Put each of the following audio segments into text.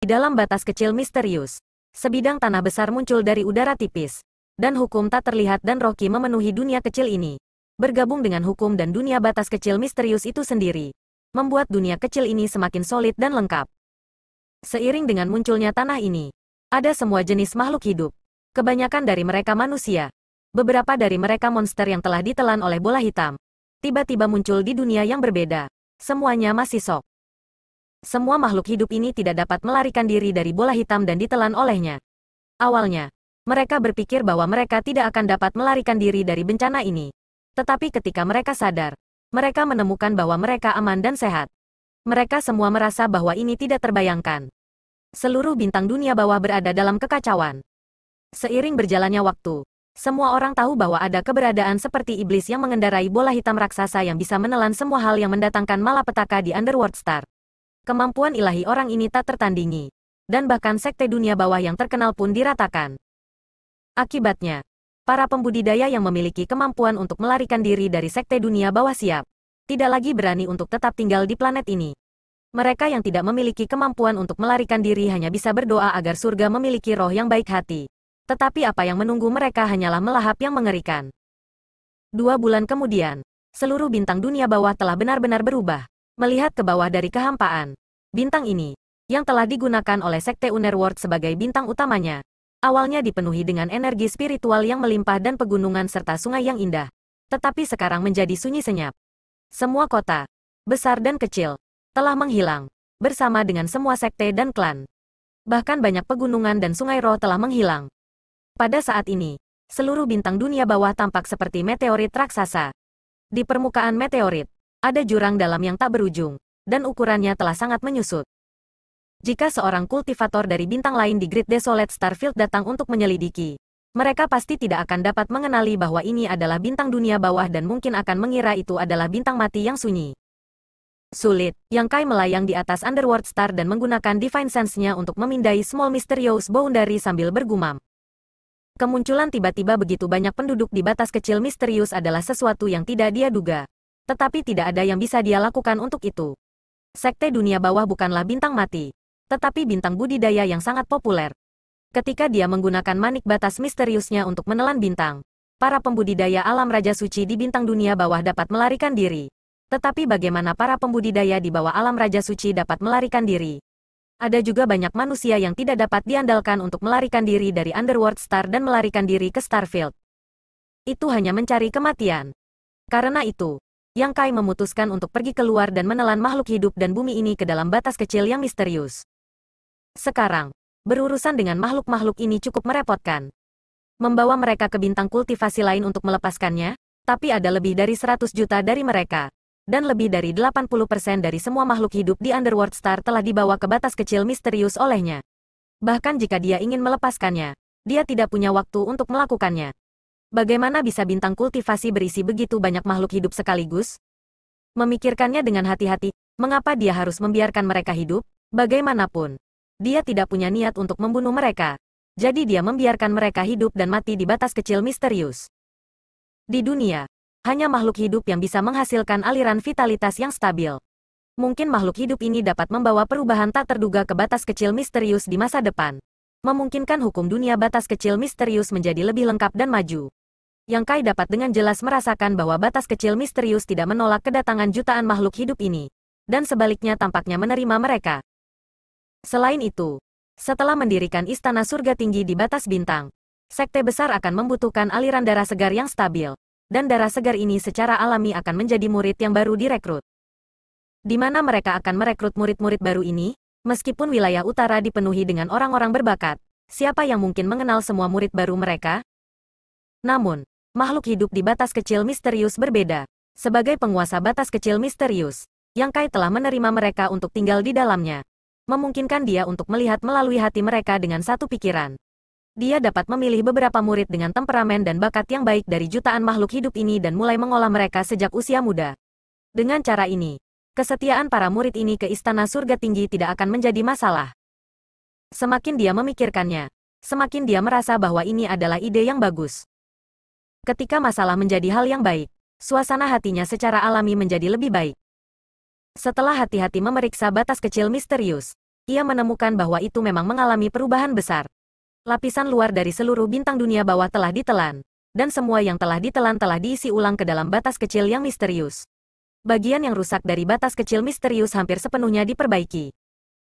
Di dalam batas kecil misterius, sebidang tanah besar muncul dari udara tipis, dan hukum tak terlihat dan Rocky memenuhi dunia kecil ini. Bergabung dengan hukum dan dunia batas kecil misterius itu sendiri, membuat dunia kecil ini semakin solid dan lengkap. Seiring dengan munculnya tanah ini, ada semua jenis makhluk hidup. Kebanyakan dari mereka manusia. Beberapa dari mereka monster yang telah ditelan oleh bola hitam. Tiba-tiba muncul di dunia yang berbeda. Semuanya masih sok. Semua makhluk hidup ini tidak dapat melarikan diri dari bola hitam dan ditelan olehnya. Awalnya, mereka berpikir bahwa mereka tidak akan dapat melarikan diri dari bencana ini. Tetapi ketika mereka sadar, mereka menemukan bahwa mereka aman dan sehat. Mereka semua merasa bahwa ini tidak terbayangkan. Seluruh bintang dunia bawah berada dalam kekacauan. Seiring berjalannya waktu, semua orang tahu bahwa ada keberadaan seperti iblis yang mengendarai bola hitam raksasa yang bisa menelan semua hal yang mendatangkan malapetaka di Underworld Star kemampuan ilahi orang ini tak tertandingi. Dan bahkan sekte dunia bawah yang terkenal pun diratakan. Akibatnya, para pembudidaya yang memiliki kemampuan untuk melarikan diri dari sekte dunia bawah siap, tidak lagi berani untuk tetap tinggal di planet ini. Mereka yang tidak memiliki kemampuan untuk melarikan diri hanya bisa berdoa agar surga memiliki roh yang baik hati. Tetapi apa yang menunggu mereka hanyalah melahap yang mengerikan. Dua bulan kemudian, seluruh bintang dunia bawah telah benar-benar berubah, melihat ke bawah dari kehampaan. Bintang ini, yang telah digunakan oleh Sekte Unerworld sebagai bintang utamanya, awalnya dipenuhi dengan energi spiritual yang melimpah dan pegunungan serta sungai yang indah. Tetapi sekarang menjadi sunyi senyap. Semua kota, besar dan kecil, telah menghilang, bersama dengan semua sekte dan klan. Bahkan banyak pegunungan dan sungai roh telah menghilang. Pada saat ini, seluruh bintang dunia bawah tampak seperti meteorit raksasa. Di permukaan meteorit, ada jurang dalam yang tak berujung dan ukurannya telah sangat menyusut. Jika seorang kultivator dari bintang lain di Great Desolate Starfield datang untuk menyelidiki, mereka pasti tidak akan dapat mengenali bahwa ini adalah bintang dunia bawah dan mungkin akan mengira itu adalah bintang mati yang sunyi. Sulit, yang Kai melayang di atas Underworld Star dan menggunakan Divine Sense-nya untuk memindai Small Mysterious Boundary sambil bergumam. Kemunculan tiba-tiba begitu banyak penduduk di batas kecil misterius adalah sesuatu yang tidak dia duga. Tetapi tidak ada yang bisa dia lakukan untuk itu. Sekte dunia bawah bukanlah bintang mati, tetapi bintang budidaya yang sangat populer. Ketika dia menggunakan manik batas misteriusnya untuk menelan bintang, para pembudidaya alam Raja Suci di bintang dunia bawah dapat melarikan diri. Tetapi bagaimana para pembudidaya di bawah alam Raja Suci dapat melarikan diri? Ada juga banyak manusia yang tidak dapat diandalkan untuk melarikan diri dari Underworld Star dan melarikan diri ke Starfield. Itu hanya mencari kematian. Karena itu, yang Kai memutuskan untuk pergi keluar dan menelan makhluk hidup dan bumi ini ke dalam batas kecil yang misterius. Sekarang, berurusan dengan makhluk-makhluk ini cukup merepotkan. Membawa mereka ke bintang kultivasi lain untuk melepaskannya, tapi ada lebih dari 100 juta dari mereka. Dan lebih dari 80% dari semua makhluk hidup di Underworld Star telah dibawa ke batas kecil misterius olehnya. Bahkan jika dia ingin melepaskannya, dia tidak punya waktu untuk melakukannya. Bagaimana bisa bintang kultivasi berisi begitu banyak makhluk hidup sekaligus? Memikirkannya dengan hati-hati, mengapa dia harus membiarkan mereka hidup? Bagaimanapun, dia tidak punya niat untuk membunuh mereka. Jadi dia membiarkan mereka hidup dan mati di batas kecil misterius. Di dunia, hanya makhluk hidup yang bisa menghasilkan aliran vitalitas yang stabil. Mungkin makhluk hidup ini dapat membawa perubahan tak terduga ke batas kecil misterius di masa depan. Memungkinkan hukum dunia batas kecil misterius menjadi lebih lengkap dan maju. Yang Kai dapat dengan jelas merasakan bahwa batas kecil misterius tidak menolak kedatangan jutaan makhluk hidup ini. Dan sebaliknya tampaknya menerima mereka. Selain itu, setelah mendirikan istana surga tinggi di batas bintang, sekte besar akan membutuhkan aliran darah segar yang stabil. Dan darah segar ini secara alami akan menjadi murid yang baru direkrut. Di mana mereka akan merekrut murid-murid baru ini, meskipun wilayah utara dipenuhi dengan orang-orang berbakat, siapa yang mungkin mengenal semua murid baru mereka? Namun, makhluk hidup di batas kecil misterius berbeda. Sebagai penguasa batas kecil misterius, Yang Kai telah menerima mereka untuk tinggal di dalamnya. Memungkinkan dia untuk melihat melalui hati mereka dengan satu pikiran. Dia dapat memilih beberapa murid dengan temperamen dan bakat yang baik dari jutaan makhluk hidup ini dan mulai mengolah mereka sejak usia muda. Dengan cara ini, kesetiaan para murid ini ke istana surga tinggi tidak akan menjadi masalah. Semakin dia memikirkannya, semakin dia merasa bahwa ini adalah ide yang bagus. Ketika masalah menjadi hal yang baik, suasana hatinya secara alami menjadi lebih baik. Setelah hati-hati memeriksa batas kecil misterius, ia menemukan bahwa itu memang mengalami perubahan besar. Lapisan luar dari seluruh bintang dunia bawah telah ditelan, dan semua yang telah ditelan telah diisi ulang ke dalam batas kecil yang misterius. Bagian yang rusak dari batas kecil misterius hampir sepenuhnya diperbaiki.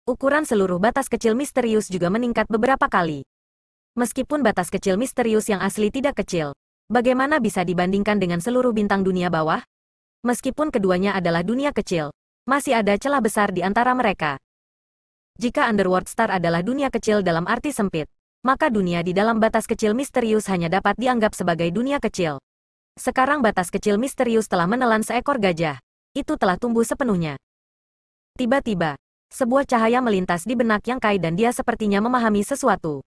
Ukuran seluruh batas kecil misterius juga meningkat beberapa kali. Meskipun batas kecil misterius yang asli tidak kecil, Bagaimana bisa dibandingkan dengan seluruh bintang dunia bawah? Meskipun keduanya adalah dunia kecil, masih ada celah besar di antara mereka. Jika Underworld Star adalah dunia kecil dalam arti sempit, maka dunia di dalam batas kecil misterius hanya dapat dianggap sebagai dunia kecil. Sekarang batas kecil misterius telah menelan seekor gajah. Itu telah tumbuh sepenuhnya. Tiba-tiba, sebuah cahaya melintas di benak yang kai dan dia sepertinya memahami sesuatu.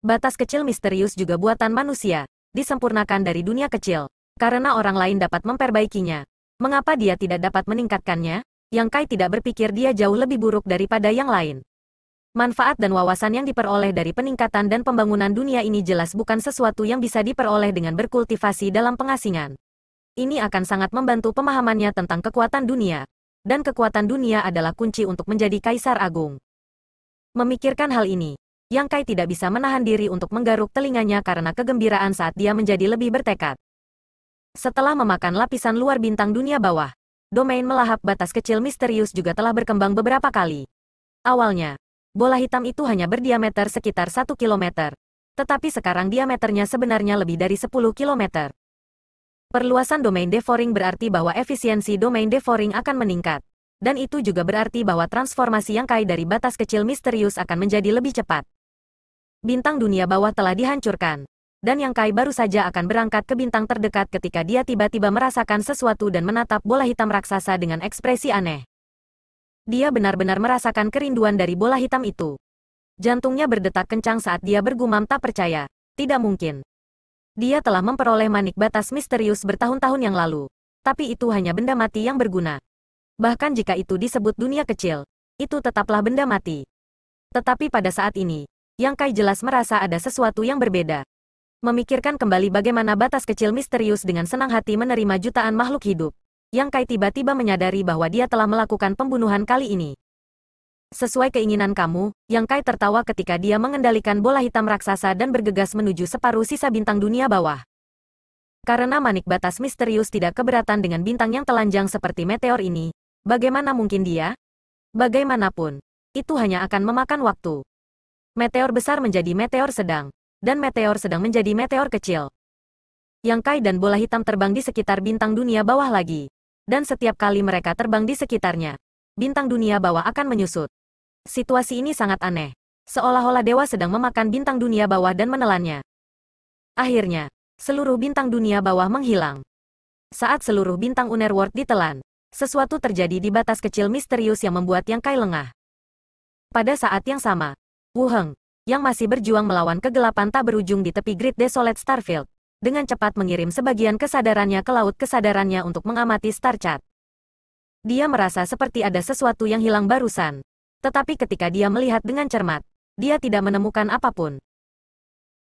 Batas kecil misterius juga buatan manusia, disempurnakan dari dunia kecil, karena orang lain dapat memperbaikinya. Mengapa dia tidak dapat meningkatkannya? Yang Kai tidak berpikir dia jauh lebih buruk daripada yang lain. Manfaat dan wawasan yang diperoleh dari peningkatan dan pembangunan dunia ini jelas bukan sesuatu yang bisa diperoleh dengan berkultivasi dalam pengasingan. Ini akan sangat membantu pemahamannya tentang kekuatan dunia. Dan kekuatan dunia adalah kunci untuk menjadi kaisar agung. Memikirkan hal ini, yang Kai tidak bisa menahan diri untuk menggaruk telinganya karena kegembiraan saat dia menjadi lebih bertekad. Setelah memakan lapisan luar bintang dunia bawah, domain melahap batas kecil misterius juga telah berkembang beberapa kali. Awalnya, bola hitam itu hanya berdiameter sekitar 1 km. Tetapi sekarang diameternya sebenarnya lebih dari 10 km. Perluasan domain devouring berarti bahwa efisiensi domain devouring akan meningkat. Dan itu juga berarti bahwa transformasi yang Kai dari batas kecil misterius akan menjadi lebih cepat bintang dunia bawah telah dihancurkan. Dan Yang Kai baru saja akan berangkat ke bintang terdekat ketika dia tiba-tiba merasakan sesuatu dan menatap bola hitam raksasa dengan ekspresi aneh. Dia benar-benar merasakan kerinduan dari bola hitam itu. Jantungnya berdetak kencang saat dia bergumam tak percaya. Tidak mungkin. Dia telah memperoleh manik batas misterius bertahun-tahun yang lalu. Tapi itu hanya benda mati yang berguna. Bahkan jika itu disebut dunia kecil, itu tetaplah benda mati. Tetapi pada saat ini, yang Kai jelas merasa ada sesuatu yang berbeda. Memikirkan kembali bagaimana batas kecil misterius dengan senang hati menerima jutaan makhluk hidup. Yang Kai tiba-tiba menyadari bahwa dia telah melakukan pembunuhan kali ini. Sesuai keinginan kamu, Yang Kai tertawa ketika dia mengendalikan bola hitam raksasa dan bergegas menuju separuh sisa bintang dunia bawah. Karena manik batas misterius tidak keberatan dengan bintang yang telanjang seperti meteor ini, bagaimana mungkin dia? Bagaimanapun, itu hanya akan memakan waktu meteor besar menjadi meteor sedang, dan meteor sedang menjadi meteor kecil. Yang Kai dan bola hitam terbang di sekitar bintang dunia bawah lagi. Dan setiap kali mereka terbang di sekitarnya, bintang dunia bawah akan menyusut. Situasi ini sangat aneh. Seolah-olah dewa sedang memakan bintang dunia bawah dan menelannya. Akhirnya, seluruh bintang dunia bawah menghilang. Saat seluruh bintang Unerworld ditelan, sesuatu terjadi di batas kecil misterius yang membuat Yang Kai lengah. Pada saat yang sama, Wu Heng, yang masih berjuang melawan kegelapan tak berujung di tepi grid desolate Starfield, dengan cepat mengirim sebagian kesadarannya ke laut kesadarannya untuk mengamati Star Chart. Dia merasa seperti ada sesuatu yang hilang barusan. Tetapi ketika dia melihat dengan cermat, dia tidak menemukan apapun.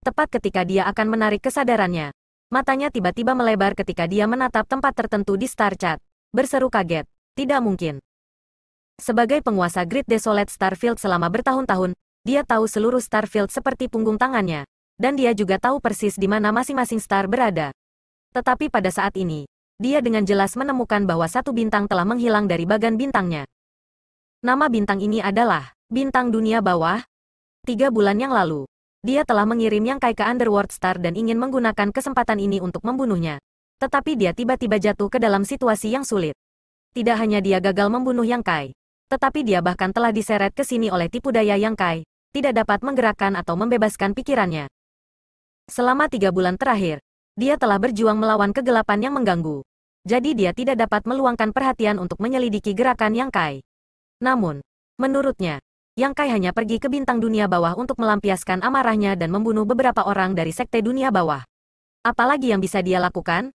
Tepat ketika dia akan menarik kesadarannya, matanya tiba-tiba melebar ketika dia menatap tempat tertentu di Star Chart, berseru kaget, tidak mungkin. Sebagai penguasa Grid Desolate Starfield selama bertahun-tahun, dia tahu seluruh Starfield seperti punggung tangannya. Dan dia juga tahu persis di mana masing-masing star berada. Tetapi pada saat ini, dia dengan jelas menemukan bahwa satu bintang telah menghilang dari bagan bintangnya. Nama bintang ini adalah Bintang Dunia Bawah. Tiga bulan yang lalu, dia telah mengirim Yang Kai ke Underworld Star dan ingin menggunakan kesempatan ini untuk membunuhnya. Tetapi dia tiba-tiba jatuh ke dalam situasi yang sulit. Tidak hanya dia gagal membunuh Yang Kai, tetapi dia bahkan telah diseret ke sini oleh tipu daya Yang Kai, tidak dapat menggerakkan atau membebaskan pikirannya. Selama tiga bulan terakhir, dia telah berjuang melawan kegelapan yang mengganggu. Jadi dia tidak dapat meluangkan perhatian untuk menyelidiki gerakan Yang Kai. Namun, menurutnya, Yang Kai hanya pergi ke bintang dunia bawah untuk melampiaskan amarahnya dan membunuh beberapa orang dari sekte dunia bawah. Apalagi yang bisa dia lakukan?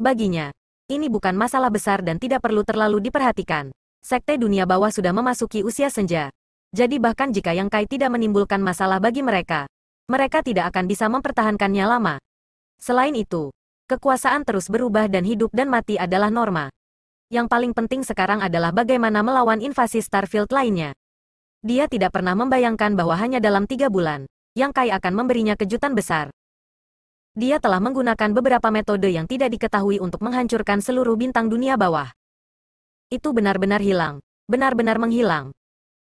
Baginya, ini bukan masalah besar dan tidak perlu terlalu diperhatikan. Sekte dunia bawah sudah memasuki usia senja. Jadi bahkan jika Yang Kai tidak menimbulkan masalah bagi mereka, mereka tidak akan bisa mempertahankannya lama. Selain itu, kekuasaan terus berubah dan hidup dan mati adalah norma. Yang paling penting sekarang adalah bagaimana melawan invasi Starfield lainnya. Dia tidak pernah membayangkan bahwa hanya dalam tiga bulan, Yang Kai akan memberinya kejutan besar. Dia telah menggunakan beberapa metode yang tidak diketahui untuk menghancurkan seluruh bintang dunia bawah. Itu benar-benar hilang, benar-benar menghilang.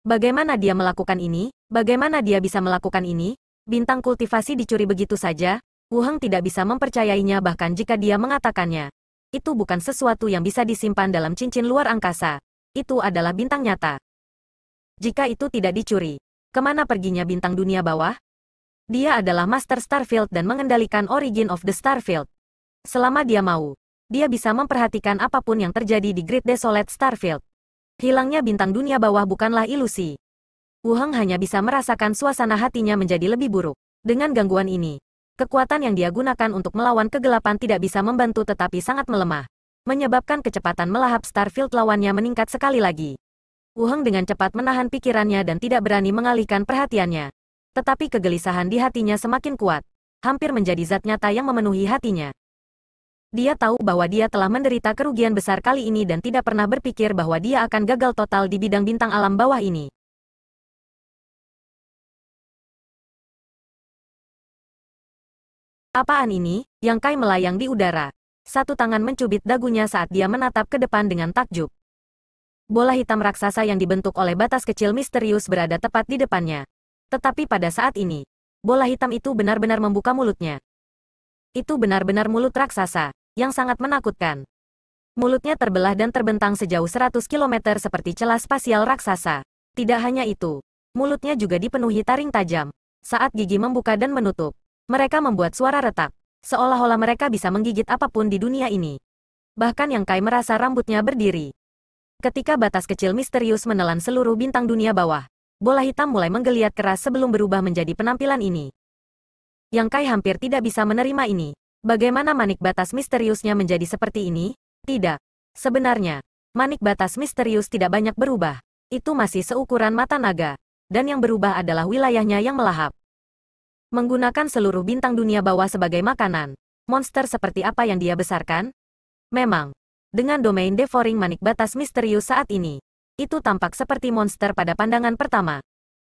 Bagaimana dia melakukan ini? Bagaimana dia bisa melakukan ini? Bintang kultivasi dicuri begitu saja, Wu Heng tidak bisa mempercayainya bahkan jika dia mengatakannya. Itu bukan sesuatu yang bisa disimpan dalam cincin luar angkasa. Itu adalah bintang nyata. Jika itu tidak dicuri, kemana perginya bintang dunia bawah? Dia adalah Master Starfield dan mengendalikan Origin of the Starfield. Selama dia mau, dia bisa memperhatikan apapun yang terjadi di Great Desolate Starfield. Hilangnya bintang dunia bawah bukanlah ilusi. Wuheng hanya bisa merasakan suasana hatinya menjadi lebih buruk. Dengan gangguan ini, kekuatan yang dia gunakan untuk melawan kegelapan tidak bisa membantu tetapi sangat melemah. Menyebabkan kecepatan melahap Starfield lawannya meningkat sekali lagi. Wuheng dengan cepat menahan pikirannya dan tidak berani mengalihkan perhatiannya. Tetapi kegelisahan di hatinya semakin kuat. Hampir menjadi zat nyata yang memenuhi hatinya. Dia tahu bahwa dia telah menderita kerugian besar kali ini dan tidak pernah berpikir bahwa dia akan gagal total di bidang bintang alam bawah ini. Apaan ini, yang Kai melayang di udara. Satu tangan mencubit dagunya saat dia menatap ke depan dengan takjub. Bola hitam raksasa yang dibentuk oleh batas kecil misterius berada tepat di depannya. Tetapi pada saat ini, bola hitam itu benar-benar membuka mulutnya. Itu benar-benar mulut raksasa yang sangat menakutkan. Mulutnya terbelah dan terbentang sejauh 100 km seperti celah spasial raksasa. Tidak hanya itu, mulutnya juga dipenuhi taring tajam. Saat gigi membuka dan menutup, mereka membuat suara retak, seolah-olah mereka bisa menggigit apapun di dunia ini. Bahkan yang Kai merasa rambutnya berdiri. Ketika batas kecil misterius menelan seluruh bintang dunia bawah, bola hitam mulai menggeliat keras sebelum berubah menjadi penampilan ini. Yang Kai hampir tidak bisa menerima ini. Bagaimana manik batas misteriusnya menjadi seperti ini? Tidak. Sebenarnya, manik batas misterius tidak banyak berubah. Itu masih seukuran mata naga. Dan yang berubah adalah wilayahnya yang melahap. Menggunakan seluruh bintang dunia bawah sebagai makanan. Monster seperti apa yang dia besarkan? Memang. Dengan domain devouring manik batas misterius saat ini. Itu tampak seperti monster pada pandangan pertama.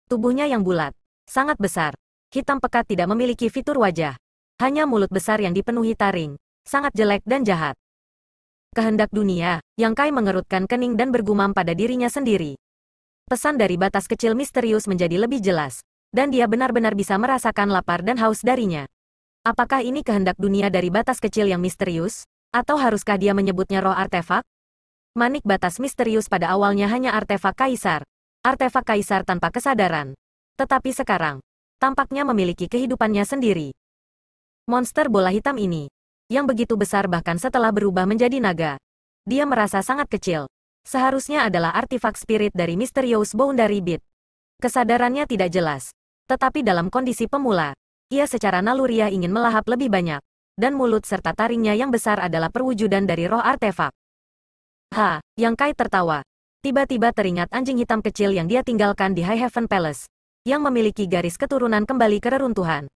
Tubuhnya yang bulat. Sangat besar. Hitam pekat tidak memiliki fitur wajah. Hanya mulut besar yang dipenuhi taring. Sangat jelek dan jahat. Kehendak dunia, yang Kai mengerutkan kening dan bergumam pada dirinya sendiri. Pesan dari batas kecil misterius menjadi lebih jelas. Dan dia benar-benar bisa merasakan lapar dan haus darinya. Apakah ini kehendak dunia dari batas kecil yang misterius? Atau haruskah dia menyebutnya roh artefak? Manik batas misterius pada awalnya hanya artefak kaisar. Artefak kaisar tanpa kesadaran. Tetapi sekarang, tampaknya memiliki kehidupannya sendiri. Monster bola hitam ini. Yang begitu besar bahkan setelah berubah menjadi naga. Dia merasa sangat kecil. Seharusnya adalah artifak spirit dari Mysterious Boundary Beat. Kesadarannya tidak jelas. Tetapi dalam kondisi pemula, ia secara naluriah ingin melahap lebih banyak. Dan mulut serta taringnya yang besar adalah perwujudan dari roh artefak. Ha, Yang Kai tertawa. Tiba-tiba teringat anjing hitam kecil yang dia tinggalkan di High Heaven Palace. Yang memiliki garis keturunan kembali ke reruntuhan.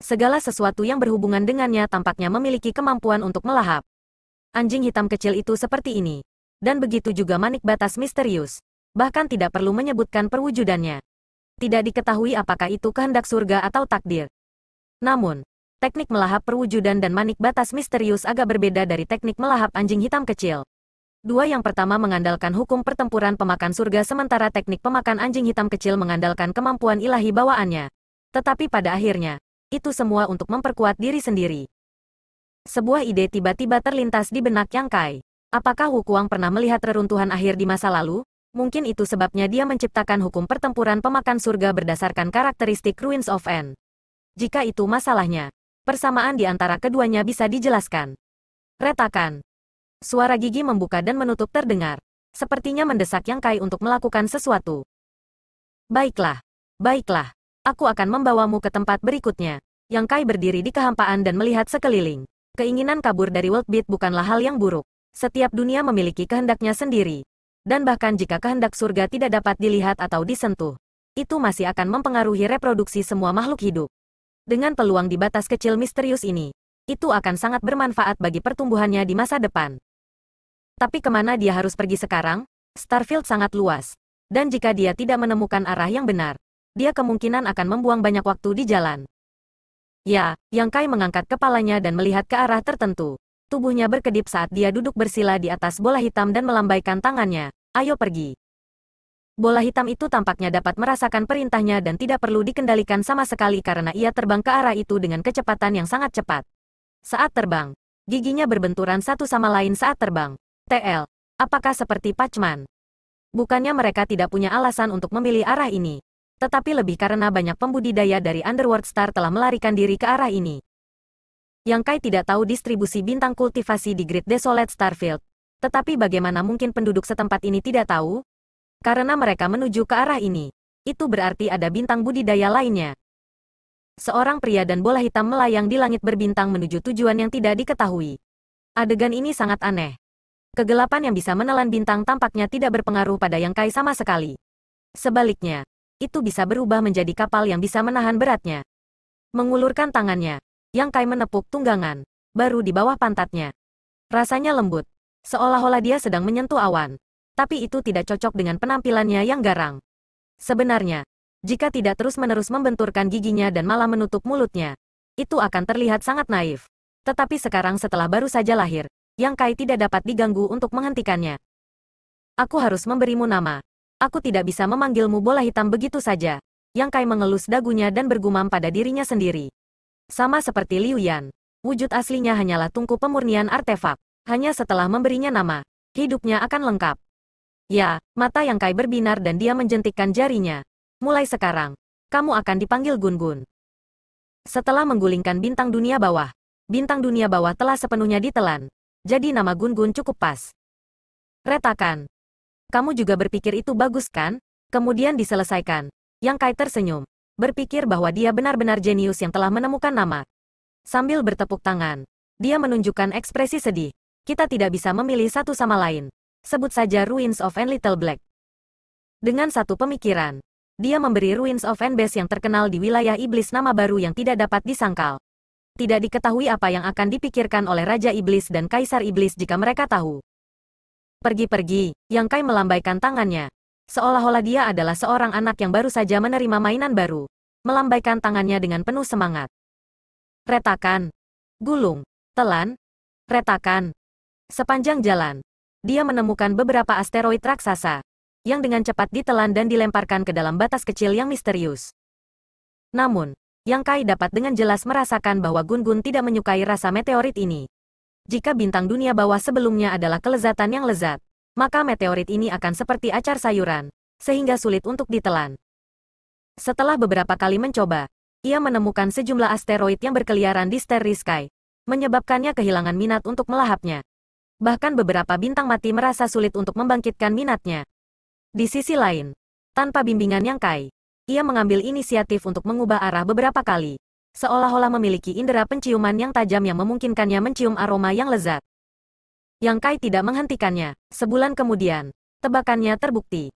Segala sesuatu yang berhubungan dengannya tampaknya memiliki kemampuan untuk melahap. Anjing hitam kecil itu seperti ini. Dan begitu juga manik batas misterius. Bahkan tidak perlu menyebutkan perwujudannya. Tidak diketahui apakah itu kehendak surga atau takdir. Namun, teknik melahap perwujudan dan manik batas misterius agak berbeda dari teknik melahap anjing hitam kecil. Dua yang pertama mengandalkan hukum pertempuran pemakan surga sementara teknik pemakan anjing hitam kecil mengandalkan kemampuan ilahi bawaannya. Tetapi pada akhirnya, itu semua untuk memperkuat diri sendiri. Sebuah ide tiba-tiba terlintas di benak Yang Kai. Apakah Wu Kuang pernah melihat reruntuhan akhir di masa lalu? Mungkin itu sebabnya dia menciptakan hukum pertempuran pemakan surga berdasarkan karakteristik Ruins of N. Jika itu masalahnya, persamaan di antara keduanya bisa dijelaskan. Retakan. Suara gigi membuka dan menutup terdengar. Sepertinya mendesak Yang Kai untuk melakukan sesuatu. Baiklah. Baiklah. Aku akan membawamu ke tempat berikutnya. Yang Kai berdiri di kehampaan dan melihat sekeliling. Keinginan kabur dari World Beat bukanlah hal yang buruk. Setiap dunia memiliki kehendaknya sendiri. Dan bahkan jika kehendak surga tidak dapat dilihat atau disentuh, itu masih akan mempengaruhi reproduksi semua makhluk hidup. Dengan peluang di batas kecil misterius ini, itu akan sangat bermanfaat bagi pertumbuhannya di masa depan. Tapi kemana dia harus pergi sekarang? Starfield sangat luas. Dan jika dia tidak menemukan arah yang benar, dia kemungkinan akan membuang banyak waktu di jalan. Ya, Yang Kai mengangkat kepalanya dan melihat ke arah tertentu. Tubuhnya berkedip saat dia duduk bersila di atas bola hitam dan melambaikan tangannya. Ayo pergi. Bola hitam itu tampaknya dapat merasakan perintahnya dan tidak perlu dikendalikan sama sekali karena ia terbang ke arah itu dengan kecepatan yang sangat cepat. Saat terbang, giginya berbenturan satu sama lain saat terbang. TL, apakah seperti Pacman? Bukannya mereka tidak punya alasan untuk memilih arah ini tetapi lebih karena banyak pembudidaya dari Underworld Star telah melarikan diri ke arah ini. Yang Kai tidak tahu distribusi bintang kultivasi di Great Desolate Starfield, tetapi bagaimana mungkin penduduk setempat ini tidak tahu? Karena mereka menuju ke arah ini. Itu berarti ada bintang budidaya lainnya. Seorang pria dan bola hitam melayang di langit berbintang menuju tujuan yang tidak diketahui. Adegan ini sangat aneh. Kegelapan yang bisa menelan bintang tampaknya tidak berpengaruh pada Yang Kai sama sekali. Sebaliknya, itu bisa berubah menjadi kapal yang bisa menahan beratnya. Mengulurkan tangannya, Yang Kai menepuk tunggangan, baru di bawah pantatnya. Rasanya lembut, seolah-olah dia sedang menyentuh awan. Tapi itu tidak cocok dengan penampilannya yang garang. Sebenarnya, jika tidak terus-menerus membenturkan giginya dan malah menutup mulutnya, itu akan terlihat sangat naif. Tetapi sekarang setelah baru saja lahir, Yang Kai tidak dapat diganggu untuk menghentikannya. Aku harus memberimu nama, Aku tidak bisa memanggilmu bola hitam begitu saja. Yang Kai mengelus dagunya dan bergumam pada dirinya sendiri. Sama seperti Liu Yan. Wujud aslinya hanyalah tungku pemurnian artefak. Hanya setelah memberinya nama, hidupnya akan lengkap. Ya, mata Yang Kai berbinar dan dia menjentikkan jarinya. Mulai sekarang, kamu akan dipanggil Gun-Gun. Setelah menggulingkan bintang dunia bawah, bintang dunia bawah telah sepenuhnya ditelan. Jadi nama Gun-Gun cukup pas. Retakan, kamu juga berpikir itu bagus kan? Kemudian diselesaikan. Yang Kai tersenyum. Berpikir bahwa dia benar-benar jenius yang telah menemukan nama. Sambil bertepuk tangan. Dia menunjukkan ekspresi sedih. Kita tidak bisa memilih satu sama lain. Sebut saja Ruins of N Little Black. Dengan satu pemikiran. Dia memberi Ruins of N Base yang terkenal di wilayah iblis nama baru yang tidak dapat disangkal. Tidak diketahui apa yang akan dipikirkan oleh Raja Iblis dan Kaisar Iblis jika mereka tahu. Pergi-pergi, Yang Kai melambaikan tangannya. Seolah-olah dia adalah seorang anak yang baru saja menerima mainan baru. Melambaikan tangannya dengan penuh semangat. Retakan. Gulung. Telan. Retakan. Sepanjang jalan, dia menemukan beberapa asteroid raksasa yang dengan cepat ditelan dan dilemparkan ke dalam batas kecil yang misterius. Namun, Yang Kai dapat dengan jelas merasakan bahwa Gun Gun tidak menyukai rasa meteorit ini. Jika bintang dunia bawah sebelumnya adalah kelezatan yang lezat, maka meteorit ini akan seperti acar sayuran, sehingga sulit untuk ditelan. Setelah beberapa kali mencoba, ia menemukan sejumlah asteroid yang berkeliaran di Starry Sky, menyebabkannya kehilangan minat untuk melahapnya. Bahkan beberapa bintang mati merasa sulit untuk membangkitkan minatnya. Di sisi lain, tanpa bimbingan yang kai, ia mengambil inisiatif untuk mengubah arah beberapa kali seolah-olah memiliki indera penciuman yang tajam yang memungkinkannya mencium aroma yang lezat. Yang Kai tidak menghentikannya. Sebulan kemudian, tebakannya terbukti.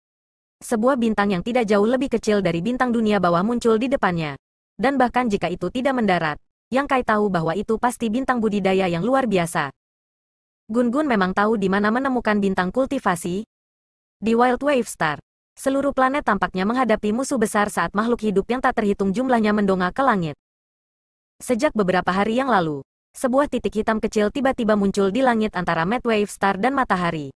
Sebuah bintang yang tidak jauh lebih kecil dari bintang dunia bawah muncul di depannya. Dan bahkan jika itu tidak mendarat, Yang Kai tahu bahwa itu pasti bintang budidaya yang luar biasa. Gun-Gun memang tahu di mana menemukan bintang kultivasi. Di Wild Wave Star, seluruh planet tampaknya menghadapi musuh besar saat makhluk hidup yang tak terhitung jumlahnya mendongak ke langit. Sejak beberapa hari yang lalu, sebuah titik hitam kecil tiba-tiba muncul di langit antara Wave Star dan matahari.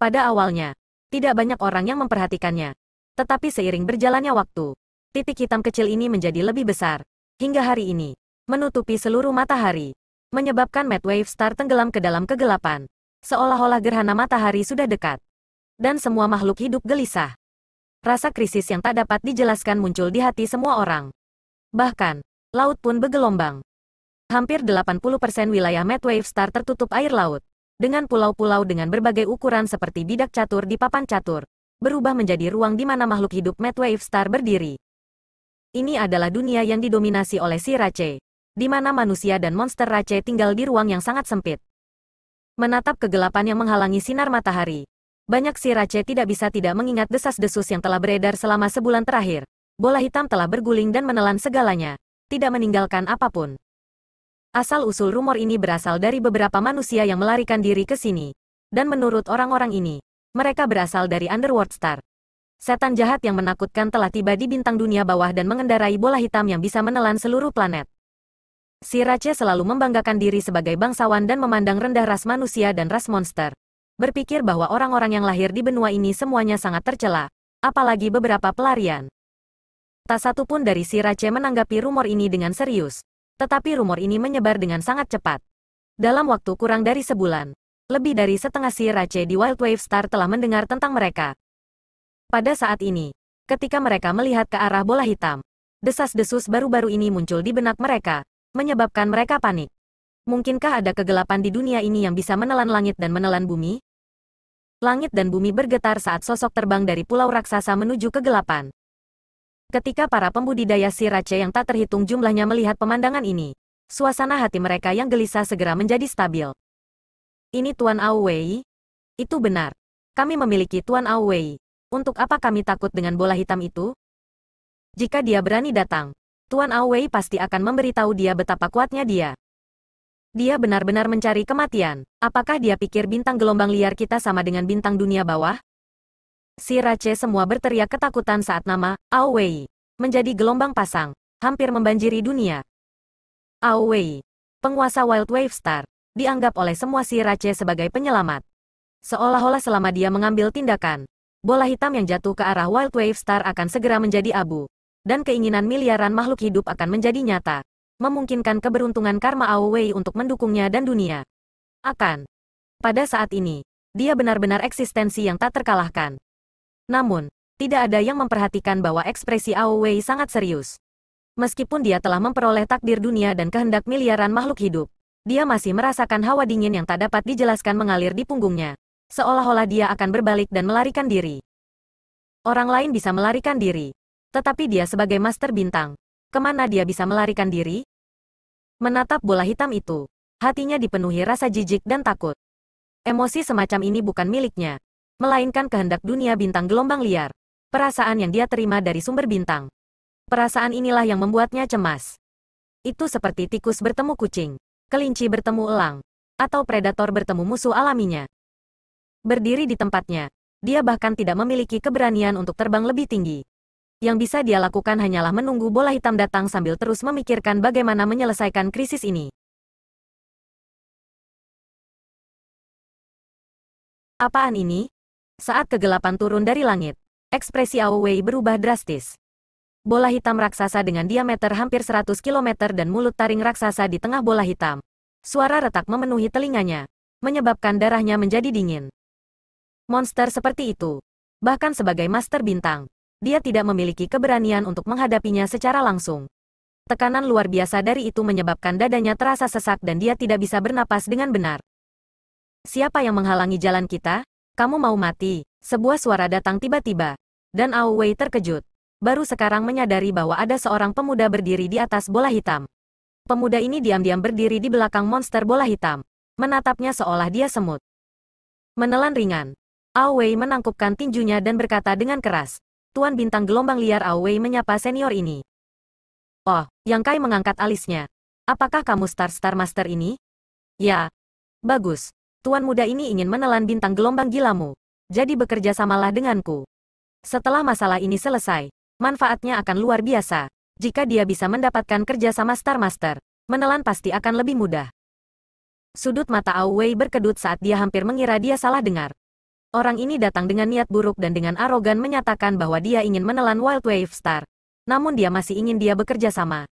Pada awalnya, tidak banyak orang yang memperhatikannya. Tetapi seiring berjalannya waktu, titik hitam kecil ini menjadi lebih besar. Hingga hari ini, menutupi seluruh matahari. Menyebabkan Wave Star tenggelam ke dalam kegelapan. Seolah-olah gerhana matahari sudah dekat. Dan semua makhluk hidup gelisah. Rasa krisis yang tak dapat dijelaskan muncul di hati semua orang. Bahkan, laut pun bergelombang. Hampir 80% wilayah Medwave Star tertutup air laut, dengan pulau-pulau dengan berbagai ukuran seperti bidak catur di papan catur, berubah menjadi ruang di mana makhluk hidup Medwave Star berdiri. Ini adalah dunia yang didominasi oleh si Rache, di mana manusia dan monster Rache tinggal di ruang yang sangat sempit. Menatap kegelapan yang menghalangi sinar matahari, banyak si Rache tidak bisa tidak mengingat desas-desus yang telah beredar selama sebulan terakhir. Bola hitam telah berguling dan menelan segalanya tidak meninggalkan apapun. Asal-usul rumor ini berasal dari beberapa manusia yang melarikan diri ke sini. Dan menurut orang-orang ini, mereka berasal dari Underworld Star. Setan jahat yang menakutkan telah tiba di bintang dunia bawah dan mengendarai bola hitam yang bisa menelan seluruh planet. Si Rache selalu membanggakan diri sebagai bangsawan dan memandang rendah ras manusia dan ras monster. Berpikir bahwa orang-orang yang lahir di benua ini semuanya sangat tercela, apalagi beberapa pelarian. Tak satu pun dari si Sirace menanggapi rumor ini dengan serius. Tetapi rumor ini menyebar dengan sangat cepat. Dalam waktu kurang dari sebulan, lebih dari setengah si Sirace di Wild Wave Star telah mendengar tentang mereka. Pada saat ini, ketika mereka melihat ke arah bola hitam, desas-desus baru-baru ini muncul di benak mereka, menyebabkan mereka panik. Mungkinkah ada kegelapan di dunia ini yang bisa menelan langit dan menelan bumi? Langit dan bumi bergetar saat sosok terbang dari pulau raksasa menuju kegelapan. Ketika para pembudidaya sirace yang tak terhitung jumlahnya melihat pemandangan ini, suasana hati mereka yang gelisah segera menjadi stabil. Ini Tuan Auwei? Itu benar. Kami memiliki Tuan Auwei. Untuk apa kami takut dengan bola hitam itu? Jika dia berani datang, Tuan Auwei pasti akan memberitahu dia betapa kuatnya dia. Dia benar-benar mencari kematian. Apakah dia pikir bintang gelombang liar kita sama dengan bintang dunia bawah? Si Rache semua berteriak ketakutan saat nama, Ao Wei, menjadi gelombang pasang, hampir membanjiri dunia. Ao Wei, penguasa Wild Wave Star, dianggap oleh semua si Rache sebagai penyelamat. Seolah-olah selama dia mengambil tindakan, bola hitam yang jatuh ke arah Wild Wave Star akan segera menjadi abu. Dan keinginan miliaran makhluk hidup akan menjadi nyata, memungkinkan keberuntungan karma Ao Wei untuk mendukungnya dan dunia. Akan. Pada saat ini, dia benar-benar eksistensi yang tak terkalahkan. Namun, tidak ada yang memperhatikan bahwa ekspresi Ao Wei sangat serius. Meskipun dia telah memperoleh takdir dunia dan kehendak miliaran makhluk hidup, dia masih merasakan hawa dingin yang tak dapat dijelaskan mengalir di punggungnya. Seolah-olah dia akan berbalik dan melarikan diri. Orang lain bisa melarikan diri. Tetapi dia sebagai master bintang. Kemana dia bisa melarikan diri? Menatap bola hitam itu, hatinya dipenuhi rasa jijik dan takut. Emosi semacam ini bukan miliknya melainkan kehendak dunia bintang gelombang liar. Perasaan yang dia terima dari sumber bintang. Perasaan inilah yang membuatnya cemas. Itu seperti tikus bertemu kucing, kelinci bertemu elang, atau predator bertemu musuh alaminya. Berdiri di tempatnya, dia bahkan tidak memiliki keberanian untuk terbang lebih tinggi. Yang bisa dia lakukan hanyalah menunggu bola hitam datang sambil terus memikirkan bagaimana menyelesaikan krisis ini. Apaan ini? Saat kegelapan turun dari langit, ekspresi Ao Wei berubah drastis. Bola hitam raksasa dengan diameter hampir 100 km dan mulut taring raksasa di tengah bola hitam. Suara retak memenuhi telinganya, menyebabkan darahnya menjadi dingin. Monster seperti itu, bahkan sebagai master bintang, dia tidak memiliki keberanian untuk menghadapinya secara langsung. Tekanan luar biasa dari itu menyebabkan dadanya terasa sesak dan dia tidak bisa bernapas dengan benar. Siapa yang menghalangi jalan kita? Kamu mau mati. Sebuah suara datang tiba-tiba. Dan Ao Wei terkejut. Baru sekarang menyadari bahwa ada seorang pemuda berdiri di atas bola hitam. Pemuda ini diam-diam berdiri di belakang monster bola hitam. Menatapnya seolah dia semut. Menelan ringan. Ao Wei menangkupkan tinjunya dan berkata dengan keras. Tuan bintang gelombang liar Ao Wei menyapa senior ini. Oh, Yang Kai mengangkat alisnya. Apakah kamu Star Star Master ini? Ya. Bagus tuan muda ini ingin menelan bintang gelombang gilamu. Jadi bekerja samalah denganku. Setelah masalah ini selesai, manfaatnya akan luar biasa. Jika dia bisa mendapatkan kerja sama Star Master, menelan pasti akan lebih mudah. Sudut mata Wei berkedut saat dia hampir mengira dia salah dengar. Orang ini datang dengan niat buruk dan dengan arogan menyatakan bahwa dia ingin menelan Wild Wave Star. Namun dia masih ingin dia bekerja sama.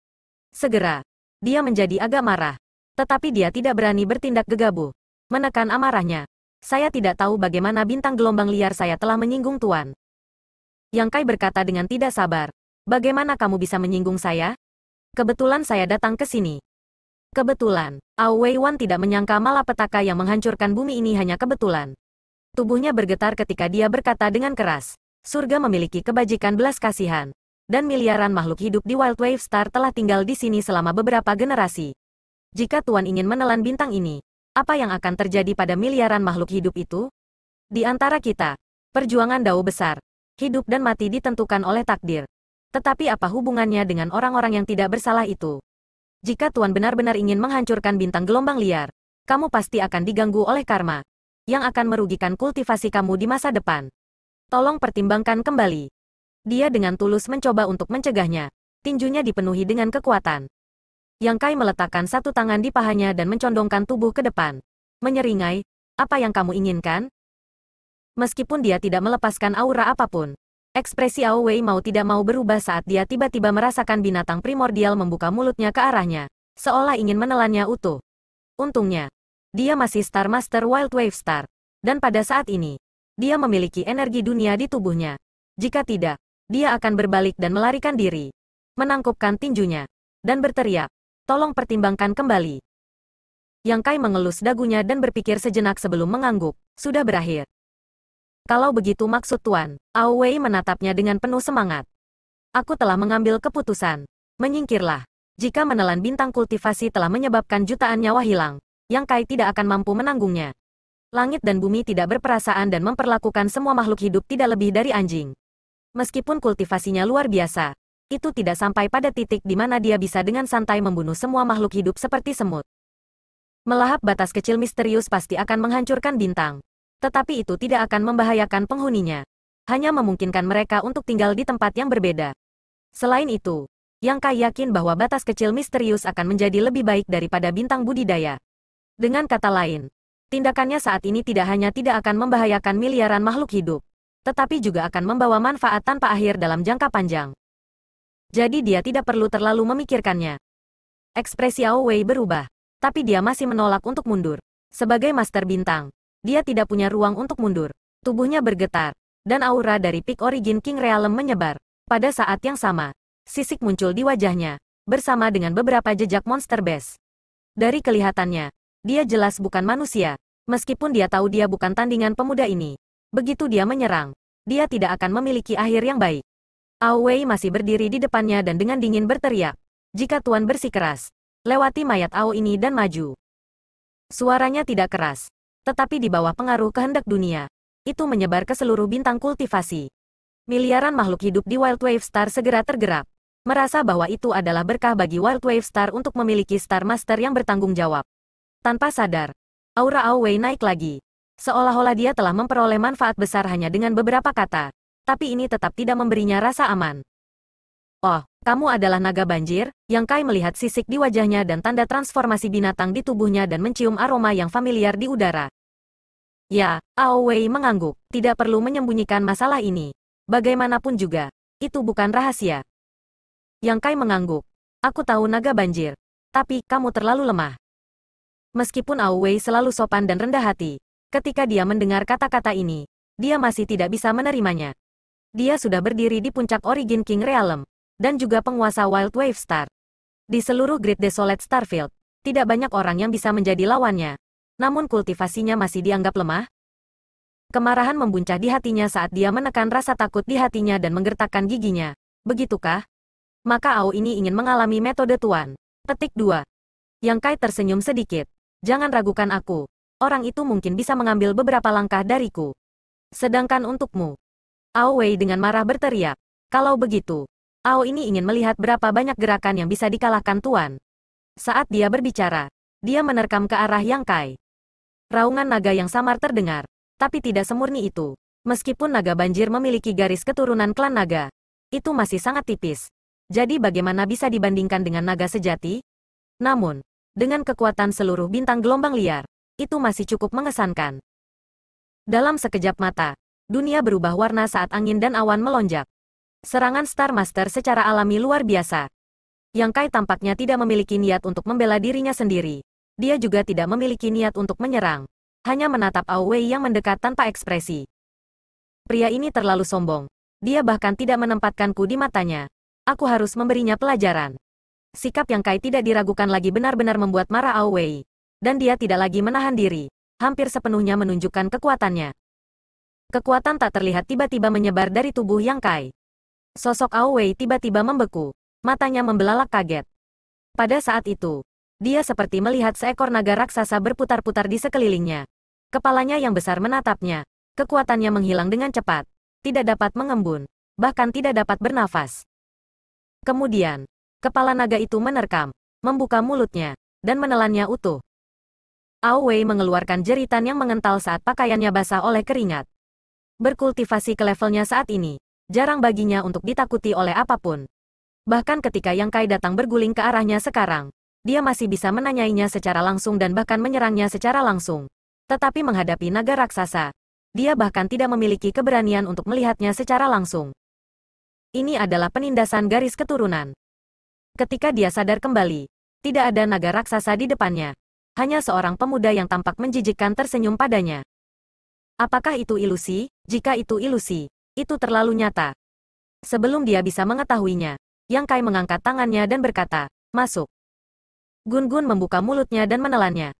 Segera, dia menjadi agak marah. Tetapi dia tidak berani bertindak gegabah menekan amarahnya. Saya tidak tahu bagaimana bintang gelombang liar saya telah menyinggung Tuan. Yang Kai berkata dengan tidak sabar. Bagaimana kamu bisa menyinggung saya? Kebetulan saya datang ke sini. Kebetulan, Ao Wei Wan tidak menyangka malapetaka yang menghancurkan bumi ini hanya kebetulan. Tubuhnya bergetar ketika dia berkata dengan keras, surga memiliki kebajikan belas kasihan. Dan miliaran makhluk hidup di Wild Wave Star telah tinggal di sini selama beberapa generasi. Jika Tuan ingin menelan bintang ini, apa yang akan terjadi pada miliaran makhluk hidup itu? Di antara kita, perjuangan dao besar, hidup dan mati ditentukan oleh takdir. Tetapi apa hubungannya dengan orang-orang yang tidak bersalah itu? Jika Tuan benar-benar ingin menghancurkan bintang gelombang liar, kamu pasti akan diganggu oleh karma, yang akan merugikan kultivasi kamu di masa depan. Tolong pertimbangkan kembali. Dia dengan tulus mencoba untuk mencegahnya. Tinjunya dipenuhi dengan kekuatan. Yang Kai meletakkan satu tangan di pahanya dan mencondongkan tubuh ke depan. Menyeringai, apa yang kamu inginkan? Meskipun dia tidak melepaskan aura apapun, ekspresi Ao Wei mau tidak mau berubah saat dia tiba-tiba merasakan binatang primordial membuka mulutnya ke arahnya, seolah ingin menelannya utuh. Untungnya, dia masih Star Master Wild Wave Star, dan pada saat ini, dia memiliki energi dunia di tubuhnya. Jika tidak, dia akan berbalik dan melarikan diri, menangkupkan tinjunya, dan berteriak, tolong pertimbangkan kembali. Yang Kai mengelus dagunya dan berpikir sejenak sebelum mengangguk, sudah berakhir. Kalau begitu maksud Tuan, Ao Wei menatapnya dengan penuh semangat. Aku telah mengambil keputusan. Menyingkirlah. Jika menelan bintang kultivasi telah menyebabkan jutaan nyawa hilang, Yang Kai tidak akan mampu menanggungnya. Langit dan bumi tidak berperasaan dan memperlakukan semua makhluk hidup tidak lebih dari anjing. Meskipun kultivasinya luar biasa, itu tidak sampai pada titik di mana dia bisa dengan santai membunuh semua makhluk hidup seperti semut. Melahap batas kecil misterius pasti akan menghancurkan bintang. Tetapi itu tidak akan membahayakan penghuninya. Hanya memungkinkan mereka untuk tinggal di tempat yang berbeda. Selain itu, yang Kai yakin bahwa batas kecil misterius akan menjadi lebih baik daripada bintang budidaya. Dengan kata lain, tindakannya saat ini tidak hanya tidak akan membahayakan miliaran makhluk hidup, tetapi juga akan membawa manfaat tanpa akhir dalam jangka panjang. Jadi dia tidak perlu terlalu memikirkannya. Ekspresi Ao Wei berubah. Tapi dia masih menolak untuk mundur. Sebagai master bintang, dia tidak punya ruang untuk mundur. Tubuhnya bergetar, dan aura dari Peak Origin King Realm menyebar. Pada saat yang sama, sisik muncul di wajahnya, bersama dengan beberapa jejak monster base. Dari kelihatannya, dia jelas bukan manusia, meskipun dia tahu dia bukan tandingan pemuda ini. Begitu dia menyerang, dia tidak akan memiliki akhir yang baik. Ao masih berdiri di depannya dan dengan dingin berteriak. Jika Tuan bersikeras, lewati mayat Ao ini dan maju. Suaranya tidak keras, tetapi di bawah pengaruh kehendak dunia, itu menyebar ke seluruh bintang kultivasi. Miliaran makhluk hidup di Wild Wave Star segera tergerak, merasa bahwa itu adalah berkah bagi Wild Wave Star untuk memiliki Star Master yang bertanggung jawab. Tanpa sadar, aura Ao naik lagi. Seolah-olah dia telah memperoleh manfaat besar hanya dengan beberapa kata tapi ini tetap tidak memberinya rasa aman. Oh, kamu adalah naga banjir, yang Kai melihat sisik di wajahnya dan tanda transformasi binatang di tubuhnya dan mencium aroma yang familiar di udara. Ya, Ao Wei mengangguk, tidak perlu menyembunyikan masalah ini. Bagaimanapun juga, itu bukan rahasia. Yang Kai mengangguk. Aku tahu naga banjir. Tapi, kamu terlalu lemah. Meskipun Ao Wei selalu sopan dan rendah hati, ketika dia mendengar kata-kata ini, dia masih tidak bisa menerimanya. Dia sudah berdiri di puncak Origin King Realm, dan juga penguasa Wild Wave Star. Di seluruh Great Desolate Starfield, tidak banyak orang yang bisa menjadi lawannya. Namun kultivasinya masih dianggap lemah. Kemarahan membuncah di hatinya saat dia menekan rasa takut di hatinya dan menggertakkan giginya. Begitukah? Maka Ao ini ingin mengalami metode tuan. Petik 2. Yang Kai tersenyum sedikit. Jangan ragukan aku. Orang itu mungkin bisa mengambil beberapa langkah dariku. Sedangkan untukmu, Ao Wei dengan marah berteriak. Kalau begitu, Ao ini ingin melihat berapa banyak gerakan yang bisa dikalahkan Tuan. Saat dia berbicara, dia menerkam ke arah Yang Kai. Raungan naga yang samar terdengar, tapi tidak semurni itu. Meskipun naga banjir memiliki garis keturunan klan naga, itu masih sangat tipis. Jadi bagaimana bisa dibandingkan dengan naga sejati? Namun, dengan kekuatan seluruh bintang gelombang liar, itu masih cukup mengesankan. Dalam sekejap mata, dunia berubah warna saat angin dan awan melonjak. Serangan Star Master secara alami luar biasa. Yang Kai tampaknya tidak memiliki niat untuk membela dirinya sendiri. Dia juga tidak memiliki niat untuk menyerang. Hanya menatap Aowei yang mendekat tanpa ekspresi. Pria ini terlalu sombong. Dia bahkan tidak menempatkanku di matanya. Aku harus memberinya pelajaran. Sikap Yang Kai tidak diragukan lagi benar-benar membuat marah Aowei. Dan dia tidak lagi menahan diri. Hampir sepenuhnya menunjukkan kekuatannya. Kekuatan tak terlihat tiba-tiba menyebar dari tubuh Yang Kai. Sosok Ao Wei tiba-tiba membeku. Matanya membelalak kaget. Pada saat itu, dia seperti melihat seekor naga raksasa berputar-putar di sekelilingnya. Kepalanya yang besar menatapnya. Kekuatannya menghilang dengan cepat. Tidak dapat mengembun. Bahkan tidak dapat bernafas. Kemudian, kepala naga itu menerkam, membuka mulutnya, dan menelannya utuh. Ao Wei mengeluarkan jeritan yang mengental saat pakaiannya basah oleh keringat. Berkultivasi ke levelnya saat ini, jarang baginya untuk ditakuti oleh apapun. Bahkan ketika Yang Kai datang berguling ke arahnya sekarang, dia masih bisa menanyainya secara langsung dan bahkan menyerangnya secara langsung. Tetapi menghadapi naga raksasa, dia bahkan tidak memiliki keberanian untuk melihatnya secara langsung. Ini adalah penindasan garis keturunan. Ketika dia sadar kembali, tidak ada naga raksasa di depannya. Hanya seorang pemuda yang tampak menjijikkan tersenyum padanya. Apakah itu ilusi? Jika itu ilusi, itu terlalu nyata. Sebelum dia bisa mengetahuinya, Yang Kai mengangkat tangannya dan berkata, masuk. Gun-gun membuka mulutnya dan menelannya.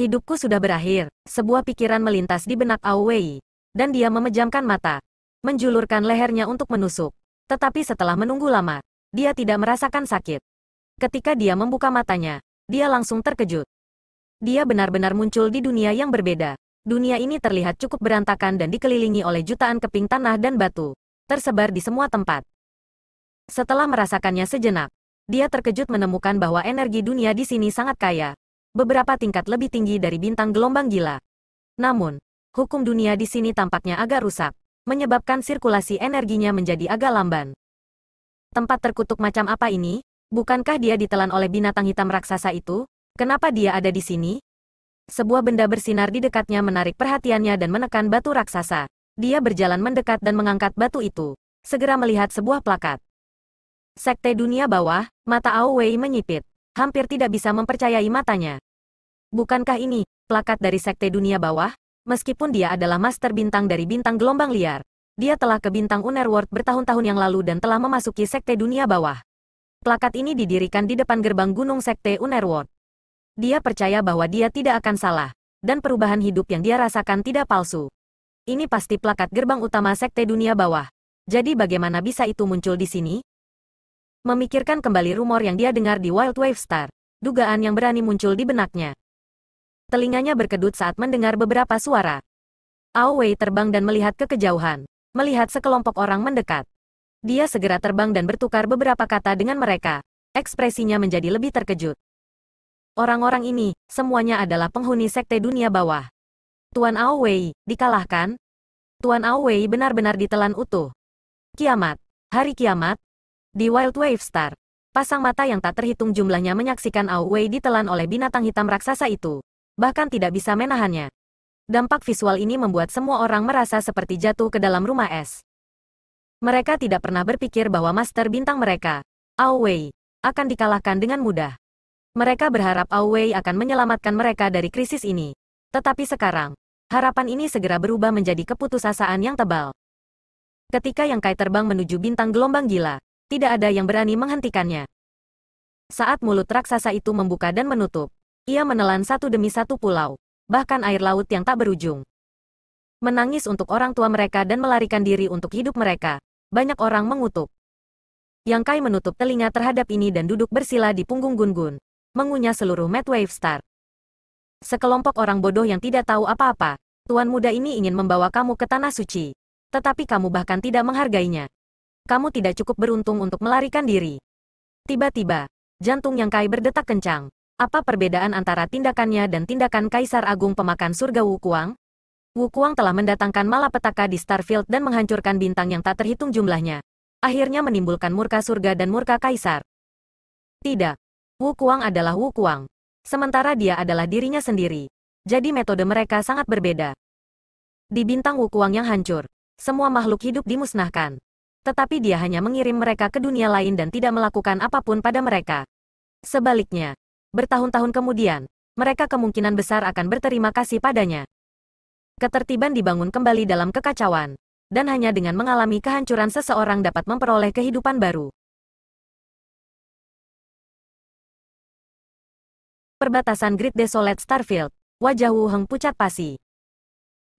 Hidupku sudah berakhir, sebuah pikiran melintas di benak Wei, Dan dia memejamkan mata, menjulurkan lehernya untuk menusuk. Tetapi setelah menunggu lama, dia tidak merasakan sakit. Ketika dia membuka matanya, dia langsung terkejut. Dia benar-benar muncul di dunia yang berbeda. Dunia ini terlihat cukup berantakan dan dikelilingi oleh jutaan keping tanah dan batu, tersebar di semua tempat. Setelah merasakannya sejenak, dia terkejut menemukan bahwa energi dunia di sini sangat kaya, beberapa tingkat lebih tinggi dari bintang gelombang gila. Namun, hukum dunia di sini tampaknya agak rusak, menyebabkan sirkulasi energinya menjadi agak lamban. Tempat terkutuk macam apa ini? Bukankah dia ditelan oleh binatang hitam raksasa itu? Kenapa dia ada di sini? Sebuah benda bersinar di dekatnya menarik perhatiannya dan menekan batu raksasa. Dia berjalan mendekat dan mengangkat batu itu. Segera melihat sebuah plakat. Sekte dunia bawah, mata Ao Wei menyipit. Hampir tidak bisa mempercayai matanya. Bukankah ini, plakat dari sekte dunia bawah? Meskipun dia adalah master bintang dari bintang gelombang liar, dia telah ke bintang Unerworld bertahun-tahun yang lalu dan telah memasuki sekte dunia bawah. Plakat ini didirikan di depan gerbang gunung sekte Unerworld. Dia percaya bahwa dia tidak akan salah, dan perubahan hidup yang dia rasakan tidak palsu. Ini pasti plakat gerbang utama Sekte Dunia Bawah. Jadi bagaimana bisa itu muncul di sini? Memikirkan kembali rumor yang dia dengar di Wild Wave Star, dugaan yang berani muncul di benaknya. Telinganya berkedut saat mendengar beberapa suara. Ao Wei terbang dan melihat ke kejauhan, melihat sekelompok orang mendekat. Dia segera terbang dan bertukar beberapa kata dengan mereka. Ekspresinya menjadi lebih terkejut. Orang-orang ini, semuanya adalah penghuni sekte dunia bawah. Tuan Ao Wei, dikalahkan? Tuan Ao Wei benar-benar ditelan utuh. Kiamat. Hari kiamat. Di Wild Wave Star. Pasang mata yang tak terhitung jumlahnya menyaksikan Ao Wei ditelan oleh binatang hitam raksasa itu. Bahkan tidak bisa menahannya. Dampak visual ini membuat semua orang merasa seperti jatuh ke dalam rumah es. Mereka tidak pernah berpikir bahwa master bintang mereka, Ao Wei, akan dikalahkan dengan mudah. Mereka berharap Auwei akan menyelamatkan mereka dari krisis ini. Tetapi sekarang, harapan ini segera berubah menjadi keputusasaan yang tebal. Ketika yang Kai terbang menuju bintang gelombang gila, tidak ada yang berani menghentikannya. Saat mulut raksasa itu membuka dan menutup, ia menelan satu demi satu pulau, bahkan air laut yang tak berujung. Menangis untuk orang tua mereka dan melarikan diri untuk hidup mereka, banyak orang mengutuk. Yang Kai menutup telinga terhadap ini dan duduk bersila di punggung Gun Gun mengunyah seluruh Mad Wave Star. Sekelompok orang bodoh yang tidak tahu apa-apa, Tuan muda ini ingin membawa kamu ke Tanah Suci. Tetapi kamu bahkan tidak menghargainya. Kamu tidak cukup beruntung untuk melarikan diri. Tiba-tiba, jantung yang Kai berdetak kencang. Apa perbedaan antara tindakannya dan tindakan Kaisar Agung pemakan surga Wukuang? Wukuang telah mendatangkan malapetaka di Starfield dan menghancurkan bintang yang tak terhitung jumlahnya. Akhirnya menimbulkan murka surga dan murka kaisar. Tidak, Wu Kuang adalah Wu Kuang. Sementara dia adalah dirinya sendiri. Jadi metode mereka sangat berbeda. Di bintang Wu Kuang yang hancur, semua makhluk hidup dimusnahkan. Tetapi dia hanya mengirim mereka ke dunia lain dan tidak melakukan apapun pada mereka. Sebaliknya, bertahun-tahun kemudian, mereka kemungkinan besar akan berterima kasih padanya. Ketertiban dibangun kembali dalam kekacauan, dan hanya dengan mengalami kehancuran seseorang dapat memperoleh kehidupan baru. perbatasan Grid Desolate Starfield, wajah Wu Heng pucat pasi.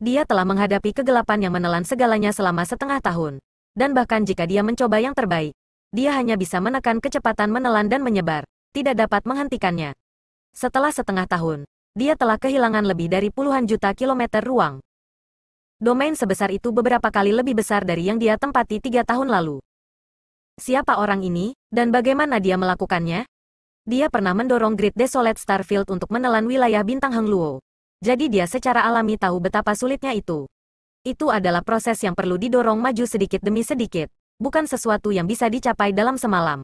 Dia telah menghadapi kegelapan yang menelan segalanya selama setengah tahun. Dan bahkan jika dia mencoba yang terbaik, dia hanya bisa menekan kecepatan menelan dan menyebar, tidak dapat menghentikannya. Setelah setengah tahun, dia telah kehilangan lebih dari puluhan juta kilometer ruang. Domain sebesar itu beberapa kali lebih besar dari yang dia tempati tiga tahun lalu. Siapa orang ini, dan bagaimana dia melakukannya? Dia pernah mendorong Great Desolate Starfield untuk menelan wilayah bintang Luo. Jadi dia secara alami tahu betapa sulitnya itu. Itu adalah proses yang perlu didorong maju sedikit demi sedikit, bukan sesuatu yang bisa dicapai dalam semalam.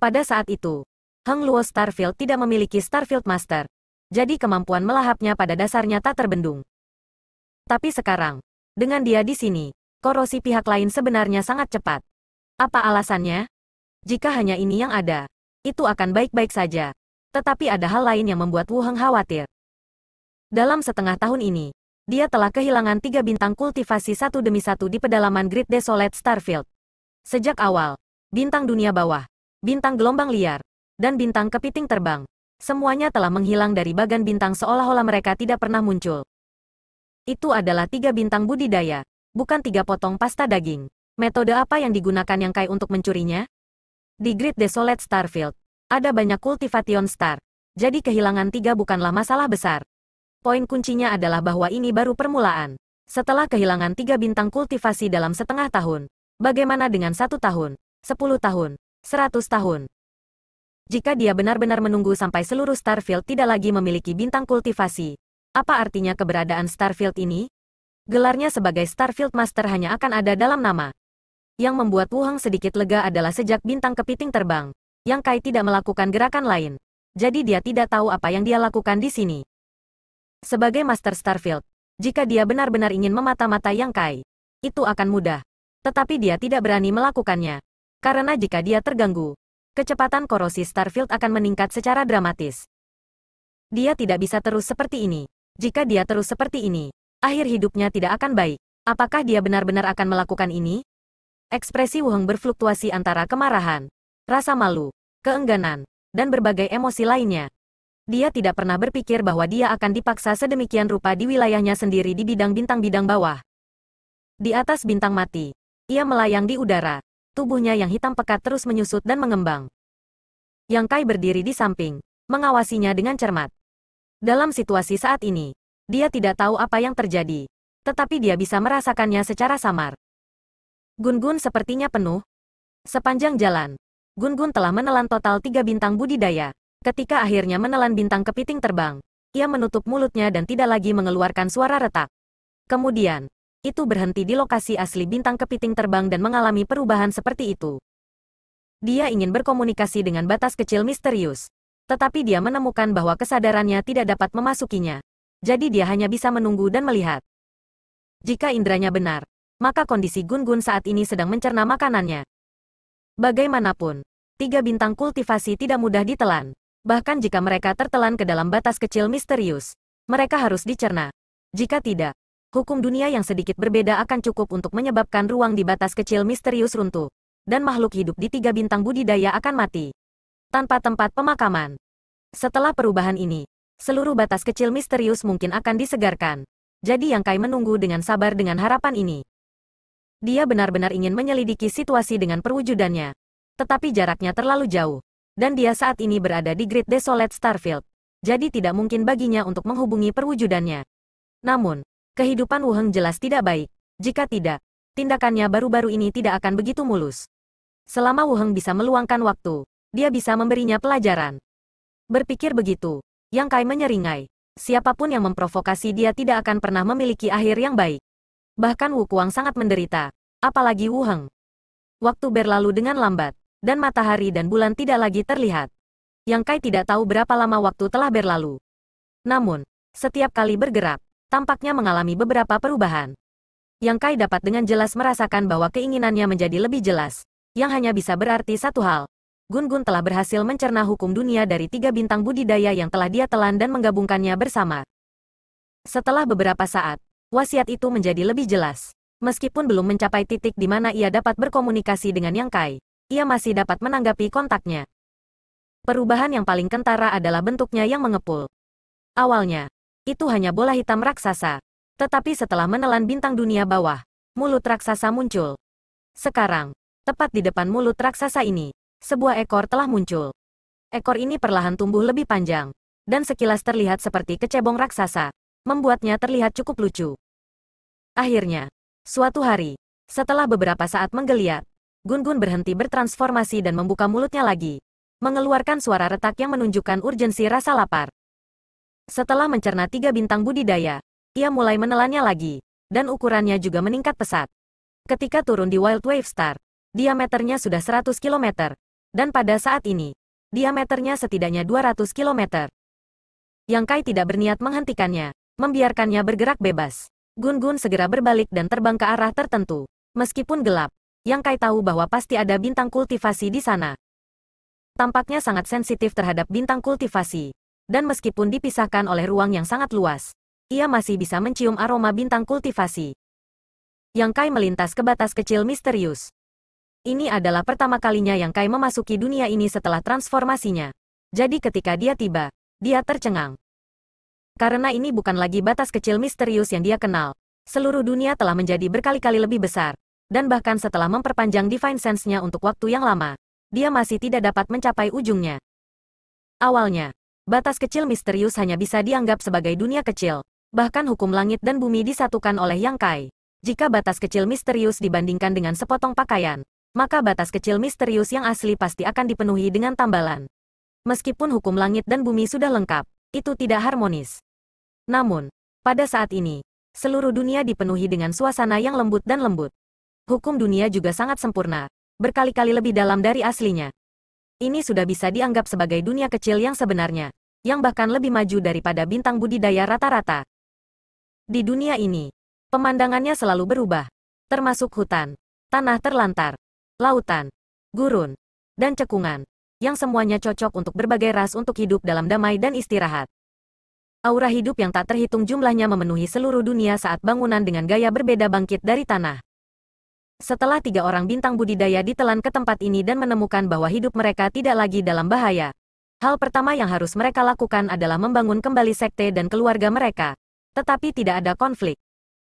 Pada saat itu, Luo Starfield tidak memiliki Starfield Master. Jadi kemampuan melahapnya pada dasarnya tak terbendung. Tapi sekarang, dengan dia di sini, korosi pihak lain sebenarnya sangat cepat. Apa alasannya? Jika hanya ini yang ada, itu akan baik-baik saja. Tetapi ada hal lain yang membuat Wu Heng khawatir. Dalam setengah tahun ini, dia telah kehilangan tiga bintang kultivasi satu demi satu di pedalaman Great Desolate Starfield. Sejak awal, bintang dunia bawah, bintang gelombang liar, dan bintang kepiting terbang, semuanya telah menghilang dari bagan bintang seolah-olah mereka tidak pernah muncul. Itu adalah tiga bintang budidaya, bukan tiga potong pasta daging. Metode apa yang digunakan Yang Kai untuk mencurinya? Di grid Desolate Starfield, ada banyak Cultivation Star, jadi kehilangan tiga bukanlah masalah besar. Poin kuncinya adalah bahwa ini baru permulaan. Setelah kehilangan tiga bintang kultivasi dalam setengah tahun, bagaimana dengan satu tahun, sepuluh tahun, seratus tahun? Jika dia benar-benar menunggu sampai seluruh Starfield tidak lagi memiliki bintang kultivasi, apa artinya keberadaan Starfield ini? Gelarnya sebagai Starfield Master hanya akan ada dalam nama. Yang membuat Wu Hang sedikit lega adalah sejak bintang kepiting terbang. Yang Kai tidak melakukan gerakan lain. Jadi dia tidak tahu apa yang dia lakukan di sini. Sebagai Master Starfield, jika dia benar-benar ingin memata-mata Yang Kai, itu akan mudah. Tetapi dia tidak berani melakukannya. Karena jika dia terganggu, kecepatan korosi Starfield akan meningkat secara dramatis. Dia tidak bisa terus seperti ini. Jika dia terus seperti ini, akhir hidupnya tidak akan baik. Apakah dia benar-benar akan melakukan ini? Ekspresi Wuheng berfluktuasi antara kemarahan, rasa malu, keengganan, dan berbagai emosi lainnya. Dia tidak pernah berpikir bahwa dia akan dipaksa sedemikian rupa di wilayahnya sendiri di bidang bintang-bintang bawah. Di atas bintang mati, ia melayang di udara, tubuhnya yang hitam pekat terus menyusut dan mengembang. Yang Kai berdiri di samping, mengawasinya dengan cermat. Dalam situasi saat ini, dia tidak tahu apa yang terjadi, tetapi dia bisa merasakannya secara samar. Gun-Gun sepertinya penuh. Sepanjang jalan, Gun-Gun telah menelan total tiga bintang budidaya. Ketika akhirnya menelan bintang kepiting terbang, ia menutup mulutnya dan tidak lagi mengeluarkan suara retak. Kemudian, itu berhenti di lokasi asli bintang kepiting terbang dan mengalami perubahan seperti itu. Dia ingin berkomunikasi dengan batas kecil misterius. Tetapi dia menemukan bahwa kesadarannya tidak dapat memasukinya. Jadi dia hanya bisa menunggu dan melihat. Jika indranya benar, maka kondisi Gun-Gun saat ini sedang mencerna makanannya. Bagaimanapun, tiga bintang kultivasi tidak mudah ditelan. Bahkan jika mereka tertelan ke dalam batas kecil misterius, mereka harus dicerna. Jika tidak, hukum dunia yang sedikit berbeda akan cukup untuk menyebabkan ruang di batas kecil misterius runtuh, dan makhluk hidup di tiga bintang budidaya akan mati. Tanpa tempat pemakaman. Setelah perubahan ini, seluruh batas kecil misterius mungkin akan disegarkan. Jadi Yang Kai menunggu dengan sabar dengan harapan ini. Dia benar-benar ingin menyelidiki situasi dengan perwujudannya. Tetapi jaraknya terlalu jauh. Dan dia saat ini berada di Great Desolate Starfield. Jadi tidak mungkin baginya untuk menghubungi perwujudannya. Namun, kehidupan Wuheng jelas tidak baik. Jika tidak, tindakannya baru-baru ini tidak akan begitu mulus. Selama Wuheng bisa meluangkan waktu, dia bisa memberinya pelajaran. Berpikir begitu, Yang Kai menyeringai. Siapapun yang memprovokasi dia tidak akan pernah memiliki akhir yang baik. Bahkan Wu Kuang sangat menderita. Apalagi Wu Heng. Waktu berlalu dengan lambat, dan matahari dan bulan tidak lagi terlihat. Yang Kai tidak tahu berapa lama waktu telah berlalu. Namun, setiap kali bergerak, tampaknya mengalami beberapa perubahan. Yang Kai dapat dengan jelas merasakan bahwa keinginannya menjadi lebih jelas, yang hanya bisa berarti satu hal. Gun Gun telah berhasil mencerna hukum dunia dari tiga bintang budidaya yang telah dia telan dan menggabungkannya bersama. Setelah beberapa saat, wasiat itu menjadi lebih jelas. Meskipun belum mencapai titik di mana ia dapat berkomunikasi dengan Yang Kai, ia masih dapat menanggapi kontaknya. Perubahan yang paling kentara adalah bentuknya yang mengepul. Awalnya, itu hanya bola hitam raksasa. Tetapi setelah menelan bintang dunia bawah, mulut raksasa muncul. Sekarang, tepat di depan mulut raksasa ini, sebuah ekor telah muncul. Ekor ini perlahan tumbuh lebih panjang, dan sekilas terlihat seperti kecebong raksasa membuatnya terlihat cukup lucu. Akhirnya, suatu hari, setelah beberapa saat menggeliat, Gun-Gun berhenti bertransformasi dan membuka mulutnya lagi, mengeluarkan suara retak yang menunjukkan urgensi rasa lapar. Setelah mencerna tiga bintang budidaya, ia mulai menelannya lagi, dan ukurannya juga meningkat pesat. Ketika turun di Wild Wave Star, diameternya sudah 100 km, dan pada saat ini, diameternya setidaknya 200 km. Yang Kai tidak berniat menghentikannya, membiarkannya bergerak bebas. Gun-Gun segera berbalik dan terbang ke arah tertentu. Meskipun gelap, Yang Kai tahu bahwa pasti ada bintang kultivasi di sana. Tampaknya sangat sensitif terhadap bintang kultivasi. Dan meskipun dipisahkan oleh ruang yang sangat luas, ia masih bisa mencium aroma bintang kultivasi. Yang Kai melintas ke batas kecil misterius. Ini adalah pertama kalinya Yang Kai memasuki dunia ini setelah transformasinya. Jadi ketika dia tiba, dia tercengang. Karena ini bukan lagi batas kecil misterius yang dia kenal. Seluruh dunia telah menjadi berkali-kali lebih besar. Dan bahkan setelah memperpanjang Divine Sense-nya untuk waktu yang lama, dia masih tidak dapat mencapai ujungnya. Awalnya, batas kecil misterius hanya bisa dianggap sebagai dunia kecil. Bahkan hukum langit dan bumi disatukan oleh Yang Kai. Jika batas kecil misterius dibandingkan dengan sepotong pakaian, maka batas kecil misterius yang asli pasti akan dipenuhi dengan tambalan. Meskipun hukum langit dan bumi sudah lengkap, itu tidak harmonis. Namun, pada saat ini, seluruh dunia dipenuhi dengan suasana yang lembut dan lembut. Hukum dunia juga sangat sempurna, berkali-kali lebih dalam dari aslinya. Ini sudah bisa dianggap sebagai dunia kecil yang sebenarnya, yang bahkan lebih maju daripada bintang budidaya rata-rata. Di dunia ini, pemandangannya selalu berubah, termasuk hutan, tanah terlantar, lautan, gurun, dan cekungan, yang semuanya cocok untuk berbagai ras untuk hidup dalam damai dan istirahat. Aura hidup yang tak terhitung jumlahnya memenuhi seluruh dunia saat bangunan dengan gaya berbeda bangkit dari tanah. Setelah tiga orang bintang budidaya ditelan ke tempat ini dan menemukan bahwa hidup mereka tidak lagi dalam bahaya. Hal pertama yang harus mereka lakukan adalah membangun kembali sekte dan keluarga mereka. Tetapi tidak ada konflik.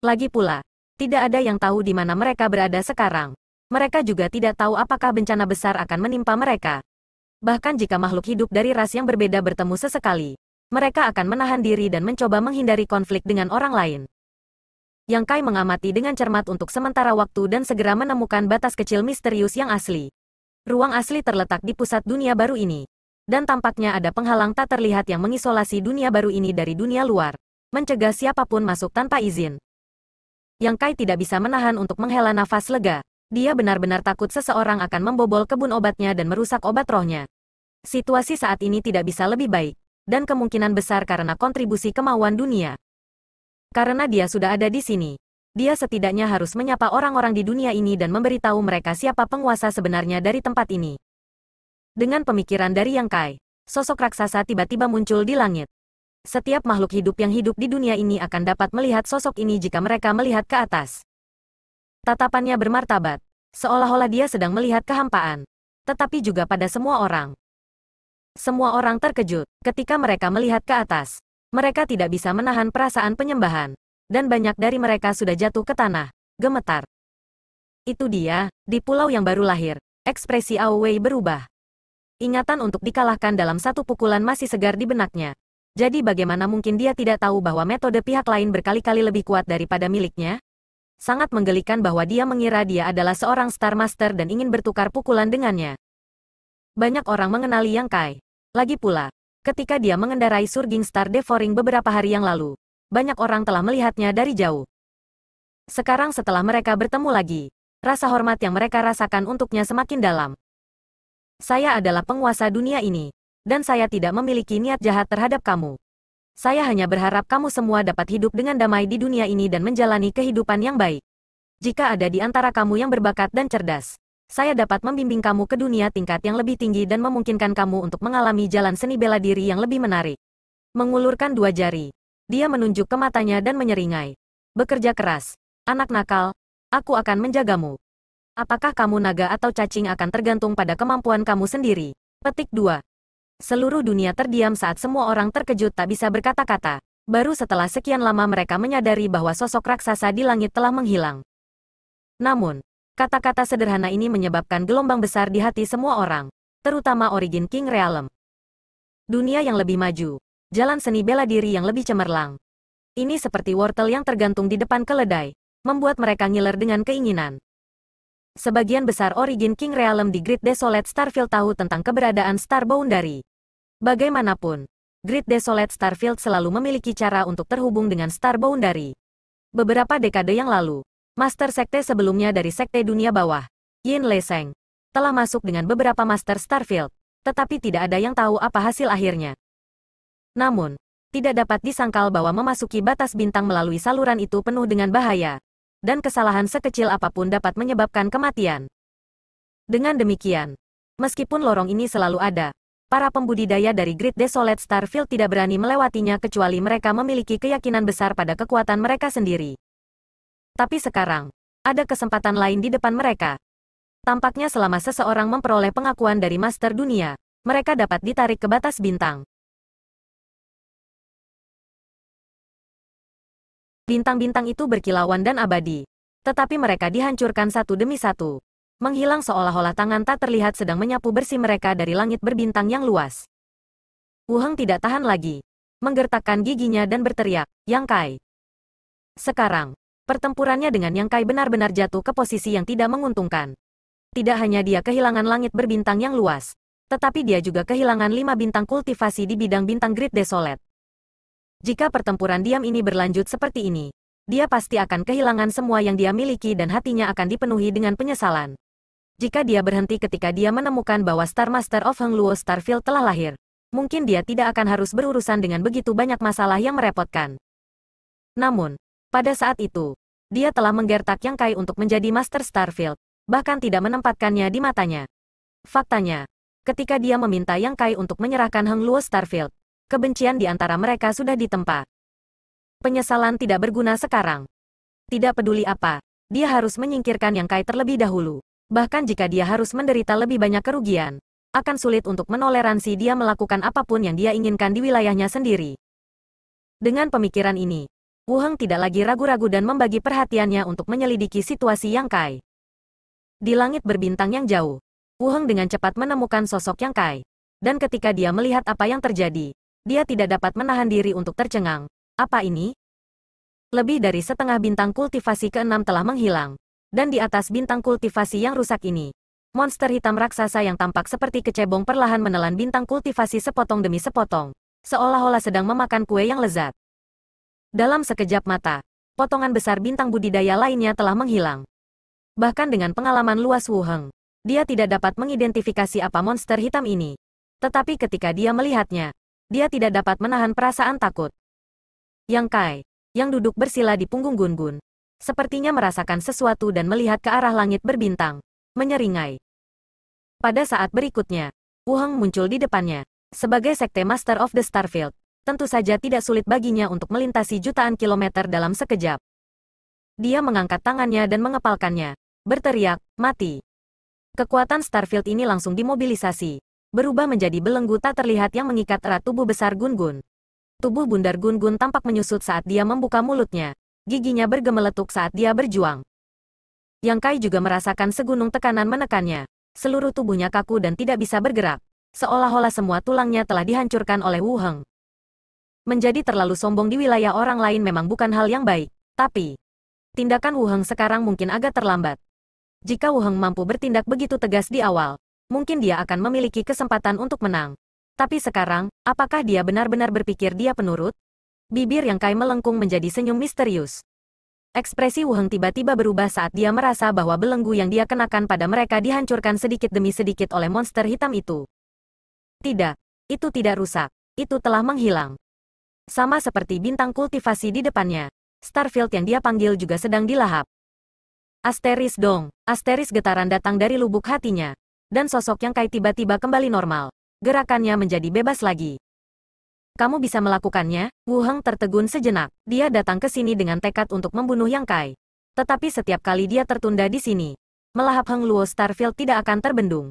Lagi pula, tidak ada yang tahu di mana mereka berada sekarang. Mereka juga tidak tahu apakah bencana besar akan menimpa mereka. Bahkan jika makhluk hidup dari ras yang berbeda bertemu sesekali, mereka akan menahan diri dan mencoba menghindari konflik dengan orang lain. Yang Kai mengamati dengan cermat untuk sementara waktu dan segera menemukan batas kecil misterius yang asli. Ruang asli terletak di pusat dunia baru ini. Dan tampaknya ada penghalang tak terlihat yang mengisolasi dunia baru ini dari dunia luar. Mencegah siapapun masuk tanpa izin. Yang Kai tidak bisa menahan untuk menghela nafas lega. Dia benar-benar takut seseorang akan membobol kebun obatnya dan merusak obat rohnya. Situasi saat ini tidak bisa lebih baik dan kemungkinan besar karena kontribusi kemauan dunia. Karena dia sudah ada di sini, dia setidaknya harus menyapa orang-orang di dunia ini dan memberitahu mereka siapa penguasa sebenarnya dari tempat ini. Dengan pemikiran dari Yang Kai, sosok raksasa tiba-tiba muncul di langit. Setiap makhluk hidup yang hidup di dunia ini akan dapat melihat sosok ini jika mereka melihat ke atas. Tatapannya bermartabat, seolah-olah dia sedang melihat kehampaan. Tetapi juga pada semua orang, semua orang terkejut ketika mereka melihat ke atas. Mereka tidak bisa menahan perasaan penyembahan. Dan banyak dari mereka sudah jatuh ke tanah, gemetar. Itu dia, di pulau yang baru lahir, ekspresi Aowei berubah. Ingatan untuk dikalahkan dalam satu pukulan masih segar di benaknya. Jadi bagaimana mungkin dia tidak tahu bahwa metode pihak lain berkali-kali lebih kuat daripada miliknya? Sangat menggelikan bahwa dia mengira dia adalah seorang Star Master dan ingin bertukar pukulan dengannya. Banyak orang mengenali Yang Kai. Lagi pula, ketika dia mengendarai Surging Star Devouring beberapa hari yang lalu, banyak orang telah melihatnya dari jauh. Sekarang setelah mereka bertemu lagi, rasa hormat yang mereka rasakan untuknya semakin dalam. Saya adalah penguasa dunia ini, dan saya tidak memiliki niat jahat terhadap kamu. Saya hanya berharap kamu semua dapat hidup dengan damai di dunia ini dan menjalani kehidupan yang baik. Jika ada di antara kamu yang berbakat dan cerdas, saya dapat membimbing kamu ke dunia tingkat yang lebih tinggi dan memungkinkan kamu untuk mengalami jalan seni bela diri yang lebih menarik. Mengulurkan dua jari. Dia menunjuk ke matanya dan menyeringai. Bekerja keras. Anak nakal, aku akan menjagamu. Apakah kamu naga atau cacing akan tergantung pada kemampuan kamu sendiri. Petik 2. Seluruh dunia terdiam saat semua orang terkejut tak bisa berkata-kata. Baru setelah sekian lama mereka menyadari bahwa sosok raksasa di langit telah menghilang. Namun, Kata-kata sederhana ini menyebabkan gelombang besar di hati semua orang, terutama Origin King Realm. Dunia yang lebih maju, jalan seni bela diri yang lebih cemerlang. Ini seperti wortel yang tergantung di depan keledai, membuat mereka ngiler dengan keinginan. Sebagian besar Origin King Realm di Great Desolate Starfield tahu tentang keberadaan Star Boundary. Bagaimanapun, Great Desolate Starfield selalu memiliki cara untuk terhubung dengan Star Boundary. Beberapa dekade yang lalu, Master Sekte sebelumnya dari Sekte Dunia Bawah, Yin Le Seng, telah masuk dengan beberapa Master Starfield, tetapi tidak ada yang tahu apa hasil akhirnya. Namun, tidak dapat disangkal bahwa memasuki batas bintang melalui saluran itu penuh dengan bahaya, dan kesalahan sekecil apapun dapat menyebabkan kematian. Dengan demikian, meskipun lorong ini selalu ada, para pembudidaya dari Great Desolate Starfield tidak berani melewatinya kecuali mereka memiliki keyakinan besar pada kekuatan mereka sendiri. Tapi sekarang, ada kesempatan lain di depan mereka. Tampaknya selama seseorang memperoleh pengakuan dari Master Dunia, mereka dapat ditarik ke batas bintang. Bintang-bintang itu berkilauan dan abadi. Tetapi mereka dihancurkan satu demi satu. Menghilang seolah-olah tangan tak terlihat sedang menyapu bersih mereka dari langit berbintang yang luas. Wu Heng tidak tahan lagi. Menggertakkan giginya dan berteriak, Yang Kai. Sekarang, Pertempurannya dengan Yang Kai benar-benar jatuh ke posisi yang tidak menguntungkan. Tidak hanya dia kehilangan langit berbintang yang luas, tetapi dia juga kehilangan lima bintang kultivasi di bidang bintang grid desolate. Jika pertempuran diam ini berlanjut seperti ini, dia pasti akan kehilangan semua yang dia miliki dan hatinya akan dipenuhi dengan penyesalan. Jika dia berhenti ketika dia menemukan bahwa Star Master of Luo Starfield telah lahir, mungkin dia tidak akan harus berurusan dengan begitu banyak masalah yang merepotkan. Namun, pada saat itu, dia telah menggertak Yang Kai untuk menjadi Master Starfield, bahkan tidak menempatkannya di matanya. Faktanya, ketika dia meminta Yang Kai untuk menyerahkan Heng Luo Starfield, kebencian di antara mereka sudah ditempa. Penyesalan tidak berguna sekarang. Tidak peduli apa, dia harus menyingkirkan Yang Kai terlebih dahulu. Bahkan jika dia harus menderita lebih banyak kerugian, akan sulit untuk menoleransi dia melakukan apapun yang dia inginkan di wilayahnya sendiri. Dengan pemikiran ini, Wu Heng tidak lagi ragu-ragu dan membagi perhatiannya untuk menyelidiki situasi Yang Kai. Di langit berbintang yang jauh, Wu Heng dengan cepat menemukan sosok Yang Kai. Dan ketika dia melihat apa yang terjadi, dia tidak dapat menahan diri untuk tercengang. Apa ini? Lebih dari setengah bintang kultivasi keenam telah menghilang. Dan di atas bintang kultivasi yang rusak ini, monster hitam raksasa yang tampak seperti kecebong perlahan menelan bintang kultivasi sepotong demi sepotong. Seolah-olah sedang memakan kue yang lezat. Dalam sekejap mata, potongan besar bintang budidaya lainnya telah menghilang. Bahkan dengan pengalaman luas Wu Heng, dia tidak dapat mengidentifikasi apa monster hitam ini. Tetapi ketika dia melihatnya, dia tidak dapat menahan perasaan takut. Yang Kai, yang duduk bersila di punggung Gun-Gun, sepertinya merasakan sesuatu dan melihat ke arah langit berbintang, menyeringai. Pada saat berikutnya, Wu Heng muncul di depannya, sebagai Sekte Master of the Starfield tentu saja tidak sulit baginya untuk melintasi jutaan kilometer dalam sekejap. Dia mengangkat tangannya dan mengepalkannya. Berteriak, mati. Kekuatan Starfield ini langsung dimobilisasi. Berubah menjadi belenggu tak terlihat yang mengikat erat tubuh besar Gun Gun. Tubuh bundar Gun Gun tampak menyusut saat dia membuka mulutnya. Giginya bergemeletuk saat dia berjuang. Yang Kai juga merasakan segunung tekanan menekannya. Seluruh tubuhnya kaku dan tidak bisa bergerak. Seolah-olah semua tulangnya telah dihancurkan oleh Wu Heng. Menjadi terlalu sombong di wilayah orang lain memang bukan hal yang baik. Tapi, tindakan Wu Heng sekarang mungkin agak terlambat. Jika Wu Heng mampu bertindak begitu tegas di awal, mungkin dia akan memiliki kesempatan untuk menang. Tapi sekarang, apakah dia benar-benar berpikir dia penurut? Bibir yang Kai melengkung menjadi senyum misterius. Ekspresi Wu Heng tiba-tiba berubah saat dia merasa bahwa belenggu yang dia kenakan pada mereka dihancurkan sedikit demi sedikit oleh monster hitam itu. Tidak, itu tidak rusak, itu telah menghilang. Sama seperti bintang kultivasi di depannya. Starfield yang dia panggil juga sedang dilahap. Asteris dong. Asteris getaran datang dari lubuk hatinya. Dan sosok yang Kai tiba-tiba kembali normal. Gerakannya menjadi bebas lagi. Kamu bisa melakukannya, Wu Heng tertegun sejenak. Dia datang ke sini dengan tekad untuk membunuh Yang Kai. Tetapi setiap kali dia tertunda di sini, melahap Heng Luo Starfield tidak akan terbendung.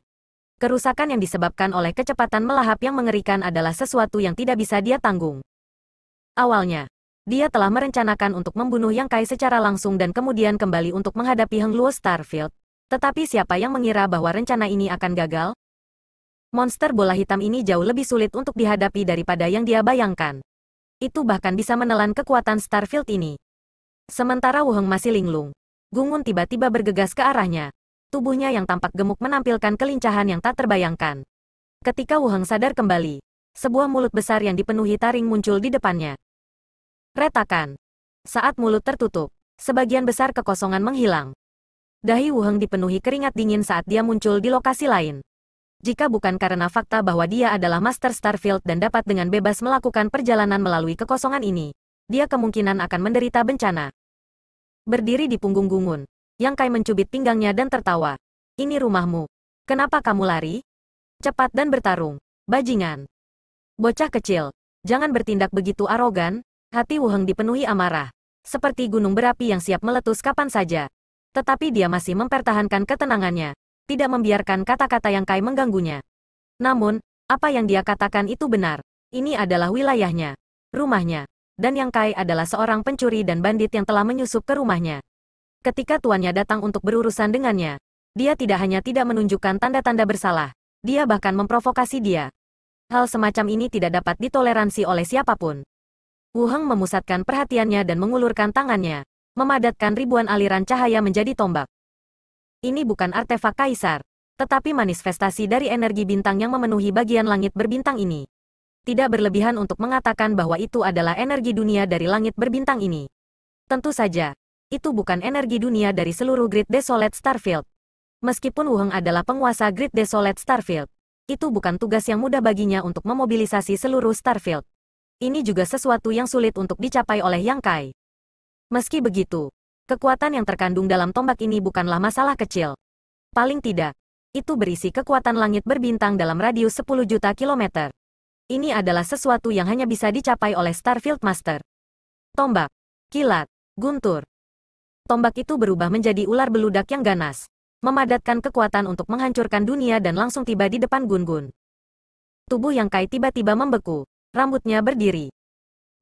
Kerusakan yang disebabkan oleh kecepatan melahap yang mengerikan adalah sesuatu yang tidak bisa dia tanggung. Awalnya, dia telah merencanakan untuk membunuh Yang Kai secara langsung dan kemudian kembali untuk menghadapi Heng Luo Starfield. Tetapi siapa yang mengira bahwa rencana ini akan gagal? Monster bola hitam ini jauh lebih sulit untuk dihadapi daripada yang dia bayangkan. Itu bahkan bisa menelan kekuatan Starfield ini. Sementara Wu Heng masih linglung. Gungun tiba-tiba bergegas ke arahnya. Tubuhnya yang tampak gemuk menampilkan kelincahan yang tak terbayangkan. Ketika Wu Heng sadar kembali, sebuah mulut besar yang dipenuhi taring muncul di depannya. Retakan. Saat mulut tertutup, sebagian besar kekosongan menghilang. Dahi Wuheng dipenuhi keringat dingin saat dia muncul di lokasi lain. Jika bukan karena fakta bahwa dia adalah Master Starfield dan dapat dengan bebas melakukan perjalanan melalui kekosongan ini, dia kemungkinan akan menderita bencana. Berdiri di punggung Gungun, Yang Kai mencubit pinggangnya dan tertawa. Ini rumahmu. Kenapa kamu lari? Cepat dan bertarung, bajingan. Bocah kecil, jangan bertindak begitu arogan, hati Wuheng dipenuhi amarah. Seperti gunung berapi yang siap meletus kapan saja. Tetapi dia masih mempertahankan ketenangannya, tidak membiarkan kata-kata yang Kai mengganggunya. Namun, apa yang dia katakan itu benar. Ini adalah wilayahnya, rumahnya, dan yang Kai adalah seorang pencuri dan bandit yang telah menyusup ke rumahnya. Ketika tuannya datang untuk berurusan dengannya, dia tidak hanya tidak menunjukkan tanda-tanda bersalah, dia bahkan memprovokasi dia. Hal semacam ini tidak dapat ditoleransi oleh siapapun. Wu Heng memusatkan perhatiannya dan mengulurkan tangannya, memadatkan ribuan aliran cahaya menjadi tombak. Ini bukan artefak kaisar, tetapi manifestasi dari energi bintang yang memenuhi bagian langit berbintang ini. Tidak berlebihan untuk mengatakan bahwa itu adalah energi dunia dari langit berbintang ini. Tentu saja, itu bukan energi dunia dari seluruh Grid Desolate Starfield. Meskipun Wu Heng adalah penguasa Grid Desolate Starfield, itu bukan tugas yang mudah baginya untuk memobilisasi seluruh Starfield. Ini juga sesuatu yang sulit untuk dicapai oleh Yang Kai. Meski begitu, kekuatan yang terkandung dalam tombak ini bukanlah masalah kecil. Paling tidak, itu berisi kekuatan langit berbintang dalam radius 10 juta kilometer. Ini adalah sesuatu yang hanya bisa dicapai oleh Starfield Master. Tombak, kilat, guntur. Tombak itu berubah menjadi ular beludak yang ganas memadatkan kekuatan untuk menghancurkan dunia dan langsung tiba di depan Gun-Gun. Tubuh yang Kai tiba-tiba membeku, rambutnya berdiri.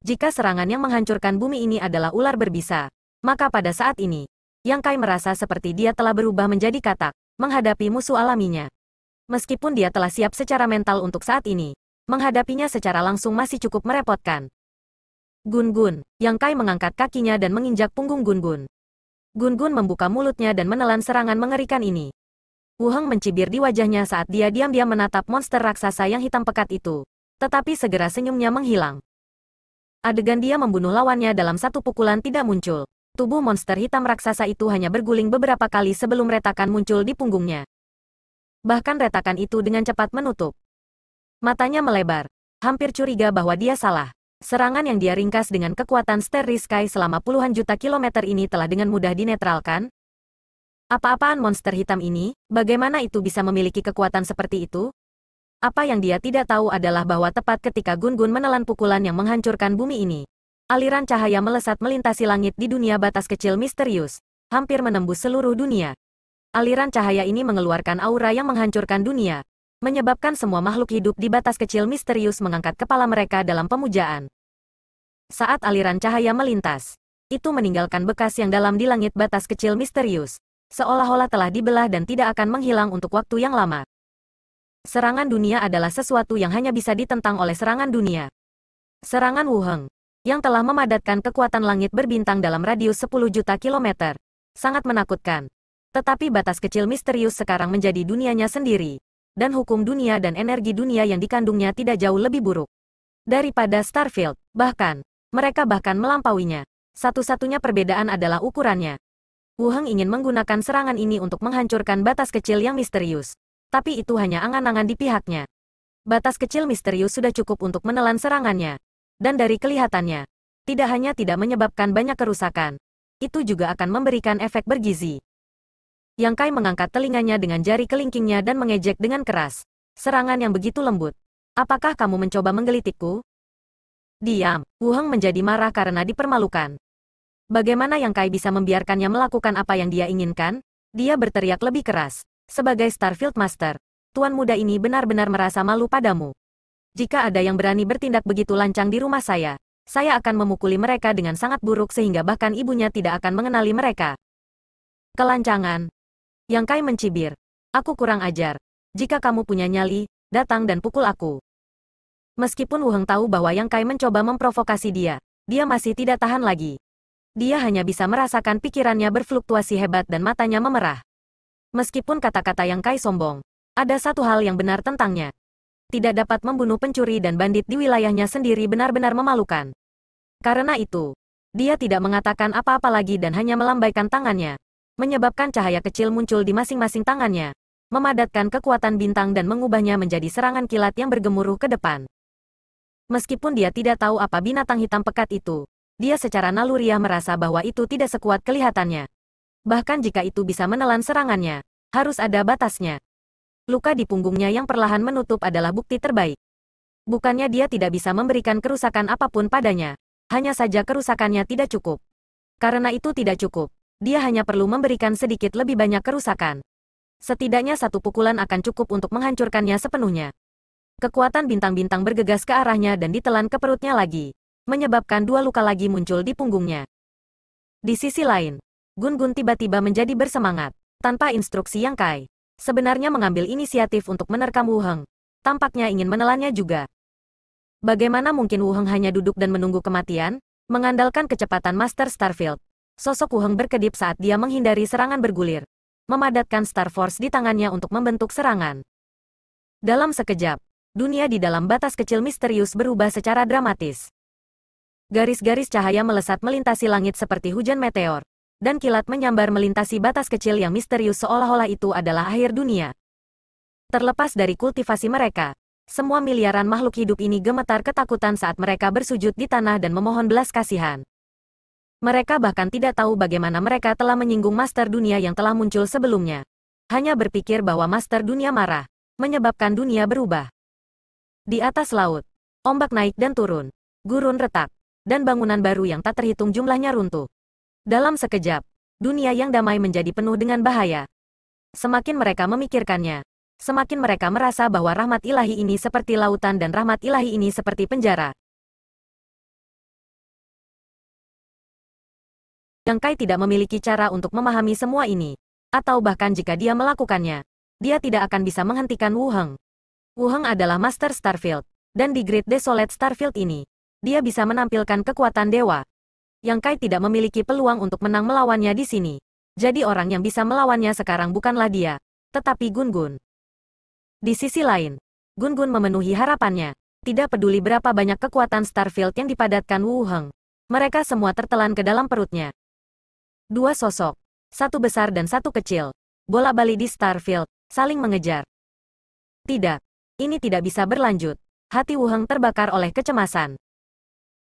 Jika serangan yang menghancurkan bumi ini adalah ular berbisa, maka pada saat ini, Yang Kai merasa seperti dia telah berubah menjadi katak, menghadapi musuh alaminya. Meskipun dia telah siap secara mental untuk saat ini, menghadapinya secara langsung masih cukup merepotkan. Gun-Gun, Yang Kai mengangkat kakinya dan menginjak punggung Gun-Gun. Gun-Gun membuka mulutnya dan menelan serangan mengerikan ini. Wu Heng mencibir di wajahnya saat dia diam-diam menatap monster raksasa yang hitam pekat itu. Tetapi segera senyumnya menghilang. Adegan dia membunuh lawannya dalam satu pukulan tidak muncul. Tubuh monster hitam raksasa itu hanya berguling beberapa kali sebelum retakan muncul di punggungnya. Bahkan retakan itu dengan cepat menutup. Matanya melebar. Hampir curiga bahwa dia salah. Serangan yang dia ringkas dengan kekuatan Starry Sky selama puluhan juta kilometer ini telah dengan mudah dinetralkan. Apa-apaan monster hitam ini, bagaimana itu bisa memiliki kekuatan seperti itu? Apa yang dia tidak tahu adalah bahwa tepat ketika Gun-Gun menelan pukulan yang menghancurkan bumi ini, aliran cahaya melesat melintasi langit di dunia batas kecil misterius, hampir menembus seluruh dunia. Aliran cahaya ini mengeluarkan aura yang menghancurkan dunia, menyebabkan semua makhluk hidup di batas kecil misterius mengangkat kepala mereka dalam pemujaan. Saat aliran cahaya melintas, itu meninggalkan bekas yang dalam di langit batas kecil misterius, seolah-olah telah dibelah dan tidak akan menghilang untuk waktu yang lama. Serangan dunia adalah sesuatu yang hanya bisa ditentang oleh serangan dunia. Serangan Wuheng, yang telah memadatkan kekuatan langit berbintang dalam radius 10 juta kilometer, sangat menakutkan. Tetapi batas kecil misterius sekarang menjadi dunianya sendiri dan hukum dunia dan energi dunia yang dikandungnya tidak jauh lebih buruk daripada Starfield. Bahkan, mereka bahkan melampauinya. Satu-satunya perbedaan adalah ukurannya. Wu Heng ingin menggunakan serangan ini untuk menghancurkan batas kecil yang misterius. Tapi itu hanya angan-angan di pihaknya. Batas kecil misterius sudah cukup untuk menelan serangannya. Dan dari kelihatannya, tidak hanya tidak menyebabkan banyak kerusakan, itu juga akan memberikan efek bergizi. Yang Kai mengangkat telinganya dengan jari kelingkingnya dan mengejek dengan keras. Serangan yang begitu lembut. Apakah kamu mencoba menggelitikku? Diam, Wu Heng menjadi marah karena dipermalukan. Bagaimana Yang Kai bisa membiarkannya melakukan apa yang dia inginkan? Dia berteriak lebih keras. Sebagai Starfield Master, tuan muda ini benar-benar merasa malu padamu. Jika ada yang berani bertindak begitu lancang di rumah saya, saya akan memukuli mereka dengan sangat buruk sehingga bahkan ibunya tidak akan mengenali mereka. Kelancangan, yang Kai mencibir. Aku kurang ajar. Jika kamu punya nyali, datang dan pukul aku. Meskipun Wu Wuheng tahu bahwa Yang Kai mencoba memprovokasi dia, dia masih tidak tahan lagi. Dia hanya bisa merasakan pikirannya berfluktuasi hebat dan matanya memerah. Meskipun kata-kata Yang Kai sombong, ada satu hal yang benar tentangnya. Tidak dapat membunuh pencuri dan bandit di wilayahnya sendiri benar-benar memalukan. Karena itu, dia tidak mengatakan apa-apa lagi dan hanya melambaikan tangannya menyebabkan cahaya kecil muncul di masing-masing tangannya, memadatkan kekuatan bintang dan mengubahnya menjadi serangan kilat yang bergemuruh ke depan. Meskipun dia tidak tahu apa binatang hitam pekat itu, dia secara naluriah merasa bahwa itu tidak sekuat kelihatannya. Bahkan jika itu bisa menelan serangannya, harus ada batasnya. Luka di punggungnya yang perlahan menutup adalah bukti terbaik. Bukannya dia tidak bisa memberikan kerusakan apapun padanya, hanya saja kerusakannya tidak cukup. Karena itu tidak cukup, dia hanya perlu memberikan sedikit lebih banyak kerusakan. Setidaknya satu pukulan akan cukup untuk menghancurkannya sepenuhnya. Kekuatan bintang-bintang bergegas ke arahnya dan ditelan ke perutnya lagi, menyebabkan dua luka lagi muncul di punggungnya. Di sisi lain, Gun-Gun tiba-tiba menjadi bersemangat, tanpa instruksi yang Kai. Sebenarnya mengambil inisiatif untuk menerkam Wu Heng. Tampaknya ingin menelannya juga. Bagaimana mungkin Wu Heng hanya duduk dan menunggu kematian? Mengandalkan kecepatan Master Starfield, sosok kuheng berkedip saat dia menghindari serangan bergulir. Memadatkan Star Force di tangannya untuk membentuk serangan. Dalam sekejap, dunia di dalam batas kecil misterius berubah secara dramatis. Garis-garis cahaya melesat melintasi langit seperti hujan meteor, dan kilat menyambar melintasi batas kecil yang misterius seolah-olah itu adalah akhir dunia. Terlepas dari kultivasi mereka, semua miliaran makhluk hidup ini gemetar ketakutan saat mereka bersujud di tanah dan memohon belas kasihan. Mereka bahkan tidak tahu bagaimana mereka telah menyinggung Master Dunia yang telah muncul sebelumnya. Hanya berpikir bahwa Master Dunia marah, menyebabkan dunia berubah. Di atas laut, ombak naik dan turun, gurun retak, dan bangunan baru yang tak terhitung jumlahnya runtuh. Dalam sekejap, dunia yang damai menjadi penuh dengan bahaya. Semakin mereka memikirkannya, semakin mereka merasa bahwa rahmat ilahi ini seperti lautan dan rahmat ilahi ini seperti penjara. Yang Kai tidak memiliki cara untuk memahami semua ini. Atau bahkan jika dia melakukannya, dia tidak akan bisa menghentikan Wu Heng. Wu Heng adalah Master Starfield, dan di Great Desolate Starfield ini, dia bisa menampilkan kekuatan dewa. Yang Kai tidak memiliki peluang untuk menang melawannya di sini. Jadi orang yang bisa melawannya sekarang bukanlah dia, tetapi Gun Gun. Di sisi lain, Gun Gun memenuhi harapannya. Tidak peduli berapa banyak kekuatan Starfield yang dipadatkan Wu Heng. Mereka semua tertelan ke dalam perutnya. Dua sosok, satu besar dan satu kecil, bola bali di Starfield, saling mengejar. Tidak, ini tidak bisa berlanjut. Hati Wuheng terbakar oleh kecemasan.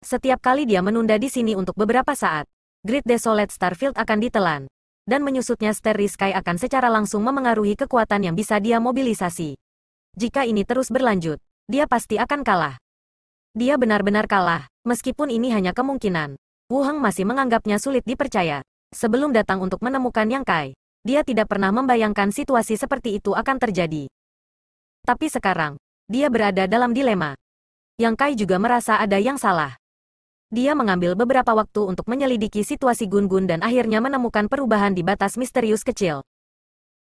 Setiap kali dia menunda di sini untuk beberapa saat, Great Desolate Starfield akan ditelan. Dan menyusutnya Starry Sky akan secara langsung memengaruhi kekuatan yang bisa dia mobilisasi. Jika ini terus berlanjut, dia pasti akan kalah. Dia benar-benar kalah, meskipun ini hanya kemungkinan. Wu masih menganggapnya sulit dipercaya. Sebelum datang untuk menemukan Yang Kai, dia tidak pernah membayangkan situasi seperti itu akan terjadi. Tapi sekarang, dia berada dalam dilema. Yang Kai juga merasa ada yang salah. Dia mengambil beberapa waktu untuk menyelidiki situasi Gun-Gun dan akhirnya menemukan perubahan di batas misterius kecil.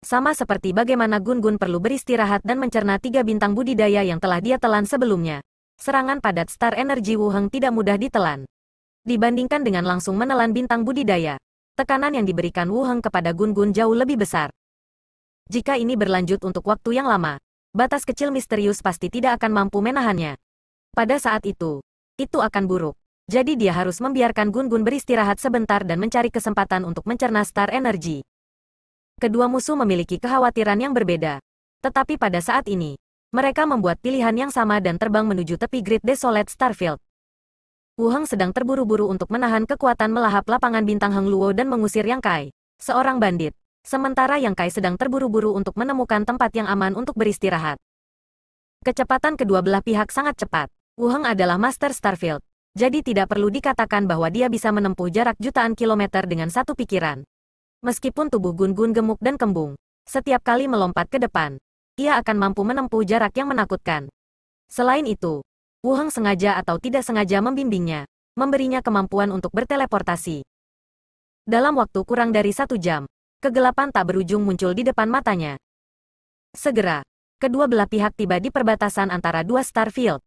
Sama seperti bagaimana Gun-Gun perlu beristirahat dan mencerna tiga bintang budidaya yang telah dia telan sebelumnya. Serangan padat Star Energy Wuheng tidak mudah ditelan. Dibandingkan dengan langsung menelan bintang budidaya, tekanan yang diberikan Wu Heng kepada Gun Gun jauh lebih besar. Jika ini berlanjut untuk waktu yang lama, batas kecil misterius pasti tidak akan mampu menahannya. Pada saat itu, itu akan buruk. Jadi dia harus membiarkan Gun Gun beristirahat sebentar dan mencari kesempatan untuk mencerna star energi. Kedua musuh memiliki kekhawatiran yang berbeda. Tetapi pada saat ini, mereka membuat pilihan yang sama dan terbang menuju tepi Great Desolate Starfield. Wu Hang sedang terburu-buru untuk menahan kekuatan melahap lapangan bintang Heng Luo dan mengusir Yang Kai, seorang bandit. Sementara Yang Kai sedang terburu-buru untuk menemukan tempat yang aman untuk beristirahat. Kecepatan kedua belah pihak sangat cepat. Wu Hang adalah Master Starfield, jadi tidak perlu dikatakan bahwa dia bisa menempuh jarak jutaan kilometer dengan satu pikiran. Meskipun tubuh Gun-Gun gemuk dan kembung, setiap kali melompat ke depan, ia akan mampu menempuh jarak yang menakutkan. Selain itu, Wu sengaja atau tidak sengaja membimbingnya, memberinya kemampuan untuk berteleportasi. Dalam waktu kurang dari satu jam, kegelapan tak berujung muncul di depan matanya. Segera, kedua belah pihak tiba di perbatasan antara dua Starfield.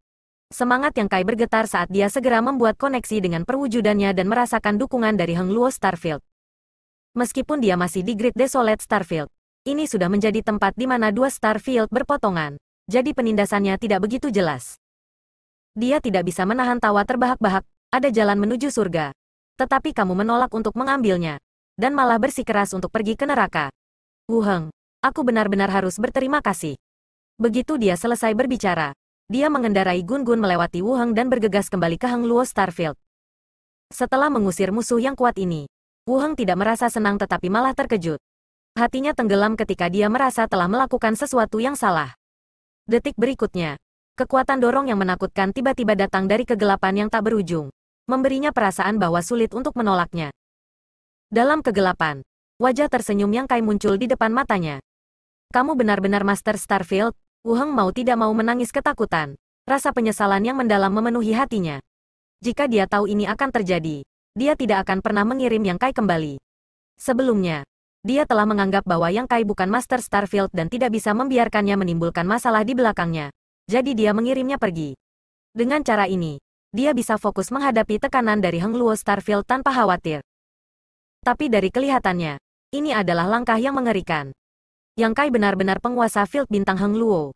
Semangat yang Kai bergetar saat dia segera membuat koneksi dengan perwujudannya dan merasakan dukungan dari Heng Luo Starfield. Meskipun dia masih di Great Desolate Starfield, ini sudah menjadi tempat di mana dua Starfield berpotongan, jadi penindasannya tidak begitu jelas. Dia tidak bisa menahan tawa terbahak-bahak, ada jalan menuju surga. Tetapi kamu menolak untuk mengambilnya. Dan malah bersikeras untuk pergi ke neraka. Wuheng, aku benar-benar harus berterima kasih. Begitu dia selesai berbicara, dia mengendarai Gun-Gun melewati Wuheng dan bergegas kembali ke Hang Luo Starfield. Setelah mengusir musuh yang kuat ini, Wuheng tidak merasa senang tetapi malah terkejut. Hatinya tenggelam ketika dia merasa telah melakukan sesuatu yang salah. Detik berikutnya, Kekuatan dorong yang menakutkan tiba-tiba datang dari kegelapan yang tak berujung. Memberinya perasaan bahwa sulit untuk menolaknya. Dalam kegelapan, wajah tersenyum yang Kai muncul di depan matanya. Kamu benar-benar Master Starfield, Wu Heng mau tidak mau menangis ketakutan. Rasa penyesalan yang mendalam memenuhi hatinya. Jika dia tahu ini akan terjadi, dia tidak akan pernah mengirim Yang Kai kembali. Sebelumnya, dia telah menganggap bahwa Yang Kai bukan Master Starfield dan tidak bisa membiarkannya menimbulkan masalah di belakangnya jadi dia mengirimnya pergi. Dengan cara ini, dia bisa fokus menghadapi tekanan dari Heng Luo Starfield tanpa khawatir. Tapi dari kelihatannya, ini adalah langkah yang mengerikan. Yang Kai benar-benar penguasa field bintang Heng Luo.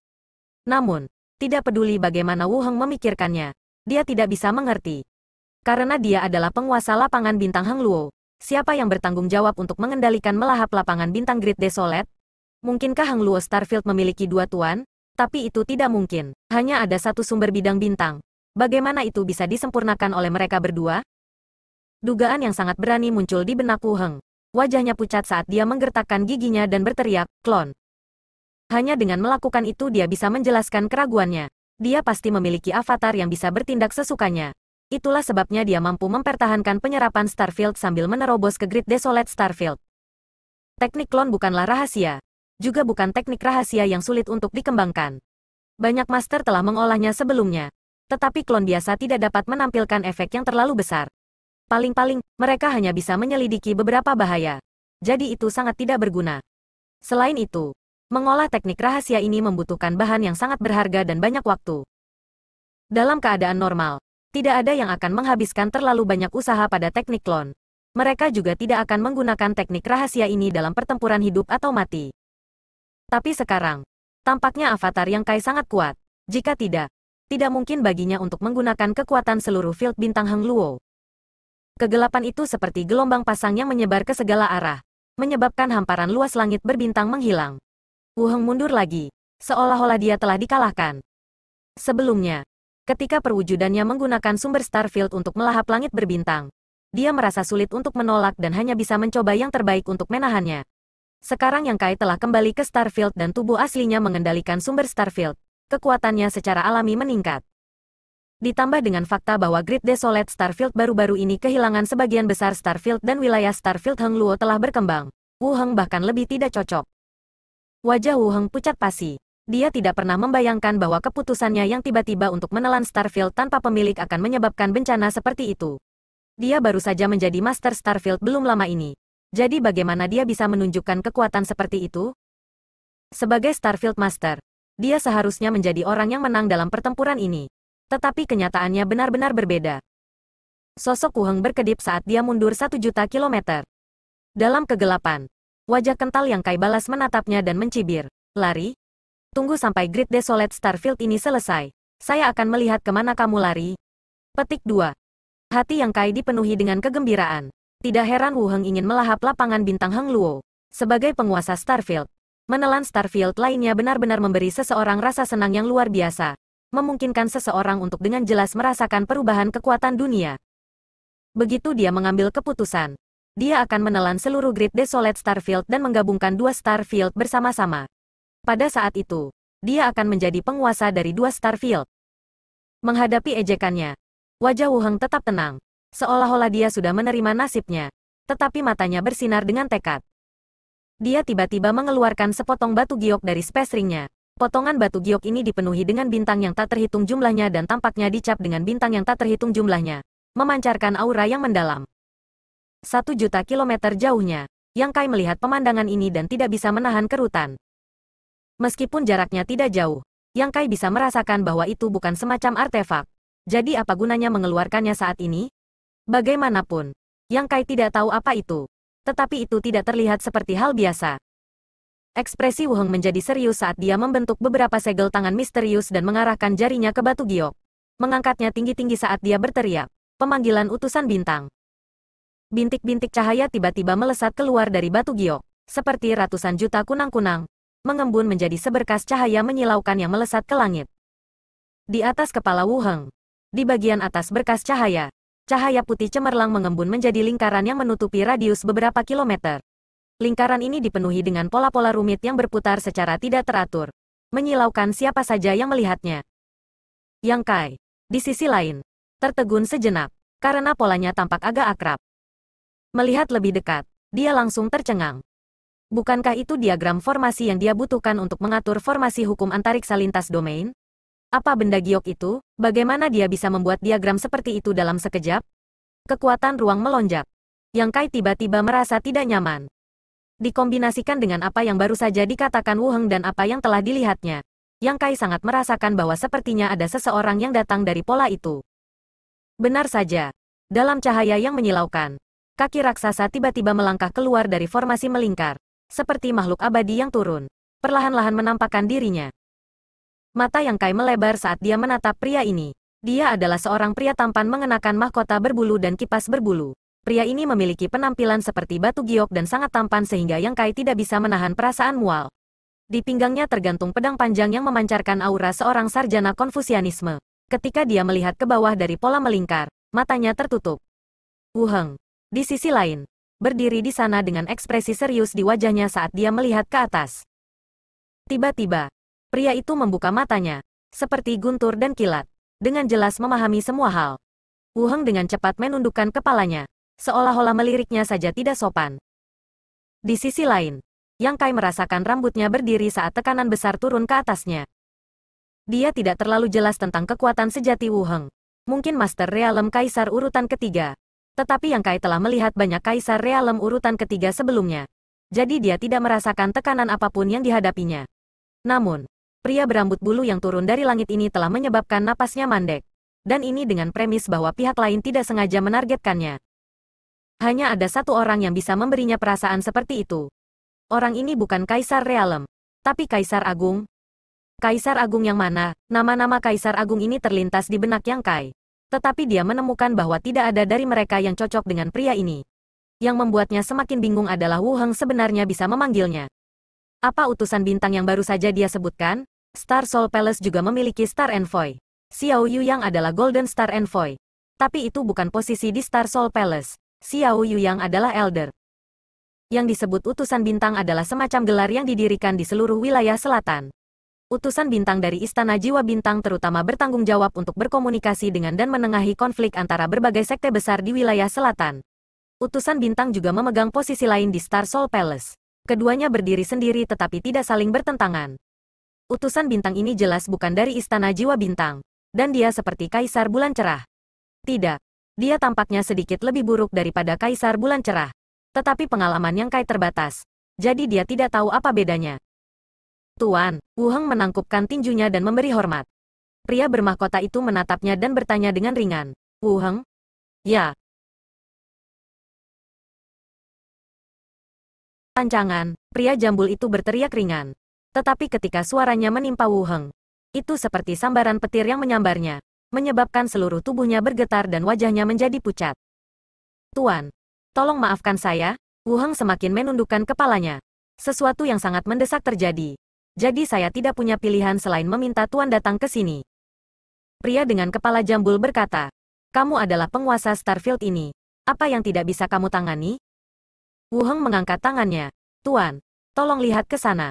Namun, tidak peduli bagaimana Wu Heng memikirkannya, dia tidak bisa mengerti. Karena dia adalah penguasa lapangan bintang Heng Luo, siapa yang bertanggung jawab untuk mengendalikan melahap lapangan bintang Great Desolate? Mungkinkah Hang Luo Starfield memiliki dua tuan? Tapi itu tidak mungkin. Hanya ada satu sumber bidang bintang. Bagaimana itu bisa disempurnakan oleh mereka berdua? Dugaan yang sangat berani muncul di benak Wu Heng. Wajahnya pucat saat dia menggertakkan giginya dan berteriak, klon. Hanya dengan melakukan itu dia bisa menjelaskan keraguannya. Dia pasti memiliki avatar yang bisa bertindak sesukanya. Itulah sebabnya dia mampu mempertahankan penyerapan Starfield sambil menerobos ke grid Desolate Starfield. Teknik klon bukanlah rahasia juga bukan teknik rahasia yang sulit untuk dikembangkan. Banyak master telah mengolahnya sebelumnya, tetapi klon biasa tidak dapat menampilkan efek yang terlalu besar. Paling-paling, mereka hanya bisa menyelidiki beberapa bahaya. Jadi itu sangat tidak berguna. Selain itu, mengolah teknik rahasia ini membutuhkan bahan yang sangat berharga dan banyak waktu. Dalam keadaan normal, tidak ada yang akan menghabiskan terlalu banyak usaha pada teknik klon. Mereka juga tidak akan menggunakan teknik rahasia ini dalam pertempuran hidup atau mati. Tapi sekarang, tampaknya avatar yang Kai sangat kuat. Jika tidak, tidak mungkin baginya untuk menggunakan kekuatan seluruh field bintang Heng Luo. Kegelapan itu seperti gelombang pasang yang menyebar ke segala arah, menyebabkan hamparan luas langit berbintang menghilang. Wu Heng mundur lagi, seolah-olah dia telah dikalahkan. Sebelumnya, ketika perwujudannya menggunakan sumber Starfield untuk melahap langit berbintang, dia merasa sulit untuk menolak dan hanya bisa mencoba yang terbaik untuk menahannya. Sekarang yang Kai telah kembali ke Starfield dan tubuh aslinya mengendalikan sumber Starfield. Kekuatannya secara alami meningkat. Ditambah dengan fakta bahwa grid desolate Starfield baru-baru ini kehilangan sebagian besar Starfield dan wilayah Starfield Hengluo telah berkembang. Wu Heng bahkan lebih tidak cocok. Wajah Wu Heng pucat pasi. Dia tidak pernah membayangkan bahwa keputusannya yang tiba-tiba untuk menelan Starfield tanpa pemilik akan menyebabkan bencana seperti itu. Dia baru saja menjadi Master Starfield belum lama ini. Jadi bagaimana dia bisa menunjukkan kekuatan seperti itu? Sebagai Starfield Master, dia seharusnya menjadi orang yang menang dalam pertempuran ini. Tetapi kenyataannya benar-benar berbeda. Sosok Kuheng berkedip saat dia mundur satu juta kilometer. Dalam kegelapan, wajah kental yang Kai balas menatapnya dan mencibir. Lari? Tunggu sampai Grid Desolate Starfield ini selesai. Saya akan melihat kemana kamu lari. Petik 2. Hati yang Kai dipenuhi dengan kegembiraan. Tidak heran Wu Heng ingin melahap lapangan bintang Heng Luo. Sebagai penguasa Starfield, menelan Starfield lainnya benar-benar memberi seseorang rasa senang yang luar biasa, memungkinkan seseorang untuk dengan jelas merasakan perubahan kekuatan dunia. Begitu dia mengambil keputusan, dia akan menelan seluruh grid Desolate Starfield dan menggabungkan dua Starfield bersama-sama. Pada saat itu, dia akan menjadi penguasa dari dua Starfield. Menghadapi ejekannya, wajah Wu Heng tetap tenang seolah-olah dia sudah menerima nasibnya. Tetapi matanya bersinar dengan tekad. Dia tiba-tiba mengeluarkan sepotong batu giok dari space ringnya. Potongan batu giok ini dipenuhi dengan bintang yang tak terhitung jumlahnya dan tampaknya dicap dengan bintang yang tak terhitung jumlahnya, memancarkan aura yang mendalam. Satu juta kilometer jauhnya, Yang Kai melihat pemandangan ini dan tidak bisa menahan kerutan. Meskipun jaraknya tidak jauh, Yang Kai bisa merasakan bahwa itu bukan semacam artefak. Jadi apa gunanya mengeluarkannya saat ini? Bagaimanapun, Yang Kai tidak tahu apa itu. Tetapi itu tidak terlihat seperti hal biasa. Ekspresi Wuheng menjadi serius saat dia membentuk beberapa segel tangan misterius dan mengarahkan jarinya ke batu giok. Mengangkatnya tinggi-tinggi saat dia berteriak. Pemanggilan utusan bintang. Bintik-bintik cahaya tiba-tiba melesat keluar dari batu giok. Seperti ratusan juta kunang-kunang. Mengembun menjadi seberkas cahaya menyilaukan yang melesat ke langit. Di atas kepala Wuheng. Di bagian atas berkas cahaya cahaya putih cemerlang mengembun menjadi lingkaran yang menutupi radius beberapa kilometer. Lingkaran ini dipenuhi dengan pola-pola rumit yang berputar secara tidak teratur, menyilaukan siapa saja yang melihatnya. Yang Kai, di sisi lain, tertegun sejenak, karena polanya tampak agak akrab. Melihat lebih dekat, dia langsung tercengang. Bukankah itu diagram formasi yang dia butuhkan untuk mengatur formasi hukum antariksa lintas domain? Apa benda giok itu? Bagaimana dia bisa membuat diagram seperti itu dalam sekejap? Kekuatan ruang melonjak. Yang Kai tiba-tiba merasa tidak nyaman. Dikombinasikan dengan apa yang baru saja dikatakan Wu Heng dan apa yang telah dilihatnya. Yang Kai sangat merasakan bahwa sepertinya ada seseorang yang datang dari pola itu. Benar saja. Dalam cahaya yang menyilaukan, kaki raksasa tiba-tiba melangkah keluar dari formasi melingkar, seperti makhluk abadi yang turun, perlahan-lahan menampakkan dirinya. Mata yang Kai melebar saat dia menatap pria ini. Dia adalah seorang pria tampan mengenakan mahkota berbulu dan kipas berbulu. Pria ini memiliki penampilan seperti batu giok dan sangat tampan sehingga Yang Kai tidak bisa menahan perasaan mual. Di pinggangnya tergantung pedang panjang yang memancarkan aura seorang sarjana konfusianisme. Ketika dia melihat ke bawah dari pola melingkar, matanya tertutup. Wuheng. Di sisi lain, berdiri di sana dengan ekspresi serius di wajahnya saat dia melihat ke atas. Tiba-tiba, Pria itu membuka matanya, seperti guntur dan kilat, dengan jelas memahami semua hal. Wu Heng dengan cepat menundukkan kepalanya, seolah-olah meliriknya saja tidak sopan. Di sisi lain, Yang Kai merasakan rambutnya berdiri saat tekanan besar turun ke atasnya. Dia tidak terlalu jelas tentang kekuatan sejati Wu Heng. Mungkin Master Realem Kaisar urutan ketiga. Tetapi Yang Kai telah melihat banyak Kaisar Realem urutan ketiga sebelumnya. Jadi dia tidak merasakan tekanan apapun yang dihadapinya. Namun, Pria berambut bulu yang turun dari langit ini telah menyebabkan napasnya mandek. Dan ini dengan premis bahwa pihak lain tidak sengaja menargetkannya. Hanya ada satu orang yang bisa memberinya perasaan seperti itu. Orang ini bukan Kaisar Realem, tapi Kaisar Agung. Kaisar Agung yang mana, nama-nama Kaisar Agung ini terlintas di benak Yang Kai. Tetapi dia menemukan bahwa tidak ada dari mereka yang cocok dengan pria ini. Yang membuatnya semakin bingung adalah Wu Heng sebenarnya bisa memanggilnya. Apa utusan bintang yang baru saja dia sebutkan? Star Soul Palace juga memiliki Star Envoy. Xiao Yu yang adalah Golden Star Envoy. Tapi itu bukan posisi di Star Soul Palace. Xiao Yu yang adalah Elder. Yang disebut utusan bintang adalah semacam gelar yang didirikan di seluruh wilayah selatan. Utusan bintang dari Istana Jiwa Bintang terutama bertanggung jawab untuk berkomunikasi dengan dan menengahi konflik antara berbagai sekte besar di wilayah selatan. Utusan bintang juga memegang posisi lain di Star Soul Palace. Keduanya berdiri sendiri tetapi tidak saling bertentangan utusan bintang ini jelas bukan dari Istana Jiwa Bintang. Dan dia seperti Kaisar Bulan Cerah. Tidak. Dia tampaknya sedikit lebih buruk daripada Kaisar Bulan Cerah. Tetapi pengalaman yang Kai terbatas. Jadi dia tidak tahu apa bedanya. Tuan, Wu Heng menangkupkan tinjunya dan memberi hormat. Pria bermahkota itu menatapnya dan bertanya dengan ringan. Wu Heng? Ya. Tancangan, pria jambul itu berteriak ringan. Tetapi ketika suaranya menimpa Wu Heng, itu seperti sambaran petir yang menyambarnya, menyebabkan seluruh tubuhnya bergetar dan wajahnya menjadi pucat. Tuan, tolong maafkan saya, Wu Heng semakin menundukkan kepalanya. Sesuatu yang sangat mendesak terjadi. Jadi saya tidak punya pilihan selain meminta Tuan datang ke sini. Pria dengan kepala jambul berkata, kamu adalah penguasa Starfield ini. Apa yang tidak bisa kamu tangani? Wu Heng mengangkat tangannya. Tuan, tolong lihat ke sana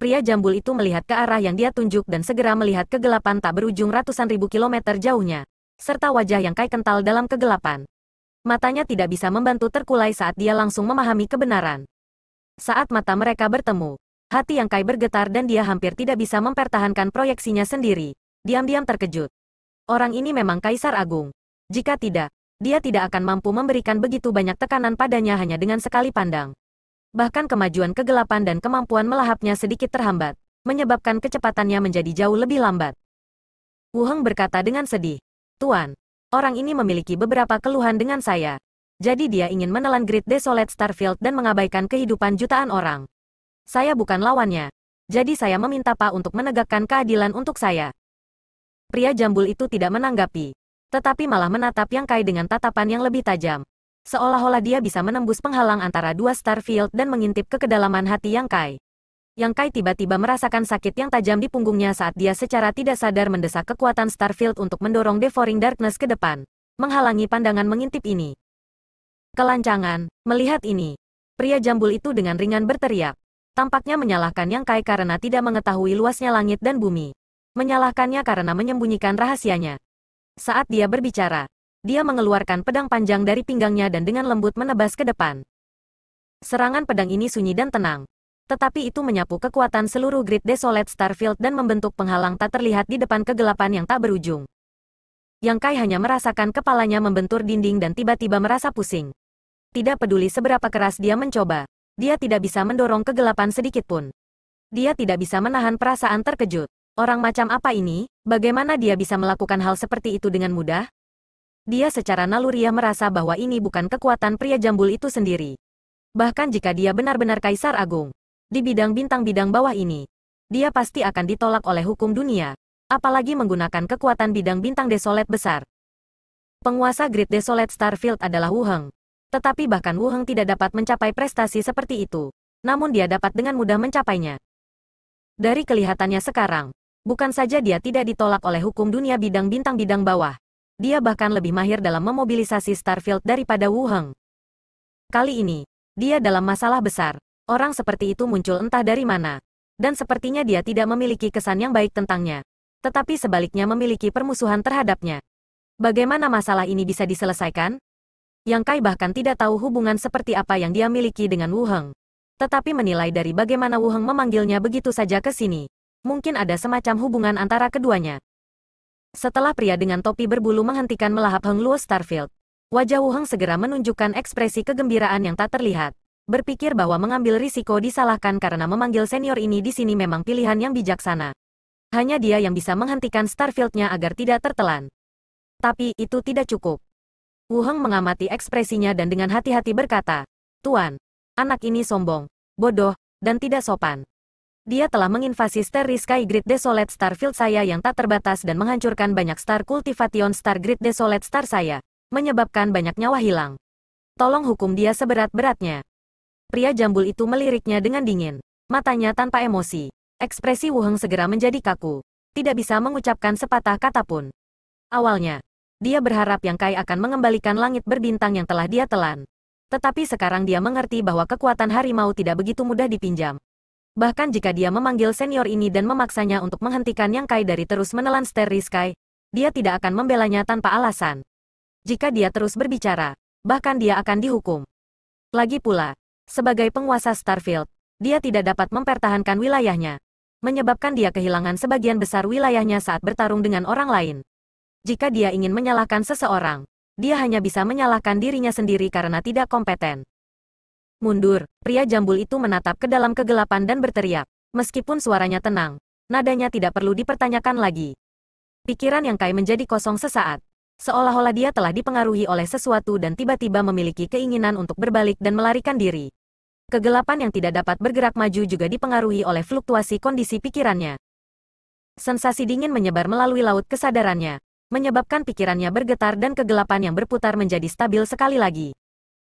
pria jambul itu melihat ke arah yang dia tunjuk dan segera melihat kegelapan tak berujung ratusan ribu kilometer jauhnya, serta wajah yang kai kental dalam kegelapan. Matanya tidak bisa membantu terkulai saat dia langsung memahami kebenaran. Saat mata mereka bertemu, hati yang kai bergetar dan dia hampir tidak bisa mempertahankan proyeksinya sendiri. Diam-diam terkejut. Orang ini memang kaisar agung. Jika tidak, dia tidak akan mampu memberikan begitu banyak tekanan padanya hanya dengan sekali pandang bahkan kemajuan kegelapan dan kemampuan melahapnya sedikit terhambat, menyebabkan kecepatannya menjadi jauh lebih lambat. Wu Heng berkata dengan sedih, Tuan, orang ini memiliki beberapa keluhan dengan saya. Jadi dia ingin menelan Great Desolate Starfield dan mengabaikan kehidupan jutaan orang. Saya bukan lawannya. Jadi saya meminta Pak untuk menegakkan keadilan untuk saya. Pria jambul itu tidak menanggapi. Tetapi malah menatap Yang Kai dengan tatapan yang lebih tajam. Seolah-olah dia bisa menembus penghalang antara dua Starfield dan mengintip ke kedalaman hati Yang Kai. Yang Kai tiba-tiba merasakan sakit yang tajam di punggungnya saat dia secara tidak sadar mendesak kekuatan Starfield untuk mendorong Devouring Darkness ke depan, menghalangi pandangan mengintip ini. Kelancangan, melihat ini. Pria jambul itu dengan ringan berteriak. Tampaknya menyalahkan Yang Kai karena tidak mengetahui luasnya langit dan bumi. Menyalahkannya karena menyembunyikan rahasianya. Saat dia berbicara, dia mengeluarkan pedang panjang dari pinggangnya dan dengan lembut menebas ke depan. Serangan pedang ini sunyi dan tenang. Tetapi itu menyapu kekuatan seluruh grid Desolate Starfield dan membentuk penghalang tak terlihat di depan kegelapan yang tak berujung. Yang Kai hanya merasakan kepalanya membentur dinding dan tiba-tiba merasa pusing. Tidak peduli seberapa keras dia mencoba, dia tidak bisa mendorong kegelapan sedikit pun. Dia tidak bisa menahan perasaan terkejut. Orang macam apa ini? Bagaimana dia bisa melakukan hal seperti itu dengan mudah? dia secara naluriah merasa bahwa ini bukan kekuatan pria jambul itu sendiri. Bahkan jika dia benar-benar kaisar agung, di bidang bintang-bidang bawah ini, dia pasti akan ditolak oleh hukum dunia, apalagi menggunakan kekuatan bidang bintang desolet besar. Penguasa Great Desolate Starfield adalah Wu Heng. Tetapi bahkan Wu Heng tidak dapat mencapai prestasi seperti itu. Namun dia dapat dengan mudah mencapainya. Dari kelihatannya sekarang, bukan saja dia tidak ditolak oleh hukum dunia bidang bintang-bidang bawah, dia bahkan lebih mahir dalam memobilisasi Starfield daripada Wu Heng. Kali ini, dia dalam masalah besar. Orang seperti itu muncul entah dari mana. Dan sepertinya dia tidak memiliki kesan yang baik tentangnya. Tetapi sebaliknya memiliki permusuhan terhadapnya. Bagaimana masalah ini bisa diselesaikan? Yang Kai bahkan tidak tahu hubungan seperti apa yang dia miliki dengan Wu Heng. Tetapi menilai dari bagaimana Wu Heng memanggilnya begitu saja ke sini. Mungkin ada semacam hubungan antara keduanya. Setelah pria dengan topi berbulu menghentikan melahap Heng Luo Starfield, wajah Wu Heng segera menunjukkan ekspresi kegembiraan yang tak terlihat. Berpikir bahwa mengambil risiko disalahkan karena memanggil senior ini di sini memang pilihan yang bijaksana. Hanya dia yang bisa menghentikan Starfield-nya agar tidak tertelan. Tapi, itu tidak cukup. Wu Heng mengamati ekspresinya dan dengan hati-hati berkata, Tuan, anak ini sombong, bodoh, dan tidak sopan. Dia telah menginvasi Starry Sky Grid Desolate Starfield saya yang tak terbatas dan menghancurkan banyak Star Cultivation Star Grid Desolate Star saya, menyebabkan banyak nyawa hilang. Tolong hukum dia seberat-beratnya. Pria jambul itu meliriknya dengan dingin. Matanya tanpa emosi. Ekspresi Wuheng segera menjadi kaku. Tidak bisa mengucapkan sepatah kata pun. Awalnya, dia berharap Yang Kai akan mengembalikan langit berbintang yang telah dia telan. Tetapi sekarang dia mengerti bahwa kekuatan harimau tidak begitu mudah dipinjam. Bahkan jika dia memanggil senior ini dan memaksanya untuk menghentikan Yang Kai dari terus menelan Starry Sky, dia tidak akan membelanya tanpa alasan. Jika dia terus berbicara, bahkan dia akan dihukum. Lagi pula, sebagai penguasa Starfield, dia tidak dapat mempertahankan wilayahnya, menyebabkan dia kehilangan sebagian besar wilayahnya saat bertarung dengan orang lain. Jika dia ingin menyalahkan seseorang, dia hanya bisa menyalahkan dirinya sendiri karena tidak kompeten. Mundur, pria jambul itu menatap ke dalam kegelapan dan berteriak. Meskipun suaranya tenang, nadanya tidak perlu dipertanyakan lagi. Pikiran yang Kai menjadi kosong sesaat. Seolah-olah dia telah dipengaruhi oleh sesuatu dan tiba-tiba memiliki keinginan untuk berbalik dan melarikan diri. Kegelapan yang tidak dapat bergerak maju juga dipengaruhi oleh fluktuasi kondisi pikirannya. Sensasi dingin menyebar melalui laut kesadarannya, menyebabkan pikirannya bergetar dan kegelapan yang berputar menjadi stabil sekali lagi.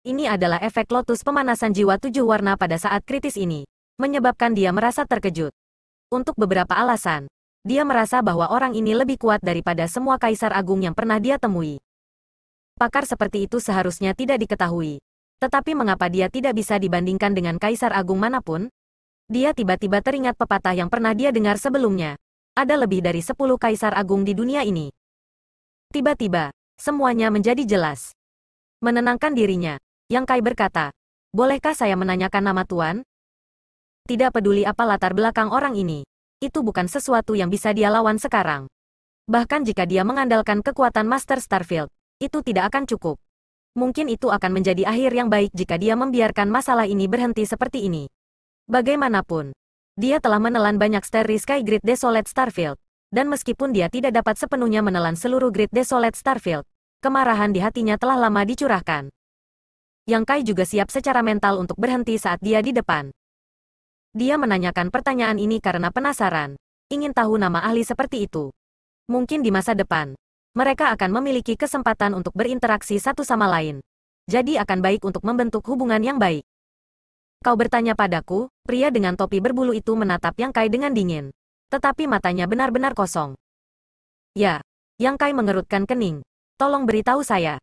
Ini adalah efek lotus pemanasan jiwa tujuh warna pada saat kritis ini, menyebabkan dia merasa terkejut. Untuk beberapa alasan, dia merasa bahwa orang ini lebih kuat daripada semua kaisar agung yang pernah dia temui. Pakar seperti itu seharusnya tidak diketahui. Tetapi mengapa dia tidak bisa dibandingkan dengan kaisar agung manapun? Dia tiba-tiba teringat pepatah yang pernah dia dengar sebelumnya. Ada lebih dari sepuluh kaisar agung di dunia ini. Tiba-tiba, semuanya menjadi jelas. Menenangkan dirinya, yang Kai berkata, Bolehkah saya menanyakan nama Tuan? Tidak peduli apa latar belakang orang ini, itu bukan sesuatu yang bisa dia lawan sekarang. Bahkan jika dia mengandalkan kekuatan Master Starfield, itu tidak akan cukup. Mungkin itu akan menjadi akhir yang baik jika dia membiarkan masalah ini berhenti seperti ini. Bagaimanapun, dia telah menelan banyak steri Sky Grid Desolate Starfield, dan meskipun dia tidak dapat sepenuhnya menelan seluruh Grid Desolate Starfield, kemarahan di hatinya telah lama dicurahkan. Yang Kai juga siap secara mental untuk berhenti saat dia di depan. Dia menanyakan pertanyaan ini karena penasaran. Ingin tahu nama ahli seperti itu. Mungkin di masa depan, mereka akan memiliki kesempatan untuk berinteraksi satu sama lain. Jadi akan baik untuk membentuk hubungan yang baik. Kau bertanya padaku, pria dengan topi berbulu itu menatap Yang Kai dengan dingin. Tetapi matanya benar-benar kosong. Ya, Yang Kai mengerutkan kening. Tolong beritahu saya.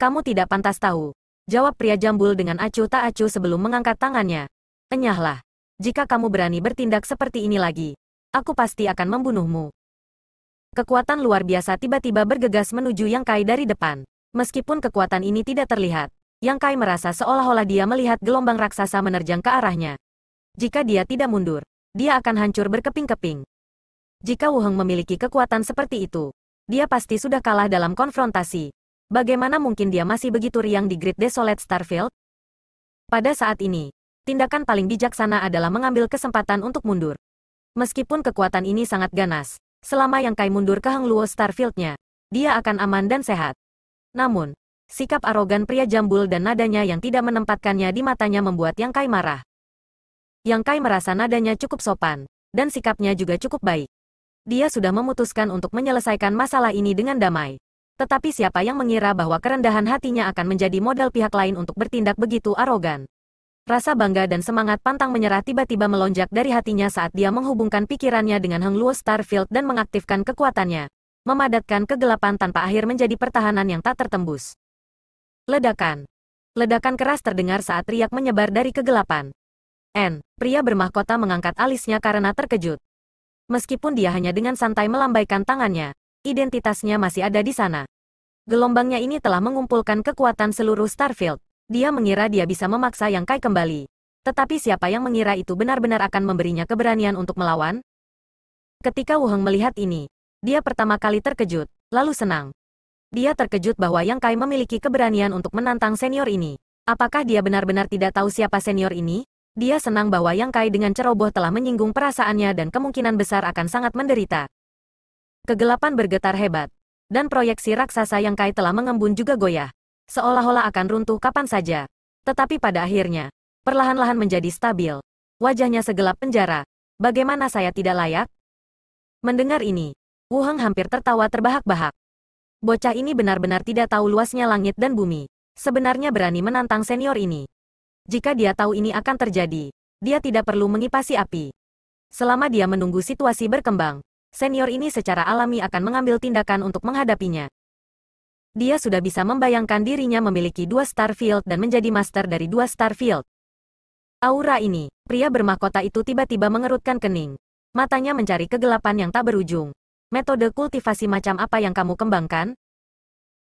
Kamu tidak pantas tahu. Jawab pria jambul dengan acuh tak acuh sebelum mengangkat tangannya. Enyahlah. Jika kamu berani bertindak seperti ini lagi, aku pasti akan membunuhmu. Kekuatan luar biasa tiba-tiba bergegas menuju Yang Kai dari depan. Meskipun kekuatan ini tidak terlihat, Yang Kai merasa seolah-olah dia melihat gelombang raksasa menerjang ke arahnya. Jika dia tidak mundur, dia akan hancur berkeping-keping. Jika Wu Heng memiliki kekuatan seperti itu, dia pasti sudah kalah dalam konfrontasi. Bagaimana mungkin dia masih begitu riang di Great Desolate Starfield? Pada saat ini, tindakan paling bijaksana adalah mengambil kesempatan untuk mundur. Meskipun kekuatan ini sangat ganas, selama yang Kai mundur ke Starfield-nya, dia akan aman dan sehat. Namun, sikap arogan pria jambul dan nadanya yang tidak menempatkannya di matanya membuat Yang Kai marah. Yang Kai merasa nadanya cukup sopan, dan sikapnya juga cukup baik. Dia sudah memutuskan untuk menyelesaikan masalah ini dengan damai. Tetapi siapa yang mengira bahwa kerendahan hatinya akan menjadi modal pihak lain untuk bertindak begitu arogan. Rasa bangga dan semangat pantang menyerah tiba-tiba melonjak dari hatinya saat dia menghubungkan pikirannya dengan Heng Luo Starfield dan mengaktifkan kekuatannya. Memadatkan kegelapan tanpa akhir menjadi pertahanan yang tak tertembus. Ledakan. Ledakan keras terdengar saat riak menyebar dari kegelapan. N, pria bermahkota mengangkat alisnya karena terkejut. Meskipun dia hanya dengan santai melambaikan tangannya, identitasnya masih ada di sana. Gelombangnya ini telah mengumpulkan kekuatan seluruh Starfield. Dia mengira dia bisa memaksa Yang Kai kembali. Tetapi siapa yang mengira itu benar-benar akan memberinya keberanian untuk melawan? Ketika Wu Heng melihat ini, dia pertama kali terkejut, lalu senang. Dia terkejut bahwa Yang Kai memiliki keberanian untuk menantang senior ini. Apakah dia benar-benar tidak tahu siapa senior ini? Dia senang bahwa Yang Kai dengan ceroboh telah menyinggung perasaannya dan kemungkinan besar akan sangat menderita. Kegelapan bergetar hebat. Dan proyeksi raksasa yang Kai telah mengembun juga goyah. Seolah-olah akan runtuh kapan saja. Tetapi pada akhirnya, perlahan-lahan menjadi stabil. Wajahnya segelap penjara. Bagaimana saya tidak layak? Mendengar ini, Wu Heng hampir tertawa terbahak-bahak. Bocah ini benar-benar tidak tahu luasnya langit dan bumi. Sebenarnya berani menantang senior ini. Jika dia tahu ini akan terjadi, dia tidak perlu mengipasi api. Selama dia menunggu situasi berkembang, senior ini secara alami akan mengambil tindakan untuk menghadapinya. Dia sudah bisa membayangkan dirinya memiliki dua Starfield dan menjadi master dari dua Starfield. Aura ini, pria bermahkota itu tiba-tiba mengerutkan kening. Matanya mencari kegelapan yang tak berujung. Metode kultivasi macam apa yang kamu kembangkan?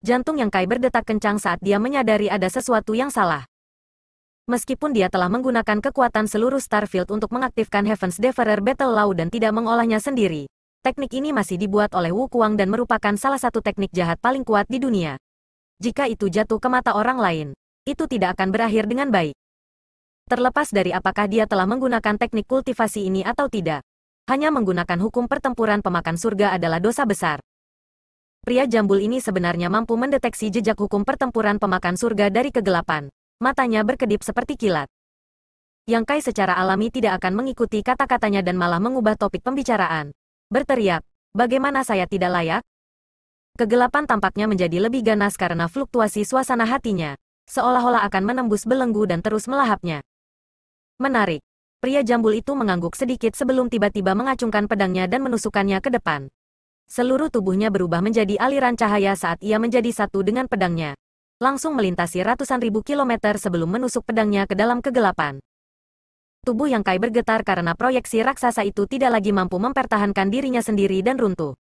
Jantung yang Kai berdetak kencang saat dia menyadari ada sesuatu yang salah. Meskipun dia telah menggunakan kekuatan seluruh Starfield untuk mengaktifkan Heaven's Deferer Battle Law dan tidak mengolahnya sendiri, Teknik ini masih dibuat oleh Wu Kuang dan merupakan salah satu teknik jahat paling kuat di dunia. Jika itu jatuh ke mata orang lain, itu tidak akan berakhir dengan baik. Terlepas dari apakah dia telah menggunakan teknik kultivasi ini atau tidak, hanya menggunakan hukum pertempuran pemakan surga adalah dosa besar. Pria jambul ini sebenarnya mampu mendeteksi jejak hukum pertempuran pemakan surga dari kegelapan. Matanya berkedip seperti kilat. Yang Kai secara alami tidak akan mengikuti kata-katanya dan malah mengubah topik pembicaraan. Berteriak, bagaimana saya tidak layak? Kegelapan tampaknya menjadi lebih ganas karena fluktuasi suasana hatinya, seolah-olah akan menembus belenggu dan terus melahapnya. Menarik, pria jambul itu mengangguk sedikit sebelum tiba-tiba mengacungkan pedangnya dan menusukannya ke depan. Seluruh tubuhnya berubah menjadi aliran cahaya saat ia menjadi satu dengan pedangnya. Langsung melintasi ratusan ribu kilometer sebelum menusuk pedangnya ke dalam kegelapan tubuh yang Kai bergetar karena proyeksi raksasa itu tidak lagi mampu mempertahankan dirinya sendiri dan runtuh.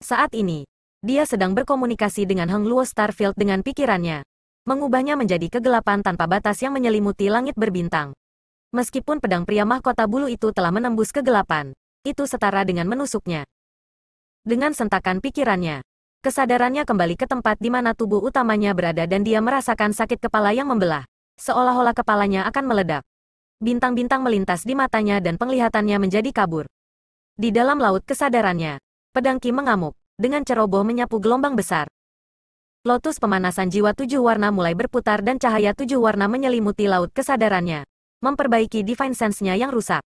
Saat ini, dia sedang berkomunikasi dengan Heng Luo Starfield dengan pikirannya, mengubahnya menjadi kegelapan tanpa batas yang menyelimuti langit berbintang. Meskipun pedang pria mahkota bulu itu telah menembus kegelapan, itu setara dengan menusuknya. Dengan sentakan pikirannya, kesadarannya kembali ke tempat di mana tubuh utamanya berada dan dia merasakan sakit kepala yang membelah, seolah-olah kepalanya akan meledak bintang-bintang melintas di matanya dan penglihatannya menjadi kabur. Di dalam laut kesadarannya, pedang Ki mengamuk, dengan ceroboh menyapu gelombang besar. Lotus pemanasan jiwa tujuh warna mulai berputar dan cahaya tujuh warna menyelimuti laut kesadarannya, memperbaiki divine sense-nya yang rusak.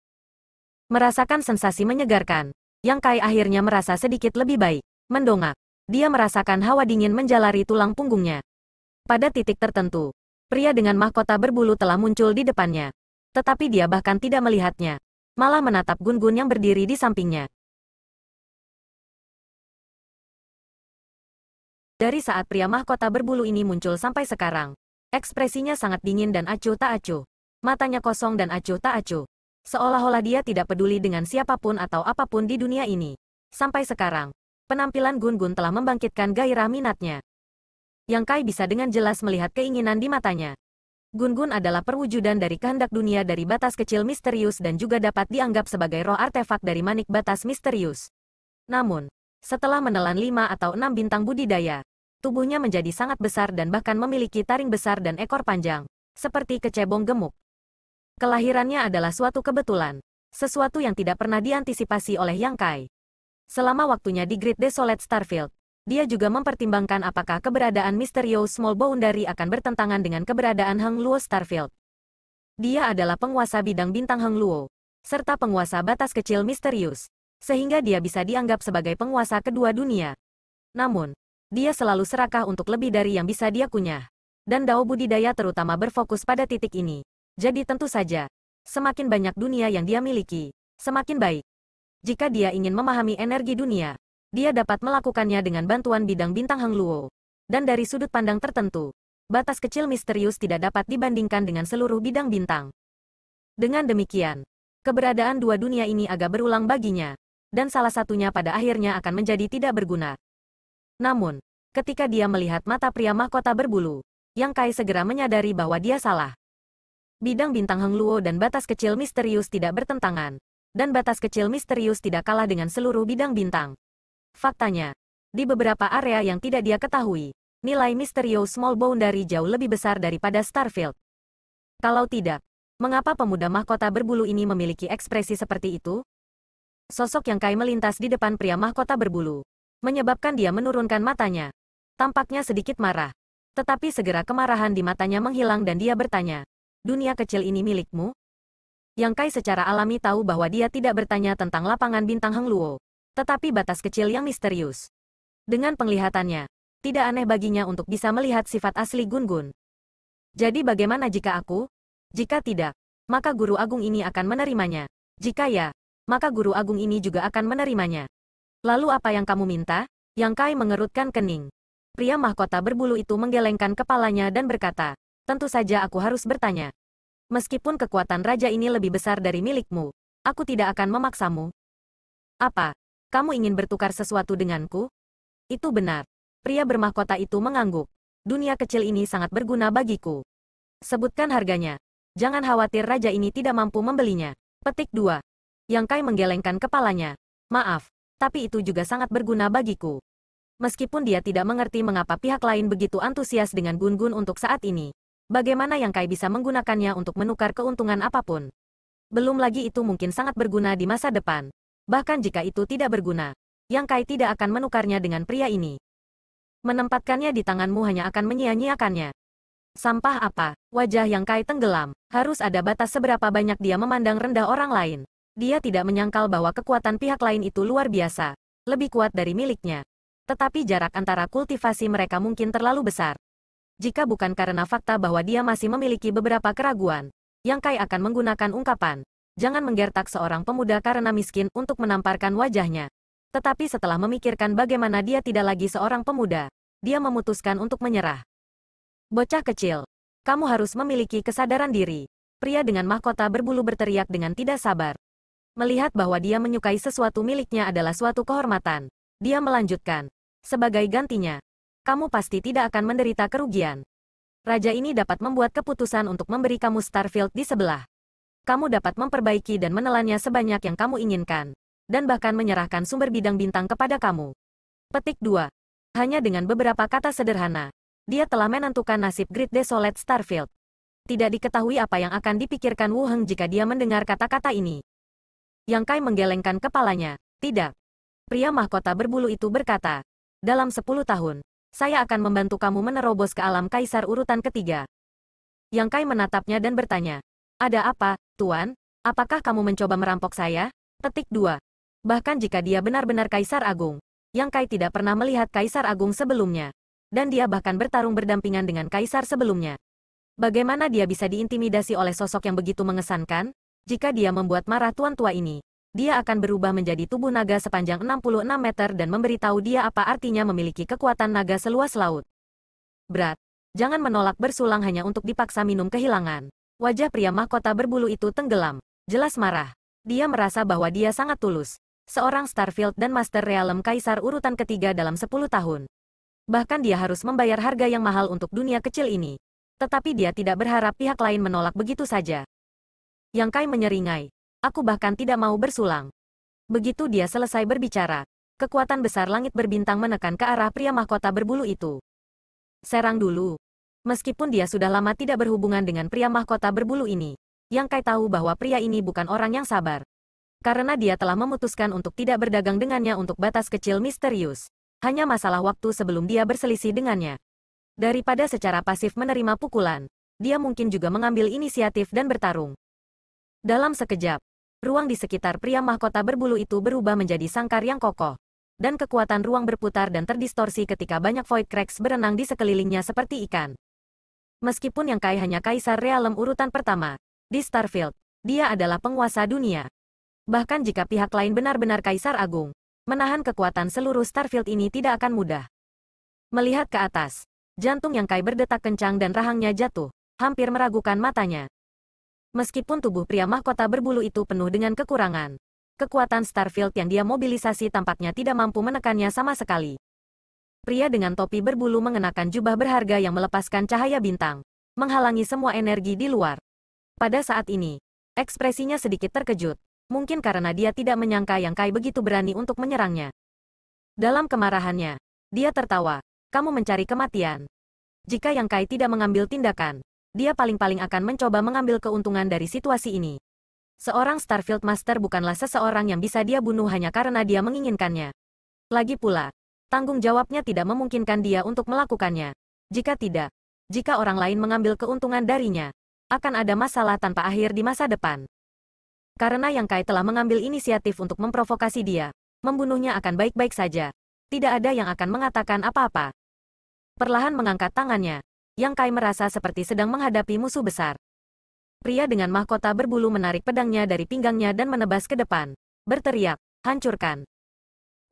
Merasakan sensasi menyegarkan, Yang Kai akhirnya merasa sedikit lebih baik, mendongak. Dia merasakan hawa dingin menjalari tulang punggungnya. Pada titik tertentu, pria dengan mahkota berbulu telah muncul di depannya tetapi dia bahkan tidak melihatnya. Malah menatap Gun-Gun yang berdiri di sampingnya. Dari saat pria mahkota berbulu ini muncul sampai sekarang, ekspresinya sangat dingin dan acuh tak acuh. Matanya kosong dan acuh tak acuh. Seolah-olah dia tidak peduli dengan siapapun atau apapun di dunia ini. Sampai sekarang, penampilan Gun-Gun telah membangkitkan gairah minatnya. Yang Kai bisa dengan jelas melihat keinginan di matanya. Gun-Gun adalah perwujudan dari kehendak dunia dari batas kecil misterius dan juga dapat dianggap sebagai roh artefak dari manik batas misterius. Namun, setelah menelan lima atau enam bintang budidaya, tubuhnya menjadi sangat besar dan bahkan memiliki taring besar dan ekor panjang, seperti kecebong gemuk. Kelahirannya adalah suatu kebetulan, sesuatu yang tidak pernah diantisipasi oleh Yang Kai. Selama waktunya di Great Desolate Starfield, dia juga mempertimbangkan apakah keberadaan Misterio Small Boundary akan bertentangan dengan keberadaan Heng Luo Starfield. Dia adalah penguasa bidang bintang Heng Luo, serta penguasa batas kecil misterius, sehingga dia bisa dianggap sebagai penguasa kedua dunia. Namun, dia selalu serakah untuk lebih dari yang bisa dia kunyah. Dan Dao budidaya terutama berfokus pada titik ini. Jadi tentu saja, semakin banyak dunia yang dia miliki, semakin baik. Jika dia ingin memahami energi dunia, dia dapat melakukannya dengan bantuan bidang bintang Hang Luo. Dan dari sudut pandang tertentu, batas kecil misterius tidak dapat dibandingkan dengan seluruh bidang bintang. Dengan demikian, keberadaan dua dunia ini agak berulang baginya, dan salah satunya pada akhirnya akan menjadi tidak berguna. Namun, ketika dia melihat mata pria mahkota berbulu, Yang Kai segera menyadari bahwa dia salah. Bidang bintang Heng Luo dan batas kecil misterius tidak bertentangan, dan batas kecil misterius tidak kalah dengan seluruh bidang bintang. Faktanya, di beberapa area yang tidak dia ketahui, nilai misterius Small Boundary jauh lebih besar daripada Starfield. Kalau tidak, mengapa pemuda mahkota berbulu ini memiliki ekspresi seperti itu? Sosok yang kai melintas di depan pria mahkota berbulu, menyebabkan dia menurunkan matanya. Tampaknya sedikit marah. Tetapi segera kemarahan di matanya menghilang dan dia bertanya, dunia kecil ini milikmu? Yang Kai secara alami tahu bahwa dia tidak bertanya tentang lapangan bintang Heng tetapi batas kecil yang misterius. Dengan penglihatannya, tidak aneh baginya untuk bisa melihat sifat asli Gun-Gun. Jadi bagaimana jika aku? Jika tidak, maka guru agung ini akan menerimanya. Jika ya, maka guru agung ini juga akan menerimanya. Lalu apa yang kamu minta? Yang Kai mengerutkan kening. Pria mahkota berbulu itu menggelengkan kepalanya dan berkata, Tentu saja aku harus bertanya. Meskipun kekuatan raja ini lebih besar dari milikmu, aku tidak akan memaksamu. Apa? Kamu ingin bertukar sesuatu denganku? Itu benar. Pria bermahkota itu mengangguk. Dunia kecil ini sangat berguna bagiku. Sebutkan harganya. Jangan khawatir raja ini tidak mampu membelinya. Petik 2. Yang Kai menggelengkan kepalanya. Maaf, tapi itu juga sangat berguna bagiku. Meskipun dia tidak mengerti mengapa pihak lain begitu antusias dengan Gun-Gun untuk saat ini. Bagaimana Yang Kai bisa menggunakannya untuk menukar keuntungan apapun? Belum lagi itu mungkin sangat berguna di masa depan bahkan jika itu tidak berguna. Yang Kai tidak akan menukarnya dengan pria ini. Menempatkannya di tanganmu hanya akan menyia-nyiakannya. Sampah apa? Wajah Yang Kai tenggelam. Harus ada batas seberapa banyak dia memandang rendah orang lain. Dia tidak menyangkal bahwa kekuatan pihak lain itu luar biasa. Lebih kuat dari miliknya. Tetapi jarak antara kultivasi mereka mungkin terlalu besar. Jika bukan karena fakta bahwa dia masih memiliki beberapa keraguan, Yang Kai akan menggunakan ungkapan jangan menggertak seorang pemuda karena miskin untuk menamparkan wajahnya. Tetapi setelah memikirkan bagaimana dia tidak lagi seorang pemuda, dia memutuskan untuk menyerah. Bocah kecil, kamu harus memiliki kesadaran diri. Pria dengan mahkota berbulu berteriak dengan tidak sabar. Melihat bahwa dia menyukai sesuatu miliknya adalah suatu kehormatan. Dia melanjutkan. Sebagai gantinya, kamu pasti tidak akan menderita kerugian. Raja ini dapat membuat keputusan untuk memberi kamu Starfield di sebelah kamu dapat memperbaiki dan menelannya sebanyak yang kamu inginkan. Dan bahkan menyerahkan sumber bidang bintang kepada kamu. Petik 2. Hanya dengan beberapa kata sederhana, dia telah menentukan nasib Great Desolate Starfield. Tidak diketahui apa yang akan dipikirkan Wu Heng jika dia mendengar kata-kata ini. Yang Kai menggelengkan kepalanya. Tidak. Pria mahkota berbulu itu berkata, dalam 10 tahun, saya akan membantu kamu menerobos ke alam kaisar urutan ketiga. Yang Kai menatapnya dan bertanya, ada apa, Tuan, apakah kamu mencoba merampok saya? Petik 2. Bahkan jika dia benar-benar Kaisar Agung, yang Kai tidak pernah melihat Kaisar Agung sebelumnya. Dan dia bahkan bertarung berdampingan dengan Kaisar sebelumnya. Bagaimana dia bisa diintimidasi oleh sosok yang begitu mengesankan? Jika dia membuat marah tuan tua ini, dia akan berubah menjadi tubuh naga sepanjang 66 meter dan memberitahu dia apa artinya memiliki kekuatan naga seluas laut. Berat. Jangan menolak bersulang hanya untuk dipaksa minum kehilangan. Wajah pria mahkota berbulu itu tenggelam, jelas marah. Dia merasa bahwa dia sangat tulus. Seorang Starfield dan Master Realm Kaisar urutan ketiga dalam 10 tahun. Bahkan dia harus membayar harga yang mahal untuk dunia kecil ini. Tetapi dia tidak berharap pihak lain menolak begitu saja. Yang Kai menyeringai. Aku bahkan tidak mau bersulang. Begitu dia selesai berbicara, kekuatan besar langit berbintang menekan ke arah pria mahkota berbulu itu. Serang dulu, Meskipun dia sudah lama tidak berhubungan dengan pria mahkota berbulu ini, Yang Kai tahu bahwa pria ini bukan orang yang sabar. Karena dia telah memutuskan untuk tidak berdagang dengannya untuk batas kecil misterius. Hanya masalah waktu sebelum dia berselisih dengannya. Daripada secara pasif menerima pukulan, dia mungkin juga mengambil inisiatif dan bertarung. Dalam sekejap, ruang di sekitar pria mahkota berbulu itu berubah menjadi sangkar yang kokoh dan kekuatan ruang berputar dan terdistorsi ketika banyak void cracks berenang di sekelilingnya seperti ikan meskipun yang kai hanya kaisar realem urutan pertama. Di Starfield, dia adalah penguasa dunia. Bahkan jika pihak lain benar-benar kaisar agung, menahan kekuatan seluruh Starfield ini tidak akan mudah. Melihat ke atas, jantung yang Kai berdetak kencang dan rahangnya jatuh, hampir meragukan matanya. Meskipun tubuh pria mahkota berbulu itu penuh dengan kekurangan, kekuatan Starfield yang dia mobilisasi tampaknya tidak mampu menekannya sama sekali. Pria dengan topi berbulu mengenakan jubah berharga yang melepaskan cahaya bintang, menghalangi semua energi di luar. Pada saat ini, ekspresinya sedikit terkejut, mungkin karena dia tidak menyangka Yang Kai begitu berani untuk menyerangnya. Dalam kemarahannya, dia tertawa, kamu mencari kematian. Jika Yang Kai tidak mengambil tindakan, dia paling-paling akan mencoba mengambil keuntungan dari situasi ini. Seorang Starfield Master bukanlah seseorang yang bisa dia bunuh hanya karena dia menginginkannya. Lagi pula, tanggung jawabnya tidak memungkinkan dia untuk melakukannya. Jika tidak, jika orang lain mengambil keuntungan darinya, akan ada masalah tanpa akhir di masa depan. Karena Yang Kai telah mengambil inisiatif untuk memprovokasi dia, membunuhnya akan baik-baik saja. Tidak ada yang akan mengatakan apa-apa. Perlahan mengangkat tangannya, Yang Kai merasa seperti sedang menghadapi musuh besar. Pria dengan mahkota berbulu menarik pedangnya dari pinggangnya dan menebas ke depan. Berteriak, hancurkan.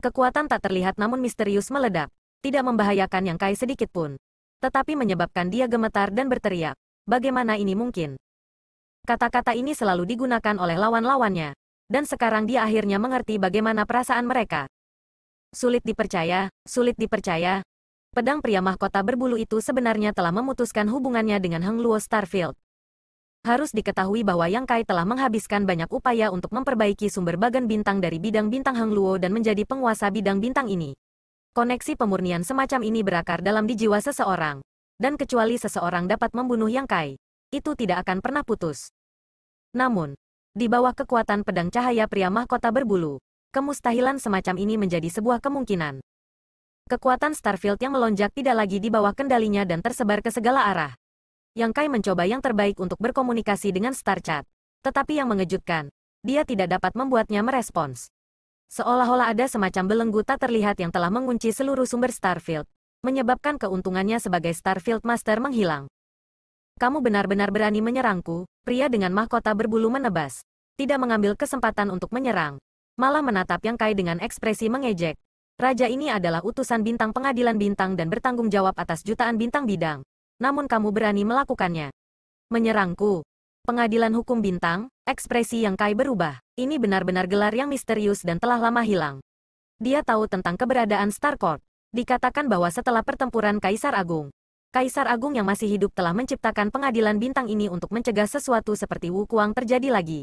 Kekuatan tak terlihat namun misterius meledak, tidak membahayakan yang Kai sedikit pun. Tetapi menyebabkan dia gemetar dan berteriak, bagaimana ini mungkin? Kata-kata ini selalu digunakan oleh lawan-lawannya, dan sekarang dia akhirnya mengerti bagaimana perasaan mereka. Sulit dipercaya, sulit dipercaya. Pedang pria mahkota berbulu itu sebenarnya telah memutuskan hubungannya dengan Heng Luo Starfield. Harus diketahui bahwa Yang Kai telah menghabiskan banyak upaya untuk memperbaiki sumber bagan bintang dari bidang bintang Hang Luo dan menjadi penguasa bidang bintang ini. Koneksi pemurnian semacam ini berakar dalam di jiwa seseorang. Dan kecuali seseorang dapat membunuh Yang Kai, itu tidak akan pernah putus. Namun, di bawah kekuatan pedang cahaya pria mahkota berbulu, kemustahilan semacam ini menjadi sebuah kemungkinan. Kekuatan Starfield yang melonjak tidak lagi di bawah kendalinya dan tersebar ke segala arah. Yang Kai mencoba yang terbaik untuk berkomunikasi dengan Star Chat. Tetapi yang mengejutkan, dia tidak dapat membuatnya merespons. Seolah-olah ada semacam belenggu tak terlihat yang telah mengunci seluruh sumber Starfield, menyebabkan keuntungannya sebagai Starfield Master menghilang. Kamu benar-benar berani menyerangku, pria dengan mahkota berbulu menebas. Tidak mengambil kesempatan untuk menyerang. Malah menatap Yang Kai dengan ekspresi mengejek. Raja ini adalah utusan bintang pengadilan bintang dan bertanggung jawab atas jutaan bintang bidang namun kamu berani melakukannya. Menyerangku. Pengadilan Hukum Bintang, ekspresi yang Kai berubah, ini benar-benar gelar yang misterius dan telah lama hilang. Dia tahu tentang keberadaan Starcourt. Dikatakan bahwa setelah pertempuran Kaisar Agung, Kaisar Agung yang masih hidup telah menciptakan pengadilan bintang ini untuk mencegah sesuatu seperti Wukuang terjadi lagi.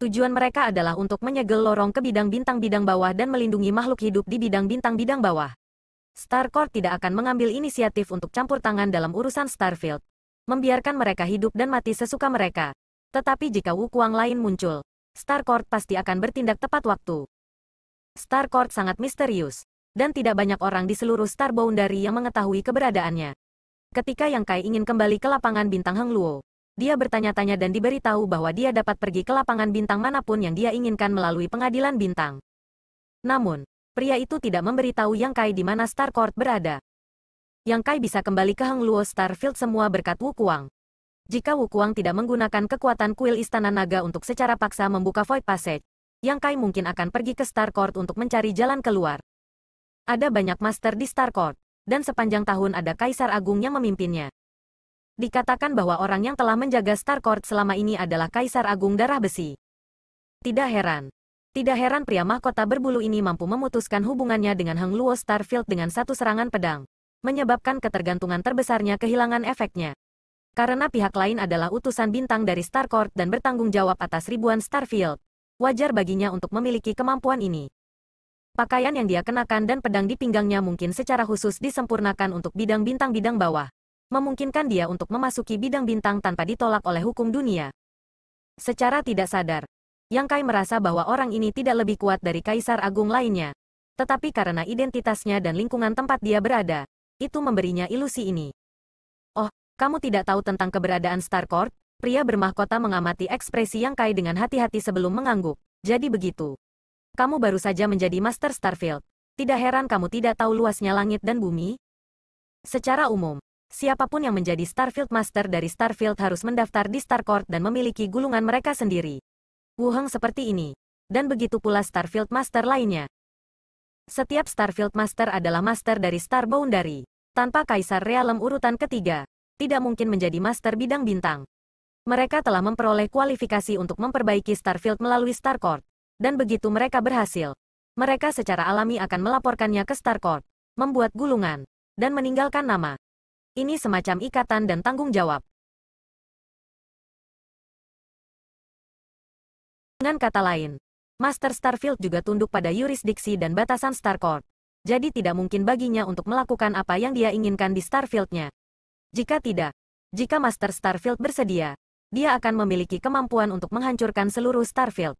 Tujuan mereka adalah untuk menyegel lorong ke bidang bintang-bidang bawah dan melindungi makhluk hidup di bidang bintang-bidang bawah. Starcore tidak akan mengambil inisiatif untuk campur tangan dalam urusan Starfield. Membiarkan mereka hidup dan mati sesuka mereka. Tetapi jika Wukuang lain muncul, Starcore pasti akan bertindak tepat waktu. Starcore sangat misterius, dan tidak banyak orang di seluruh Starboundary yang mengetahui keberadaannya. Ketika Yang Kai ingin kembali ke lapangan bintang Heng Luo, dia bertanya-tanya dan diberitahu bahwa dia dapat pergi ke lapangan bintang manapun yang dia inginkan melalui pengadilan bintang. Namun, pria itu tidak memberitahu Yang Kai di mana Star Court berada. Yang Kai bisa kembali ke Hang Luo Starfield semua berkat Wu Jika Wu tidak menggunakan kekuatan kuil Istana Naga untuk secara paksa membuka Void Passage, Yang Kai mungkin akan pergi ke Star Court untuk mencari jalan keluar. Ada banyak master di Star Court, dan sepanjang tahun ada Kaisar Agung yang memimpinnya. Dikatakan bahwa orang yang telah menjaga Star Court selama ini adalah Kaisar Agung Darah Besi. Tidak heran, tidak heran pria mahkota berbulu ini mampu memutuskan hubungannya dengan Heng Luo Starfield dengan satu serangan pedang, menyebabkan ketergantungan terbesarnya kehilangan efeknya. Karena pihak lain adalah utusan bintang dari Starcourt dan bertanggung jawab atas ribuan Starfield, wajar baginya untuk memiliki kemampuan ini. Pakaian yang dia kenakan dan pedang di pinggangnya mungkin secara khusus disempurnakan untuk bidang bintang-bidang bawah, memungkinkan dia untuk memasuki bidang bintang tanpa ditolak oleh hukum dunia. Secara tidak sadar, yang Kai merasa bahwa orang ini tidak lebih kuat dari kaisar agung lainnya. Tetapi karena identitasnya dan lingkungan tempat dia berada, itu memberinya ilusi ini. Oh, kamu tidak tahu tentang keberadaan Starcourt? Pria bermahkota mengamati ekspresi Yang Kai dengan hati-hati sebelum mengangguk. Jadi begitu. Kamu baru saja menjadi Master Starfield. Tidak heran kamu tidak tahu luasnya langit dan bumi. Secara umum, siapapun yang menjadi Starfield Master dari Starfield harus mendaftar di Starcourt dan memiliki gulungan mereka sendiri. Wuheng seperti ini. Dan begitu pula Starfield Master lainnya. Setiap Starfield Master adalah master dari Star Boundary. Tanpa Kaisar Realem urutan ketiga, tidak mungkin menjadi master bidang bintang. Mereka telah memperoleh kualifikasi untuk memperbaiki Starfield melalui Starcourt. Dan begitu mereka berhasil, mereka secara alami akan melaporkannya ke Starcourt, membuat gulungan, dan meninggalkan nama. Ini semacam ikatan dan tanggung jawab. Dengan kata lain, Master Starfield juga tunduk pada yurisdiksi dan batasan Starcourt. Jadi tidak mungkin baginya untuk melakukan apa yang dia inginkan di Starfield-nya. Jika tidak, jika Master Starfield bersedia, dia akan memiliki kemampuan untuk menghancurkan seluruh Starfield.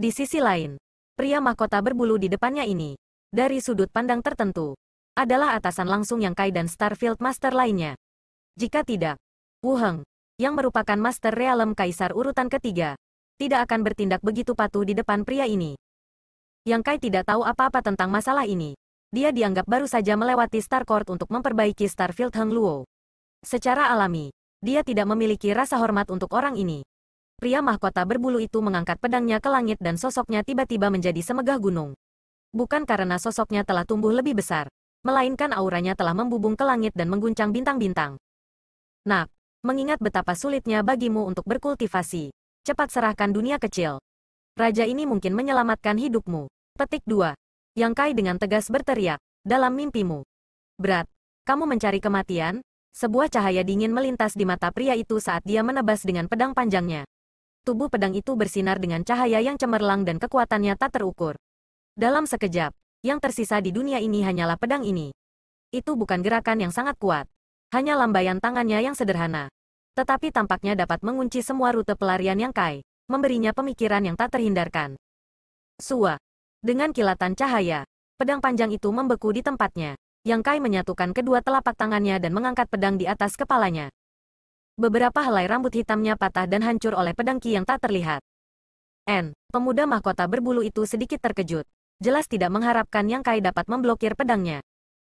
Di sisi lain, pria mahkota berbulu di depannya ini, dari sudut pandang tertentu, adalah atasan langsung yang Kai dan Starfield Master lainnya. Jika tidak, Wu Heng, yang merupakan Master Realem Kaisar urutan ketiga, tidak akan bertindak begitu patuh di depan pria ini. Yang Kai tidak tahu apa-apa tentang masalah ini. Dia dianggap baru saja melewati Star Court untuk memperbaiki Starfield Heng Luo. Secara alami, dia tidak memiliki rasa hormat untuk orang ini. Pria mahkota berbulu itu mengangkat pedangnya ke langit dan sosoknya tiba-tiba menjadi semegah gunung. Bukan karena sosoknya telah tumbuh lebih besar, melainkan auranya telah membubung ke langit dan mengguncang bintang-bintang. Nak, mengingat betapa sulitnya bagimu untuk berkultivasi, Cepat serahkan dunia kecil. Raja ini mungkin menyelamatkan hidupmu. Petik 2. Yang Kai dengan tegas berteriak, dalam mimpimu. Berat, kamu mencari kematian? Sebuah cahaya dingin melintas di mata pria itu saat dia menebas dengan pedang panjangnya. Tubuh pedang itu bersinar dengan cahaya yang cemerlang dan kekuatannya tak terukur. Dalam sekejap, yang tersisa di dunia ini hanyalah pedang ini. Itu bukan gerakan yang sangat kuat. Hanya lambaian tangannya yang sederhana tetapi tampaknya dapat mengunci semua rute pelarian yang Kai, memberinya pemikiran yang tak terhindarkan. Sua. Dengan kilatan cahaya, pedang panjang itu membeku di tempatnya. Yang Kai menyatukan kedua telapak tangannya dan mengangkat pedang di atas kepalanya. Beberapa helai rambut hitamnya patah dan hancur oleh pedang Ki yang tak terlihat. N. Pemuda mahkota berbulu itu sedikit terkejut. Jelas tidak mengharapkan Yang Kai dapat memblokir pedangnya.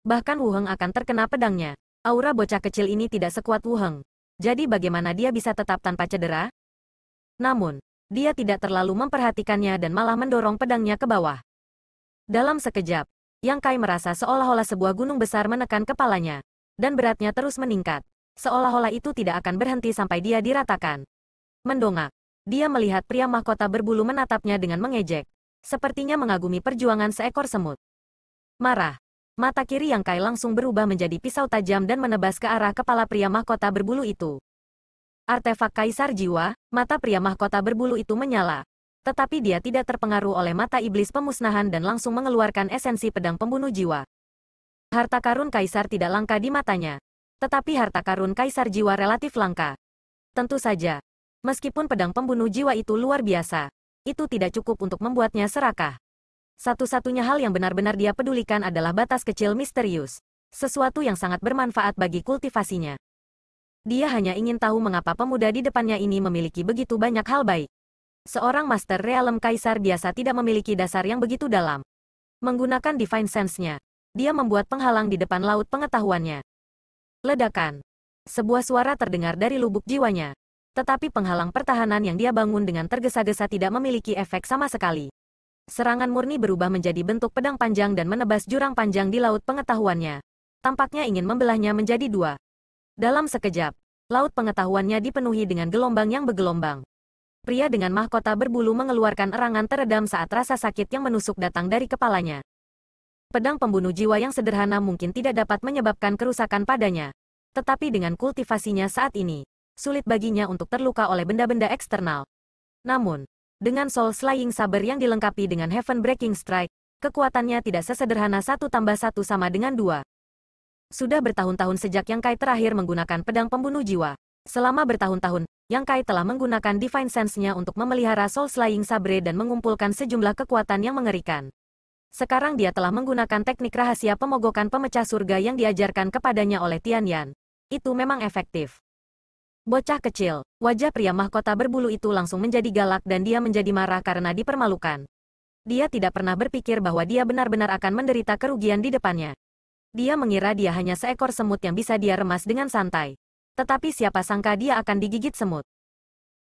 Bahkan Wu Heng akan terkena pedangnya. Aura bocah kecil ini tidak sekuat Wu Heng. Jadi bagaimana dia bisa tetap tanpa cedera? Namun, dia tidak terlalu memperhatikannya dan malah mendorong pedangnya ke bawah. Dalam sekejap, Yang Kai merasa seolah-olah sebuah gunung besar menekan kepalanya, dan beratnya terus meningkat, seolah-olah itu tidak akan berhenti sampai dia diratakan. Mendongak, dia melihat pria mahkota berbulu menatapnya dengan mengejek, sepertinya mengagumi perjuangan seekor semut. Marah, Mata kiri Yang Kai langsung berubah menjadi pisau tajam dan menebas ke arah kepala pria mahkota berbulu itu. Artefak Kaisar Jiwa, mata pria mahkota berbulu itu menyala. Tetapi dia tidak terpengaruh oleh mata iblis pemusnahan dan langsung mengeluarkan esensi pedang pembunuh jiwa. Harta karun Kaisar tidak langka di matanya. Tetapi harta karun Kaisar Jiwa relatif langka. Tentu saja. Meskipun pedang pembunuh jiwa itu luar biasa, itu tidak cukup untuk membuatnya serakah. Satu-satunya hal yang benar-benar dia pedulikan adalah batas kecil misterius, sesuatu yang sangat bermanfaat bagi kultivasinya. Dia hanya ingin tahu mengapa pemuda di depannya ini memiliki begitu banyak hal baik. Seorang Master Realm Kaisar biasa tidak memiliki dasar yang begitu dalam. Menggunakan Divine Sense-nya, dia membuat penghalang di depan laut pengetahuannya. Ledakan. Sebuah suara terdengar dari lubuk jiwanya. Tetapi penghalang pertahanan yang dia bangun dengan tergesa-gesa tidak memiliki efek sama sekali. Serangan murni berubah menjadi bentuk pedang panjang dan menebas jurang panjang di laut pengetahuannya. Tampaknya ingin membelahnya menjadi dua. Dalam sekejap, laut pengetahuannya dipenuhi dengan gelombang yang bergelombang. Pria dengan mahkota berbulu mengeluarkan erangan teredam saat rasa sakit yang menusuk datang dari kepalanya. Pedang pembunuh jiwa yang sederhana mungkin tidak dapat menyebabkan kerusakan padanya. Tetapi dengan kultivasinya saat ini, sulit baginya untuk terluka oleh benda-benda eksternal. Namun, dengan Soul Slaying Saber yang dilengkapi dengan Heaven Breaking Strike, kekuatannya tidak sesederhana satu tambah satu sama dengan dua. Sudah bertahun-tahun sejak Yang Kai terakhir menggunakan pedang pembunuh jiwa. Selama bertahun-tahun, Yang Kai telah menggunakan Divine Sense-nya untuk memelihara Soul Slaying Sabre dan mengumpulkan sejumlah kekuatan yang mengerikan. Sekarang dia telah menggunakan teknik rahasia pemogokan pemecah surga yang diajarkan kepadanya oleh Tian Yan. Itu memang efektif. Bocah kecil, wajah pria mahkota berbulu itu langsung menjadi galak dan dia menjadi marah karena dipermalukan. Dia tidak pernah berpikir bahwa dia benar-benar akan menderita kerugian di depannya. Dia mengira dia hanya seekor semut yang bisa dia remas dengan santai. Tetapi siapa sangka dia akan digigit semut.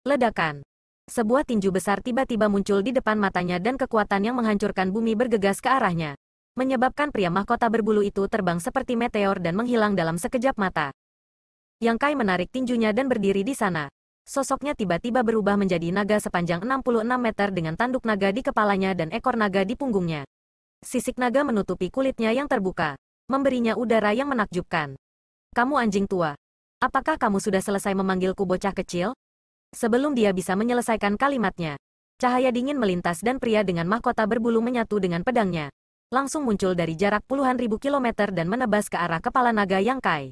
Ledakan. Sebuah tinju besar tiba-tiba muncul di depan matanya dan kekuatan yang menghancurkan bumi bergegas ke arahnya. Menyebabkan pria mahkota berbulu itu terbang seperti meteor dan menghilang dalam sekejap mata. Yang Kai menarik tinjunya dan berdiri di sana. Sosoknya tiba-tiba berubah menjadi naga sepanjang 66 meter dengan tanduk naga di kepalanya dan ekor naga di punggungnya. Sisik naga menutupi kulitnya yang terbuka, memberinya udara yang menakjubkan. Kamu anjing tua. Apakah kamu sudah selesai memanggilku bocah kecil? Sebelum dia bisa menyelesaikan kalimatnya, cahaya dingin melintas dan pria dengan mahkota berbulu menyatu dengan pedangnya. Langsung muncul dari jarak puluhan ribu kilometer dan menebas ke arah kepala naga Yang Kai.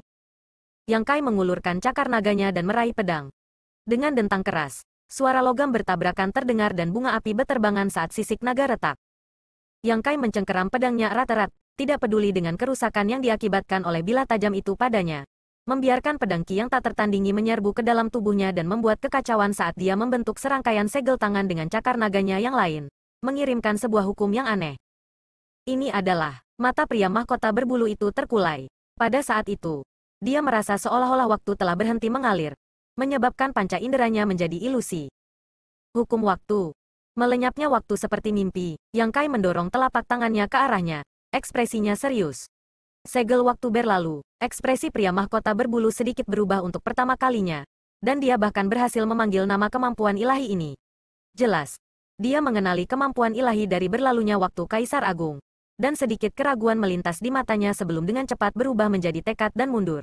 Yang Kai mengulurkan cakar naganya dan meraih pedang. Dengan dentang keras, suara logam bertabrakan terdengar dan bunga api beterbangan saat sisik naga retak. Yang Kai mencengkeram pedangnya erat-erat, tidak peduli dengan kerusakan yang diakibatkan oleh bila tajam itu padanya. Membiarkan pedang Ki yang tak tertandingi menyerbu ke dalam tubuhnya dan membuat kekacauan saat dia membentuk serangkaian segel tangan dengan cakar naganya yang lain. Mengirimkan sebuah hukum yang aneh. Ini adalah, mata pria mahkota berbulu itu terkulai. Pada saat itu, dia merasa seolah-olah waktu telah berhenti mengalir, menyebabkan panca inderanya menjadi ilusi. Hukum waktu. Melenyapnya waktu seperti mimpi, yang Kai mendorong telapak tangannya ke arahnya. Ekspresinya serius. Segel waktu berlalu, ekspresi pria mahkota berbulu sedikit berubah untuk pertama kalinya. Dan dia bahkan berhasil memanggil nama kemampuan ilahi ini. Jelas. Dia mengenali kemampuan ilahi dari berlalunya waktu Kaisar Agung dan sedikit keraguan melintas di matanya sebelum dengan cepat berubah menjadi tekad dan mundur.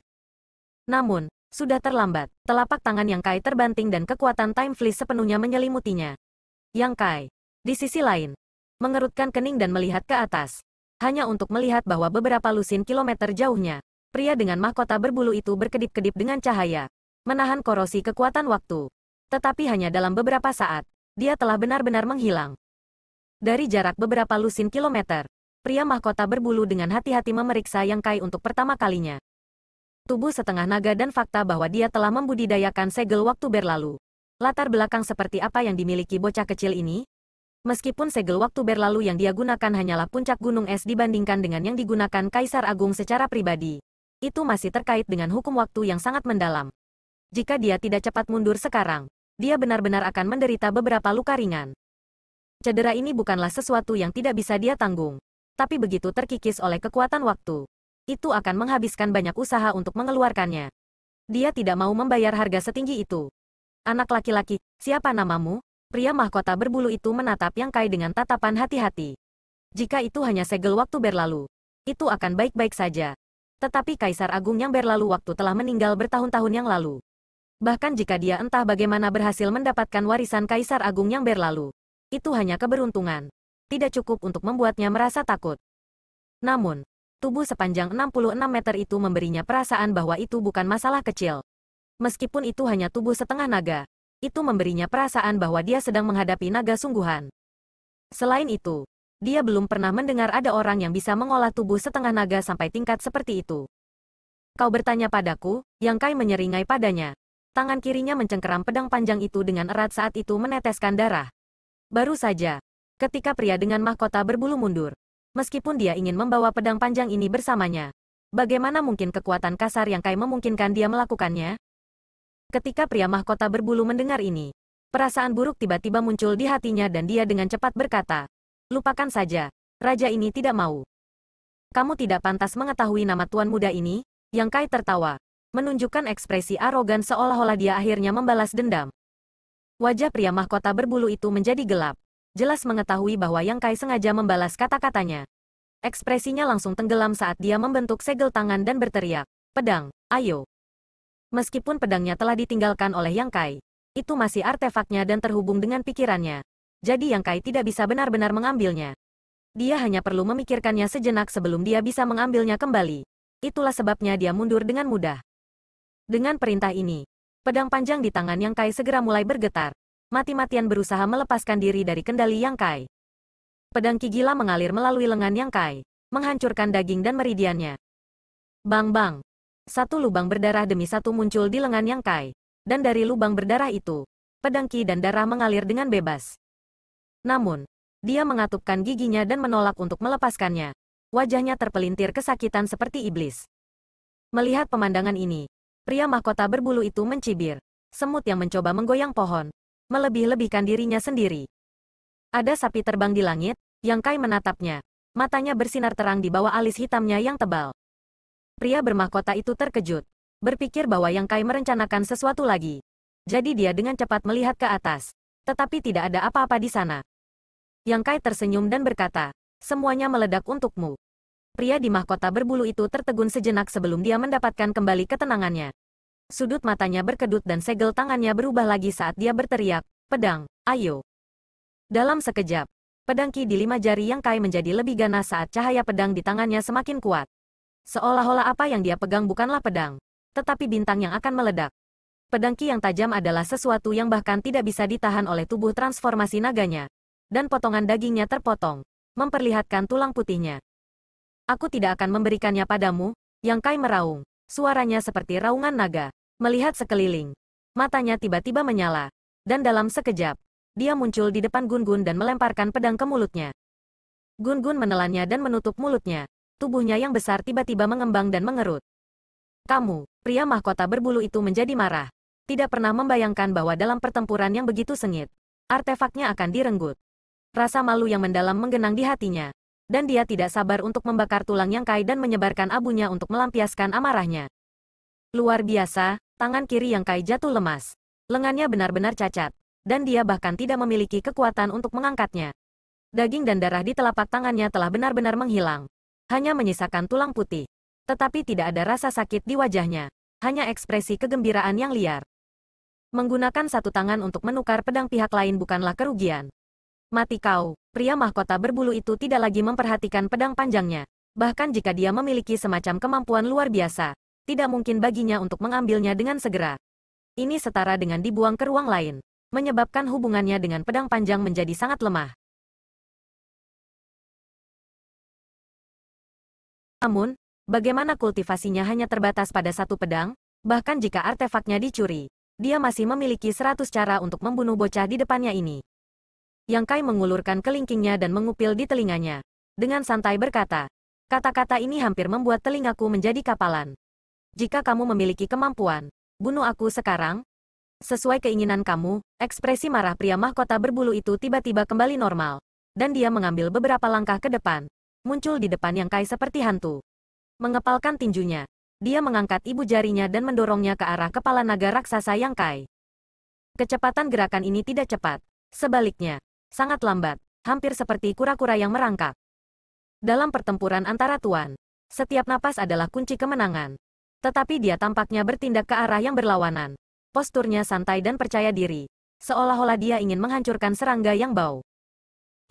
Namun, sudah terlambat, telapak tangan Yang Kai terbanting dan kekuatan time fleece sepenuhnya menyelimutinya. Yang Kai, di sisi lain, mengerutkan kening dan melihat ke atas. Hanya untuk melihat bahwa beberapa lusin kilometer jauhnya, pria dengan mahkota berbulu itu berkedip-kedip dengan cahaya, menahan korosi kekuatan waktu. Tetapi hanya dalam beberapa saat, dia telah benar-benar menghilang. Dari jarak beberapa lusin kilometer, pria mahkota berbulu dengan hati-hati memeriksa Yang Kai untuk pertama kalinya. Tubuh setengah naga dan fakta bahwa dia telah membudidayakan segel waktu berlalu. Latar belakang seperti apa yang dimiliki bocah kecil ini? Meskipun segel waktu berlalu yang dia gunakan hanyalah puncak gunung es dibandingkan dengan yang digunakan Kaisar Agung secara pribadi. Itu masih terkait dengan hukum waktu yang sangat mendalam. Jika dia tidak cepat mundur sekarang, dia benar-benar akan menderita beberapa luka ringan. Cedera ini bukanlah sesuatu yang tidak bisa dia tanggung tapi begitu terkikis oleh kekuatan waktu, itu akan menghabiskan banyak usaha untuk mengeluarkannya. Dia tidak mau membayar harga setinggi itu. Anak laki-laki, siapa namamu? Pria mahkota berbulu itu menatap Yang Kai dengan tatapan hati-hati. Jika itu hanya segel waktu berlalu, itu akan baik-baik saja. Tetapi Kaisar Agung yang berlalu waktu telah meninggal bertahun-tahun yang lalu. Bahkan jika dia entah bagaimana berhasil mendapatkan warisan Kaisar Agung yang berlalu, itu hanya keberuntungan tidak cukup untuk membuatnya merasa takut. Namun, tubuh sepanjang 66 meter itu memberinya perasaan bahwa itu bukan masalah kecil. Meskipun itu hanya tubuh setengah naga, itu memberinya perasaan bahwa dia sedang menghadapi naga sungguhan. Selain itu, dia belum pernah mendengar ada orang yang bisa mengolah tubuh setengah naga sampai tingkat seperti itu. Kau bertanya padaku, Yang Kai menyeringai padanya. Tangan kirinya mencengkeram pedang panjang itu dengan erat saat itu meneteskan darah. Baru saja, ketika pria dengan mahkota berbulu mundur. Meskipun dia ingin membawa pedang panjang ini bersamanya. Bagaimana mungkin kekuatan kasar yang Kai memungkinkan dia melakukannya? Ketika pria mahkota berbulu mendengar ini, perasaan buruk tiba-tiba muncul di hatinya dan dia dengan cepat berkata, Lupakan saja, raja ini tidak mau. Kamu tidak pantas mengetahui nama tuan muda ini, yang Kai tertawa, menunjukkan ekspresi arogan seolah-olah dia akhirnya membalas dendam. Wajah pria mahkota berbulu itu menjadi gelap jelas mengetahui bahwa Yang Kai sengaja membalas kata-katanya. Ekspresinya langsung tenggelam saat dia membentuk segel tangan dan berteriak, pedang, ayo. Meskipun pedangnya telah ditinggalkan oleh Yang Kai, itu masih artefaknya dan terhubung dengan pikirannya. Jadi Yang Kai tidak bisa benar-benar mengambilnya. Dia hanya perlu memikirkannya sejenak sebelum dia bisa mengambilnya kembali. Itulah sebabnya dia mundur dengan mudah. Dengan perintah ini, pedang panjang di tangan Yang Kai segera mulai bergetar mati-matian berusaha melepaskan diri dari kendali Yang Kai. Pedang Ki Gila mengalir melalui lengan Yang Kai, menghancurkan daging dan meridiannya. Bang-bang. Satu lubang berdarah demi satu muncul di lengan Yang Kai. Dan dari lubang berdarah itu, pedang Ki dan darah mengalir dengan bebas. Namun, dia mengatupkan giginya dan menolak untuk melepaskannya. Wajahnya terpelintir kesakitan seperti iblis. Melihat pemandangan ini, pria mahkota berbulu itu mencibir. Semut yang mencoba menggoyang pohon, melebih-lebihkan dirinya sendiri. Ada sapi terbang di langit, yang Kai menatapnya. Matanya bersinar terang di bawah alis hitamnya yang tebal. Pria bermahkota itu terkejut, berpikir bahwa Yang Kai merencanakan sesuatu lagi. Jadi dia dengan cepat melihat ke atas, tetapi tidak ada apa-apa di sana. Yang Kai tersenyum dan berkata, semuanya meledak untukmu. Pria di mahkota berbulu itu tertegun sejenak sebelum dia mendapatkan kembali ketenangannya. Sudut matanya berkedut dan segel tangannya berubah lagi saat dia berteriak, pedang, ayo. Dalam sekejap, pedang ki di lima jari yang kai menjadi lebih ganas saat cahaya pedang di tangannya semakin kuat. Seolah-olah apa yang dia pegang bukanlah pedang, tetapi bintang yang akan meledak. Pedang ki yang tajam adalah sesuatu yang bahkan tidak bisa ditahan oleh tubuh transformasi naganya. Dan potongan dagingnya terpotong, memperlihatkan tulang putihnya. Aku tidak akan memberikannya padamu, yang kai meraung. Suaranya seperti raungan naga. Melihat sekeliling. Matanya tiba-tiba menyala. Dan dalam sekejap, dia muncul di depan Gun-Gun dan melemparkan pedang ke mulutnya. Gun-Gun menelannya dan menutup mulutnya. Tubuhnya yang besar tiba-tiba mengembang dan mengerut. Kamu, pria mahkota berbulu itu menjadi marah. Tidak pernah membayangkan bahwa dalam pertempuran yang begitu sengit, artefaknya akan direnggut. Rasa malu yang mendalam menggenang di hatinya dan dia tidak sabar untuk membakar tulang yang Kai dan menyebarkan abunya untuk melampiaskan amarahnya. Luar biasa, tangan kiri yang Kai jatuh lemas. Lengannya benar-benar cacat, dan dia bahkan tidak memiliki kekuatan untuk mengangkatnya. Daging dan darah di telapak tangannya telah benar-benar menghilang. Hanya menyisakan tulang putih. Tetapi tidak ada rasa sakit di wajahnya. Hanya ekspresi kegembiraan yang liar. Menggunakan satu tangan untuk menukar pedang pihak lain bukanlah kerugian. Mati kau pria mahkota berbulu itu tidak lagi memperhatikan pedang panjangnya. Bahkan jika dia memiliki semacam kemampuan luar biasa, tidak mungkin baginya untuk mengambilnya dengan segera. Ini setara dengan dibuang ke ruang lain, menyebabkan hubungannya dengan pedang panjang menjadi sangat lemah. Namun, bagaimana kultivasinya hanya terbatas pada satu pedang, bahkan jika artefaknya dicuri, dia masih memiliki seratus cara untuk membunuh bocah di depannya ini. Yang Kai mengulurkan kelingkingnya dan mengupil di telinganya. Dengan santai berkata, kata-kata ini hampir membuat telingaku menjadi kapalan. Jika kamu memiliki kemampuan, bunuh aku sekarang. Sesuai keinginan kamu, ekspresi marah pria mahkota berbulu itu tiba-tiba kembali normal. Dan dia mengambil beberapa langkah ke depan. Muncul di depan Yang Kai seperti hantu. Mengepalkan tinjunya, dia mengangkat ibu jarinya dan mendorongnya ke arah kepala naga raksasa Yang Kai. Kecepatan gerakan ini tidak cepat. Sebaliknya, sangat lambat, hampir seperti kura-kura yang merangkak. Dalam pertempuran antara tuan, setiap napas adalah kunci kemenangan. Tetapi dia tampaknya bertindak ke arah yang berlawanan. Posturnya santai dan percaya diri, seolah-olah dia ingin menghancurkan serangga yang bau.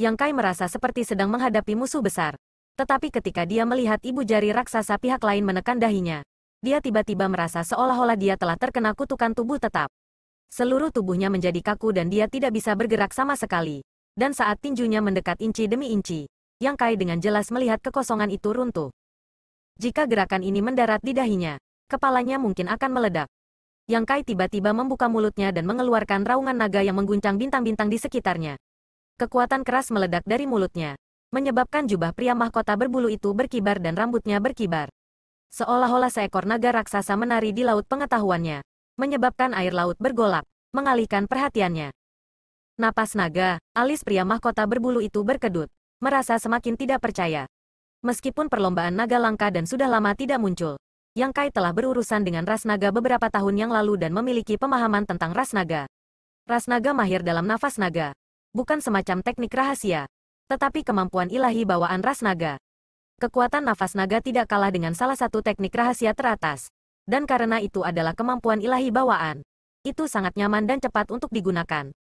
Yang Kai merasa seperti sedang menghadapi musuh besar. Tetapi ketika dia melihat ibu jari raksasa pihak lain menekan dahinya, dia tiba-tiba merasa seolah-olah dia telah terkena kutukan tubuh tetap. Seluruh tubuhnya menjadi kaku dan dia tidak bisa bergerak sama sekali. Dan saat tinjunya mendekat inci demi inci, Yang Kai dengan jelas melihat kekosongan itu runtuh. Jika gerakan ini mendarat di dahinya, kepalanya mungkin akan meledak. Yang Kai tiba-tiba membuka mulutnya dan mengeluarkan raungan naga yang mengguncang bintang-bintang di sekitarnya. Kekuatan keras meledak dari mulutnya, menyebabkan jubah pria mahkota berbulu itu berkibar dan rambutnya berkibar. Seolah-olah seekor naga raksasa menari di laut pengetahuannya, menyebabkan air laut bergolak, mengalihkan perhatiannya. Napas naga, alis pria mahkota berbulu itu berkedut, merasa semakin tidak percaya. Meskipun perlombaan naga langka dan sudah lama tidak muncul, Yang Kai telah berurusan dengan ras naga beberapa tahun yang lalu dan memiliki pemahaman tentang ras naga. Ras naga mahir dalam nafas naga, bukan semacam teknik rahasia, tetapi kemampuan ilahi bawaan ras naga. Kekuatan nafas naga tidak kalah dengan salah satu teknik rahasia teratas, dan karena itu adalah kemampuan ilahi bawaan. Itu sangat nyaman dan cepat untuk digunakan.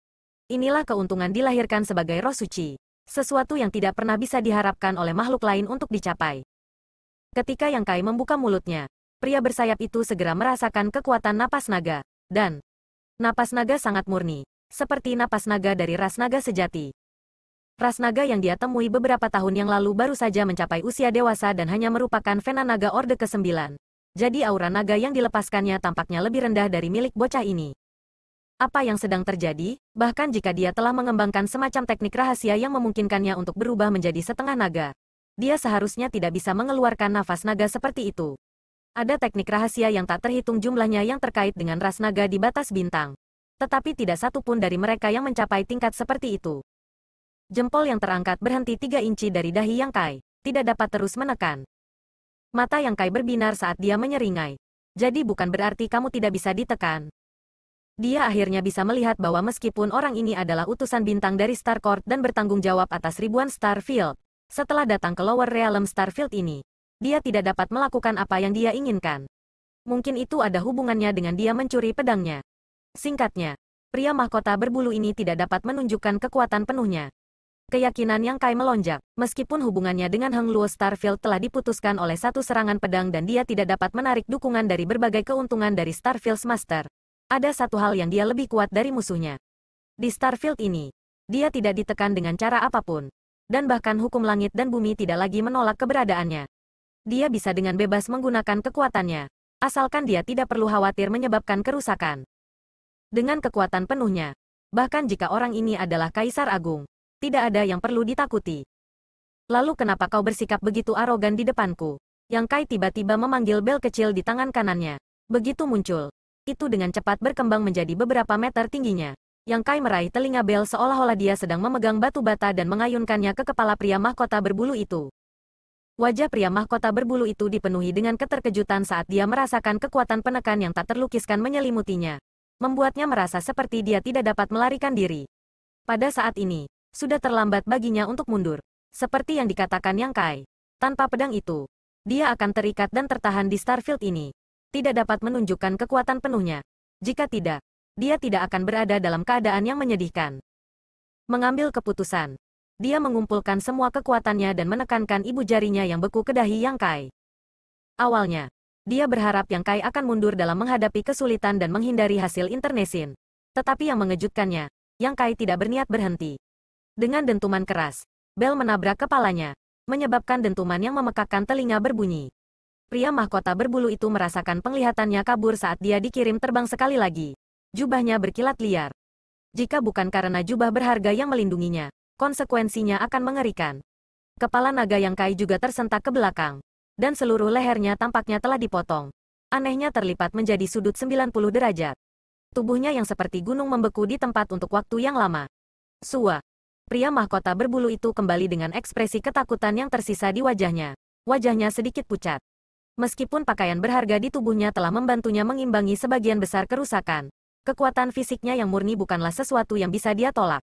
Inilah keuntungan dilahirkan sebagai roh suci, sesuatu yang tidak pernah bisa diharapkan oleh makhluk lain untuk dicapai. Ketika Yang Kai membuka mulutnya, pria bersayap itu segera merasakan kekuatan napas naga, dan napas naga sangat murni, seperti napas naga dari ras naga sejati. Ras naga yang dia temui beberapa tahun yang lalu baru saja mencapai usia dewasa dan hanya merupakan Vena Naga Orde ke-9 jadi aura naga yang dilepaskannya tampaknya lebih rendah dari milik bocah ini. Apa yang sedang terjadi, bahkan jika dia telah mengembangkan semacam teknik rahasia yang memungkinkannya untuk berubah menjadi setengah naga. Dia seharusnya tidak bisa mengeluarkan nafas naga seperti itu. Ada teknik rahasia yang tak terhitung jumlahnya yang terkait dengan ras naga di batas bintang. Tetapi tidak satu pun dari mereka yang mencapai tingkat seperti itu. Jempol yang terangkat berhenti tiga inci dari dahi Yang Kai. Tidak dapat terus menekan. Mata yang Kai berbinar saat dia menyeringai. Jadi bukan berarti kamu tidak bisa ditekan. Dia akhirnya bisa melihat bahwa meskipun orang ini adalah utusan bintang dari Starcourt dan bertanggung jawab atas ribuan Starfield, setelah datang ke Lower Realm Starfield ini, dia tidak dapat melakukan apa yang dia inginkan. Mungkin itu ada hubungannya dengan dia mencuri pedangnya. Singkatnya, pria mahkota berbulu ini tidak dapat menunjukkan kekuatan penuhnya. Keyakinan Yang Kai melonjak, meskipun hubungannya dengan Heng Luo Starfield telah diputuskan oleh satu serangan pedang dan dia tidak dapat menarik dukungan dari berbagai keuntungan dari Starfield's Master. Ada satu hal yang dia lebih kuat dari musuhnya. Di Starfield ini, dia tidak ditekan dengan cara apapun. Dan bahkan hukum langit dan bumi tidak lagi menolak keberadaannya. Dia bisa dengan bebas menggunakan kekuatannya, asalkan dia tidak perlu khawatir menyebabkan kerusakan. Dengan kekuatan penuhnya, bahkan jika orang ini adalah Kaisar Agung, tidak ada yang perlu ditakuti. Lalu kenapa kau bersikap begitu arogan di depanku? Yang Kai tiba-tiba memanggil bel kecil di tangan kanannya. Begitu muncul. Itu dengan cepat berkembang menjadi beberapa meter tingginya. Yang Kai meraih telinga bel seolah-olah dia sedang memegang batu bata dan mengayunkannya ke kepala pria mahkota berbulu itu. Wajah pria mahkota berbulu itu dipenuhi dengan keterkejutan saat dia merasakan kekuatan penekan yang tak terlukiskan menyelimutinya. Membuatnya merasa seperti dia tidak dapat melarikan diri. Pada saat ini, sudah terlambat baginya untuk mundur. Seperti yang dikatakan Yang Kai, tanpa pedang itu, dia akan terikat dan tertahan di Starfield ini. Tidak dapat menunjukkan kekuatan penuhnya. Jika tidak, dia tidak akan berada dalam keadaan yang menyedihkan. Mengambil keputusan, dia mengumpulkan semua kekuatannya dan menekankan ibu jarinya yang beku ke dahi Yang Kai. Awalnya, dia berharap Yang Kai akan mundur dalam menghadapi kesulitan dan menghindari hasil internesin. Tetapi yang mengejutkannya, Yang Kai tidak berniat berhenti. Dengan dentuman keras, bel menabrak kepalanya, menyebabkan dentuman yang memekakkan telinga berbunyi. Pria mahkota berbulu itu merasakan penglihatannya kabur saat dia dikirim terbang sekali lagi. Jubahnya berkilat liar. Jika bukan karena jubah berharga yang melindunginya, konsekuensinya akan mengerikan. Kepala naga yang kai juga tersentak ke belakang, dan seluruh lehernya tampaknya telah dipotong. Anehnya terlipat menjadi sudut 90 derajat. Tubuhnya yang seperti gunung membeku di tempat untuk waktu yang lama. Sua, Pria mahkota berbulu itu kembali dengan ekspresi ketakutan yang tersisa di wajahnya. Wajahnya sedikit pucat. Meskipun pakaian berharga di tubuhnya telah membantunya mengimbangi sebagian besar kerusakan, kekuatan fisiknya yang murni bukanlah sesuatu yang bisa dia tolak.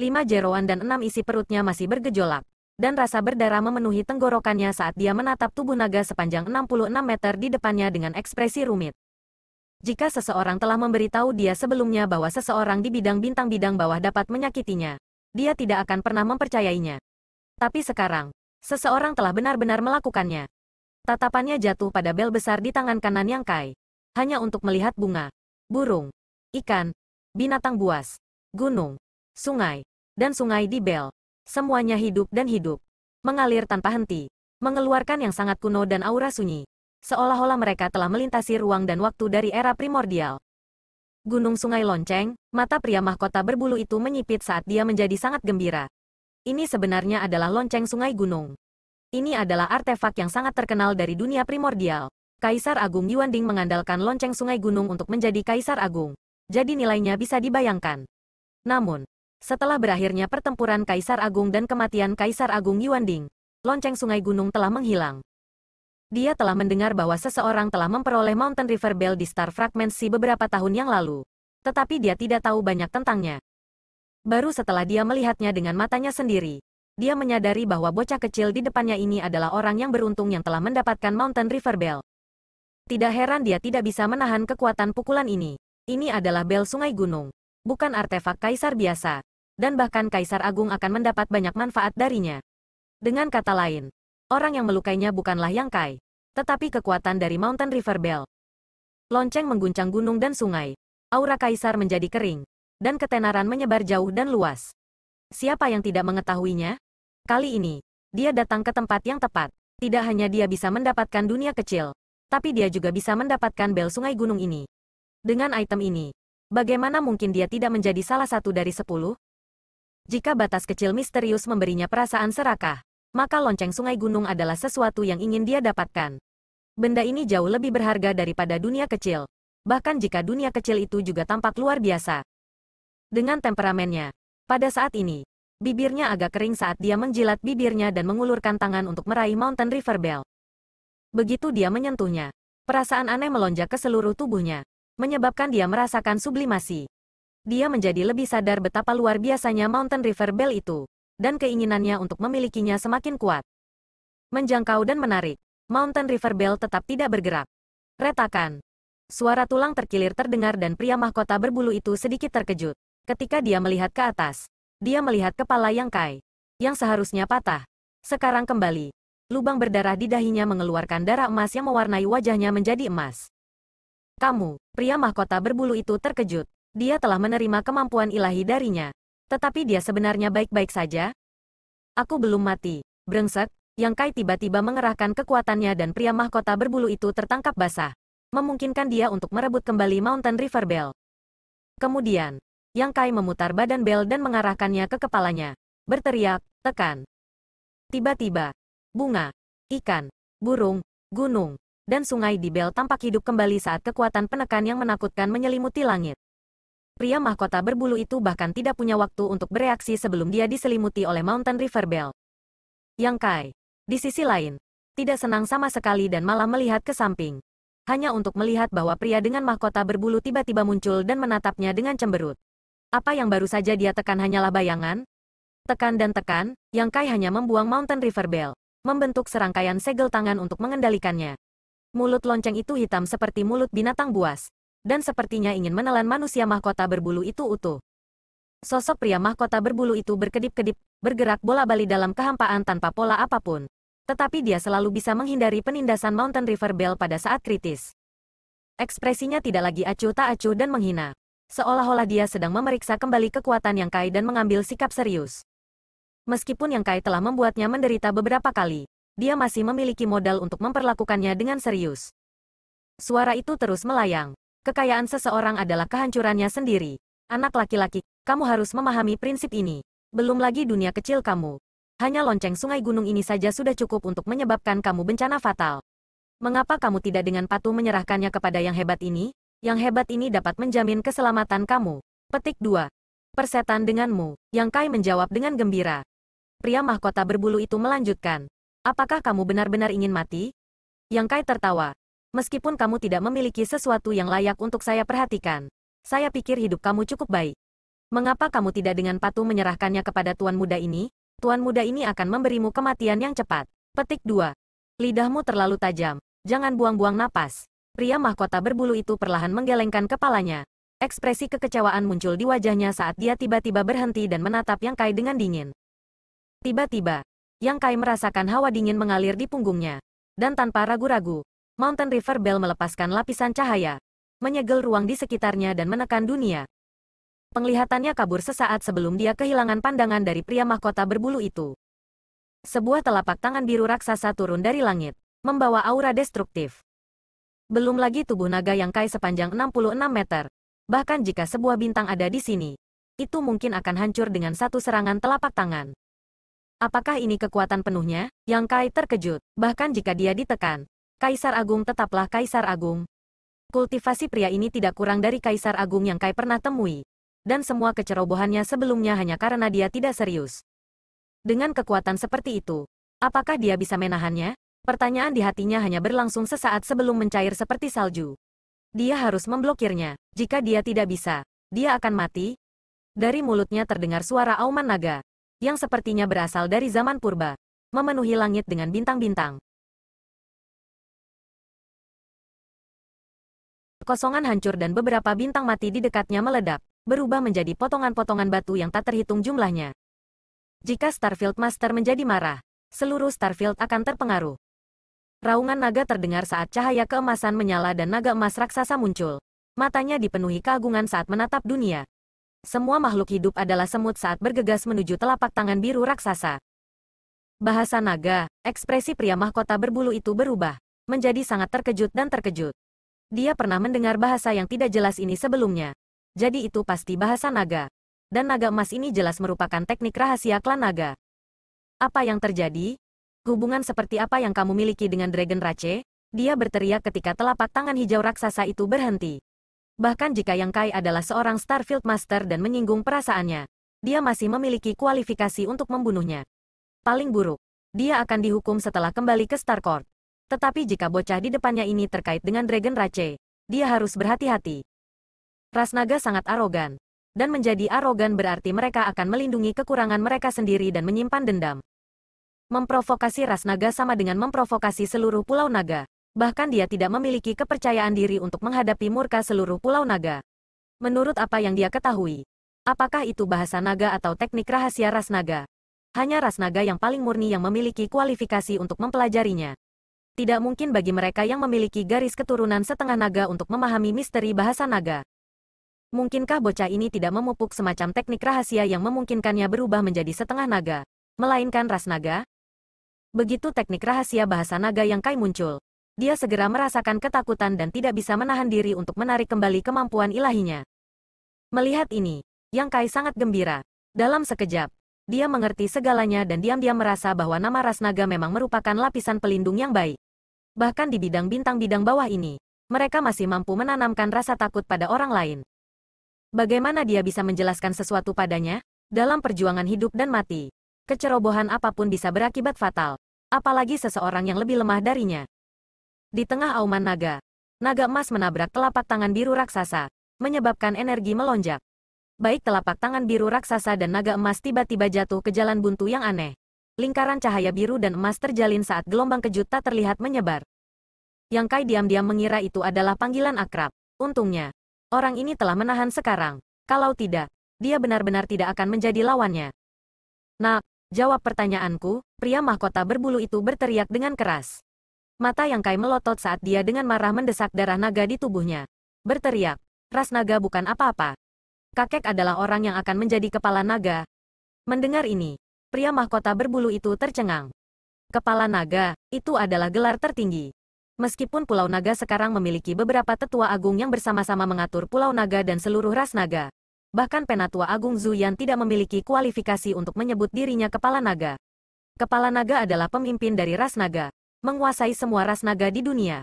Lima jeroan dan enam isi perutnya masih bergejolak, dan rasa berdarah memenuhi tenggorokannya saat dia menatap tubuh naga sepanjang 66 meter di depannya dengan ekspresi rumit. Jika seseorang telah memberitahu dia sebelumnya bahwa seseorang di bidang bintang-bidang bawah dapat menyakitinya, dia tidak akan pernah mempercayainya. Tapi sekarang, seseorang telah benar-benar melakukannya. Tatapannya jatuh pada bel besar di tangan kanan Yang Kai. Hanya untuk melihat bunga, burung, ikan, binatang buas, gunung, sungai, dan sungai di bel. Semuanya hidup dan hidup. Mengalir tanpa henti. Mengeluarkan yang sangat kuno dan aura sunyi. Seolah-olah mereka telah melintasi ruang dan waktu dari era primordial. Gunung Sungai Lonceng, mata pria mahkota berbulu itu menyipit saat dia menjadi sangat gembira. Ini sebenarnya adalah lonceng sungai gunung. Ini adalah artefak yang sangat terkenal dari dunia primordial. Kaisar Agung Yuanding mengandalkan lonceng sungai gunung untuk menjadi Kaisar Agung. Jadi nilainya bisa dibayangkan. Namun, setelah berakhirnya pertempuran Kaisar Agung dan kematian Kaisar Agung Yuanding, lonceng sungai gunung telah menghilang. Dia telah mendengar bahwa seseorang telah memperoleh Mountain River Bell di Star Fragmency beberapa tahun yang lalu. Tetapi dia tidak tahu banyak tentangnya. Baru setelah dia melihatnya dengan matanya sendiri, dia menyadari bahwa bocah kecil di depannya ini adalah orang yang beruntung yang telah mendapatkan Mountain River Bell. Tidak heran dia tidak bisa menahan kekuatan pukulan ini. Ini adalah Bell sungai gunung, bukan artefak kaisar biasa. Dan bahkan kaisar agung akan mendapat banyak manfaat darinya. Dengan kata lain, Orang yang melukainya bukanlah Yang Kai, tetapi kekuatan dari Mountain River Bell. Lonceng mengguncang gunung dan sungai. Aura kaisar menjadi kering, dan ketenaran menyebar jauh dan luas. Siapa yang tidak mengetahuinya? Kali ini, dia datang ke tempat yang tepat. Tidak hanya dia bisa mendapatkan dunia kecil, tapi dia juga bisa mendapatkan bel sungai gunung ini. Dengan item ini, bagaimana mungkin dia tidak menjadi salah satu dari sepuluh? Jika batas kecil misterius memberinya perasaan serakah, maka lonceng sungai gunung adalah sesuatu yang ingin dia dapatkan. Benda ini jauh lebih berharga daripada dunia kecil. Bahkan jika dunia kecil itu juga tampak luar biasa. Dengan temperamennya, pada saat ini, bibirnya agak kering saat dia menjilat bibirnya dan mengulurkan tangan untuk meraih Mountain River Bell. Begitu dia menyentuhnya, perasaan aneh melonjak ke seluruh tubuhnya, menyebabkan dia merasakan sublimasi. Dia menjadi lebih sadar betapa luar biasanya Mountain River Bell itu dan keinginannya untuk memilikinya semakin kuat. Menjangkau dan menarik, Mountain River Bell tetap tidak bergerak. Retakan. Suara tulang terkilir terdengar dan pria mahkota berbulu itu sedikit terkejut. Ketika dia melihat ke atas, dia melihat kepala yang kai, yang seharusnya patah. Sekarang kembali, lubang berdarah di dahinya mengeluarkan darah emas yang mewarnai wajahnya menjadi emas. Kamu, pria mahkota berbulu itu terkejut. Dia telah menerima kemampuan ilahi darinya. Tetapi dia sebenarnya baik-baik saja. Aku belum mati. Brengsek, Yang Kai tiba-tiba mengerahkan kekuatannya dan pria mahkota berbulu itu tertangkap basah. Memungkinkan dia untuk merebut kembali Mountain River Bell. Kemudian, Yang Kai memutar badan Bell dan mengarahkannya ke kepalanya. Berteriak, tekan. Tiba-tiba, bunga, ikan, burung, gunung, dan sungai di Bell tampak hidup kembali saat kekuatan penekan yang menakutkan menyelimuti langit pria mahkota berbulu itu bahkan tidak punya waktu untuk bereaksi sebelum dia diselimuti oleh Mountain River Bell. Yang Kai, di sisi lain, tidak senang sama sekali dan malah melihat ke samping. Hanya untuk melihat bahwa pria dengan mahkota berbulu tiba-tiba muncul dan menatapnya dengan cemberut. Apa yang baru saja dia tekan hanyalah bayangan? Tekan dan tekan, Yang Kai hanya membuang Mountain River Bell, membentuk serangkaian segel tangan untuk mengendalikannya. Mulut lonceng itu hitam seperti mulut binatang buas, dan sepertinya ingin menelan manusia mahkota berbulu itu utuh. Sosok pria mahkota berbulu itu berkedip-kedip, bergerak bola-bali dalam kehampaan tanpa pola apapun. Tetapi dia selalu bisa menghindari penindasan Mountain River Bell pada saat kritis. Ekspresinya tidak lagi acuh tak acuh dan menghina. Seolah-olah dia sedang memeriksa kembali kekuatan Yang Kai dan mengambil sikap serius. Meskipun Yang Kai telah membuatnya menderita beberapa kali, dia masih memiliki modal untuk memperlakukannya dengan serius. Suara itu terus melayang. Kekayaan seseorang adalah kehancurannya sendiri. Anak laki-laki, kamu harus memahami prinsip ini. Belum lagi dunia kecil kamu. Hanya lonceng sungai gunung ini saja sudah cukup untuk menyebabkan kamu bencana fatal. Mengapa kamu tidak dengan patuh menyerahkannya kepada yang hebat ini? Yang hebat ini dapat menjamin keselamatan kamu. Petik 2. Persetan denganmu, yang Kai menjawab dengan gembira. Pria mahkota berbulu itu melanjutkan. Apakah kamu benar-benar ingin mati? Yang Kai tertawa. Meskipun kamu tidak memiliki sesuatu yang layak untuk saya perhatikan, saya pikir hidup kamu cukup baik. Mengapa kamu tidak dengan patuh menyerahkannya kepada tuan muda ini? Tuan muda ini akan memberimu kematian yang cepat. Petik 2. Lidahmu terlalu tajam. Jangan buang-buang napas. Pria mahkota berbulu itu perlahan menggelengkan kepalanya. Ekspresi kekecewaan muncul di wajahnya saat dia tiba-tiba berhenti dan menatap Yang Kai dengan dingin. Tiba-tiba, Yang Kai merasakan hawa dingin mengalir di punggungnya. Dan tanpa ragu-ragu, Mountain River Bell melepaskan lapisan cahaya, menyegel ruang di sekitarnya dan menekan dunia. Penglihatannya kabur sesaat sebelum dia kehilangan pandangan dari pria mahkota berbulu itu. Sebuah telapak tangan biru raksasa turun dari langit, membawa aura destruktif. Belum lagi tubuh naga yang kai sepanjang 66 meter. Bahkan jika sebuah bintang ada di sini, itu mungkin akan hancur dengan satu serangan telapak tangan. Apakah ini kekuatan penuhnya? Yang Kai terkejut, bahkan jika dia ditekan, Kaisar Agung tetaplah Kaisar Agung. Kultivasi pria ini tidak kurang dari Kaisar Agung yang Kai pernah temui. Dan semua kecerobohannya sebelumnya hanya karena dia tidak serius. Dengan kekuatan seperti itu, apakah dia bisa menahannya? Pertanyaan di hatinya hanya berlangsung sesaat sebelum mencair seperti salju. Dia harus memblokirnya. Jika dia tidak bisa, dia akan mati. Dari mulutnya terdengar suara auman naga, yang sepertinya berasal dari zaman purba, memenuhi langit dengan bintang-bintang. Kosongan hancur dan beberapa bintang mati di dekatnya meledak, berubah menjadi potongan-potongan batu yang tak terhitung jumlahnya. Jika Starfield Master menjadi marah, seluruh Starfield akan terpengaruh. Raungan naga terdengar saat cahaya keemasan menyala dan naga emas raksasa muncul. Matanya dipenuhi keagungan saat menatap dunia. Semua makhluk hidup adalah semut saat bergegas menuju telapak tangan biru raksasa. Bahasa naga, ekspresi pria mahkota berbulu itu berubah, menjadi sangat terkejut dan terkejut. Dia pernah mendengar bahasa yang tidak jelas ini sebelumnya. Jadi itu pasti bahasa naga. Dan naga emas ini jelas merupakan teknik rahasia klan naga. Apa yang terjadi? Hubungan seperti apa yang kamu miliki dengan Dragon Rache? Dia berteriak ketika telapak tangan hijau raksasa itu berhenti. Bahkan jika Yang Kai adalah seorang Starfield Master dan menyinggung perasaannya, dia masih memiliki kualifikasi untuk membunuhnya. Paling buruk, dia akan dihukum setelah kembali ke Starcourt. Tetapi jika bocah di depannya ini terkait dengan Dragon Rache, dia harus berhati-hati. Rasnaga sangat arogan. Dan menjadi arogan berarti mereka akan melindungi kekurangan mereka sendiri dan menyimpan dendam. Memprovokasi Rasnaga sama dengan memprovokasi seluruh Pulau Naga. Bahkan dia tidak memiliki kepercayaan diri untuk menghadapi murka seluruh Pulau Naga. Menurut apa yang dia ketahui, apakah itu bahasa naga atau teknik rahasia Rasnaga? Hanya Rasnaga yang paling murni yang memiliki kualifikasi untuk mempelajarinya. Tidak mungkin bagi mereka yang memiliki garis keturunan setengah naga untuk memahami misteri bahasa naga. Mungkinkah bocah ini tidak memupuk semacam teknik rahasia yang memungkinkannya berubah menjadi setengah naga, melainkan ras naga? Begitu teknik rahasia bahasa naga yang Kai muncul, dia segera merasakan ketakutan dan tidak bisa menahan diri untuk menarik kembali kemampuan ilahinya. Melihat ini, Yang Kai sangat gembira. Dalam sekejap, dia mengerti segalanya dan diam-diam merasa bahwa nama ras naga memang merupakan lapisan pelindung yang baik. Bahkan di bidang bintang-bidang bawah ini, mereka masih mampu menanamkan rasa takut pada orang lain. Bagaimana dia bisa menjelaskan sesuatu padanya? Dalam perjuangan hidup dan mati, kecerobohan apapun bisa berakibat fatal, apalagi seseorang yang lebih lemah darinya. Di tengah auman naga, naga emas menabrak telapak tangan biru raksasa, menyebabkan energi melonjak baik telapak tangan biru raksasa dan naga emas tiba-tiba jatuh ke jalan buntu yang aneh. Lingkaran cahaya biru dan emas terjalin saat gelombang kejut tak terlihat menyebar. Yang Kai diam-diam mengira itu adalah panggilan akrab. Untungnya, orang ini telah menahan sekarang. Kalau tidak, dia benar-benar tidak akan menjadi lawannya. Nah, jawab pertanyaanku, pria mahkota berbulu itu berteriak dengan keras. Mata Yang Kai melotot saat dia dengan marah mendesak darah naga di tubuhnya. Berteriak, ras naga bukan apa-apa, kakek adalah orang yang akan menjadi kepala naga. Mendengar ini, pria mahkota berbulu itu tercengang. Kepala naga, itu adalah gelar tertinggi. Meskipun Pulau Naga sekarang memiliki beberapa tetua agung yang bersama-sama mengatur Pulau Naga dan seluruh ras naga. Bahkan Penatua Agung Zuyan tidak memiliki kualifikasi untuk menyebut dirinya Kepala Naga. Kepala Naga adalah pemimpin dari ras naga, menguasai semua ras naga di dunia.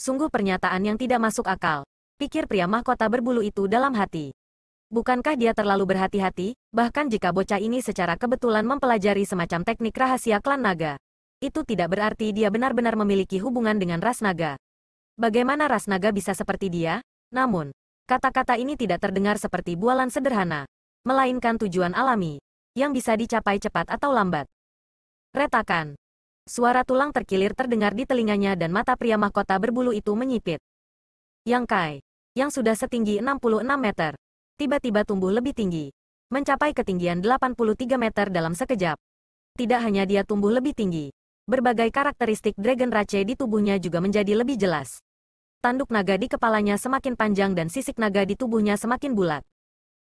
Sungguh pernyataan yang tidak masuk akal, pikir pria mahkota berbulu itu dalam hati. Bukankah dia terlalu berhati-hati, bahkan jika bocah ini secara kebetulan mempelajari semacam teknik rahasia klan naga? Itu tidak berarti dia benar-benar memiliki hubungan dengan ras naga. Bagaimana ras naga bisa seperti dia? Namun, kata-kata ini tidak terdengar seperti bualan sederhana, melainkan tujuan alami, yang bisa dicapai cepat atau lambat. Retakan. Suara tulang terkilir terdengar di telinganya dan mata pria mahkota berbulu itu menyipit. Yang Kai, yang sudah setinggi 66 meter, tiba-tiba tumbuh lebih tinggi. Mencapai ketinggian 83 meter dalam sekejap. Tidak hanya dia tumbuh lebih tinggi, berbagai karakteristik Dragon Rache di tubuhnya juga menjadi lebih jelas. Tanduk naga di kepalanya semakin panjang dan sisik naga di tubuhnya semakin bulat.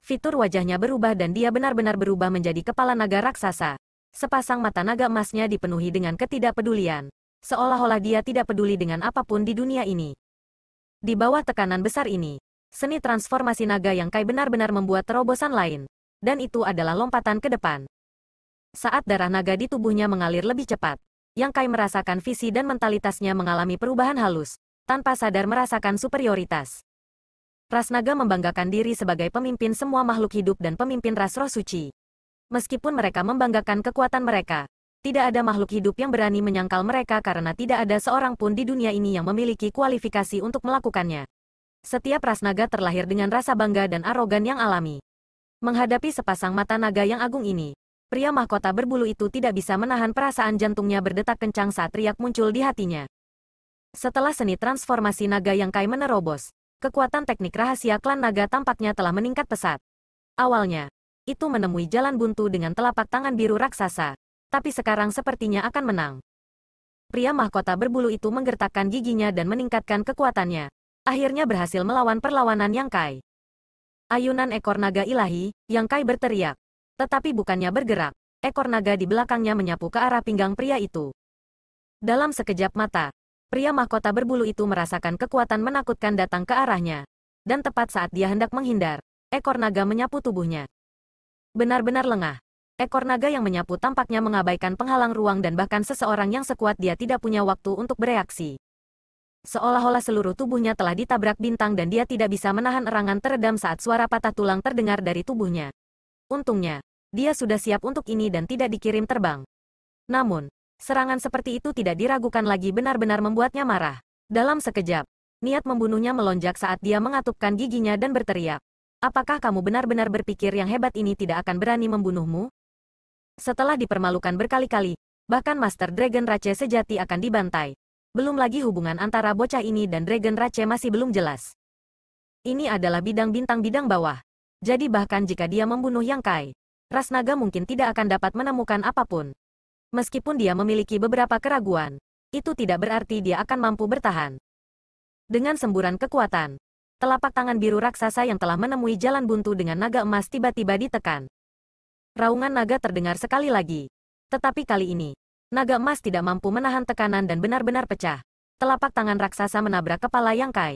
Fitur wajahnya berubah dan dia benar-benar berubah menjadi kepala naga raksasa. Sepasang mata naga emasnya dipenuhi dengan ketidakpedulian. Seolah-olah dia tidak peduli dengan apapun di dunia ini. Di bawah tekanan besar ini, seni transformasi naga yang Kai benar-benar membuat terobosan lain. Dan itu adalah lompatan ke depan. Saat darah naga di tubuhnya mengalir lebih cepat, yang Kai merasakan visi dan mentalitasnya mengalami perubahan halus, tanpa sadar merasakan superioritas. Ras naga membanggakan diri sebagai pemimpin semua makhluk hidup dan pemimpin ras roh suci. Meskipun mereka membanggakan kekuatan mereka, tidak ada makhluk hidup yang berani menyangkal mereka karena tidak ada seorang pun di dunia ini yang memiliki kualifikasi untuk melakukannya. Setiap ras naga terlahir dengan rasa bangga dan arogan yang alami. Menghadapi sepasang mata naga yang agung ini, pria mahkota berbulu itu tidak bisa menahan perasaan jantungnya berdetak kencang saat riak muncul di hatinya. Setelah seni transformasi naga yang Kai menerobos, kekuatan teknik rahasia klan naga tampaknya telah meningkat pesat. Awalnya, itu menemui jalan buntu dengan telapak tangan biru raksasa, tapi sekarang sepertinya akan menang. Pria mahkota berbulu itu menggertakkan giginya dan meningkatkan kekuatannya, akhirnya berhasil melawan perlawanan Yang Kai. Ayunan ekor naga ilahi, Yang Kai berteriak. Tetapi bukannya bergerak, ekor naga di belakangnya menyapu ke arah pinggang pria itu. Dalam sekejap mata, pria mahkota berbulu itu merasakan kekuatan menakutkan datang ke arahnya. Dan tepat saat dia hendak menghindar, ekor naga menyapu tubuhnya. Benar-benar lengah. Ekor naga yang menyapu tampaknya mengabaikan penghalang ruang dan bahkan seseorang yang sekuat dia tidak punya waktu untuk bereaksi. Seolah-olah seluruh tubuhnya telah ditabrak bintang dan dia tidak bisa menahan erangan teredam saat suara patah tulang terdengar dari tubuhnya. Untungnya, dia sudah siap untuk ini dan tidak dikirim terbang. Namun, serangan seperti itu tidak diragukan lagi benar-benar membuatnya marah. Dalam sekejap, niat membunuhnya melonjak saat dia mengatupkan giginya dan berteriak. Apakah kamu benar-benar berpikir yang hebat ini tidak akan berani membunuhmu? Setelah dipermalukan berkali-kali, bahkan Master Dragon Rache sejati akan dibantai. Belum lagi hubungan antara bocah ini dan Dragon Rache masih belum jelas. Ini adalah bidang bintang-bidang bawah. Jadi bahkan jika dia membunuh Yang Kai, ras naga mungkin tidak akan dapat menemukan apapun. Meskipun dia memiliki beberapa keraguan, itu tidak berarti dia akan mampu bertahan. Dengan semburan kekuatan, telapak tangan biru raksasa yang telah menemui jalan buntu dengan naga emas tiba-tiba ditekan. Raungan naga terdengar sekali lagi. Tetapi kali ini, naga emas tidak mampu menahan tekanan dan benar-benar pecah. Telapak tangan raksasa menabrak kepala Yang Kai.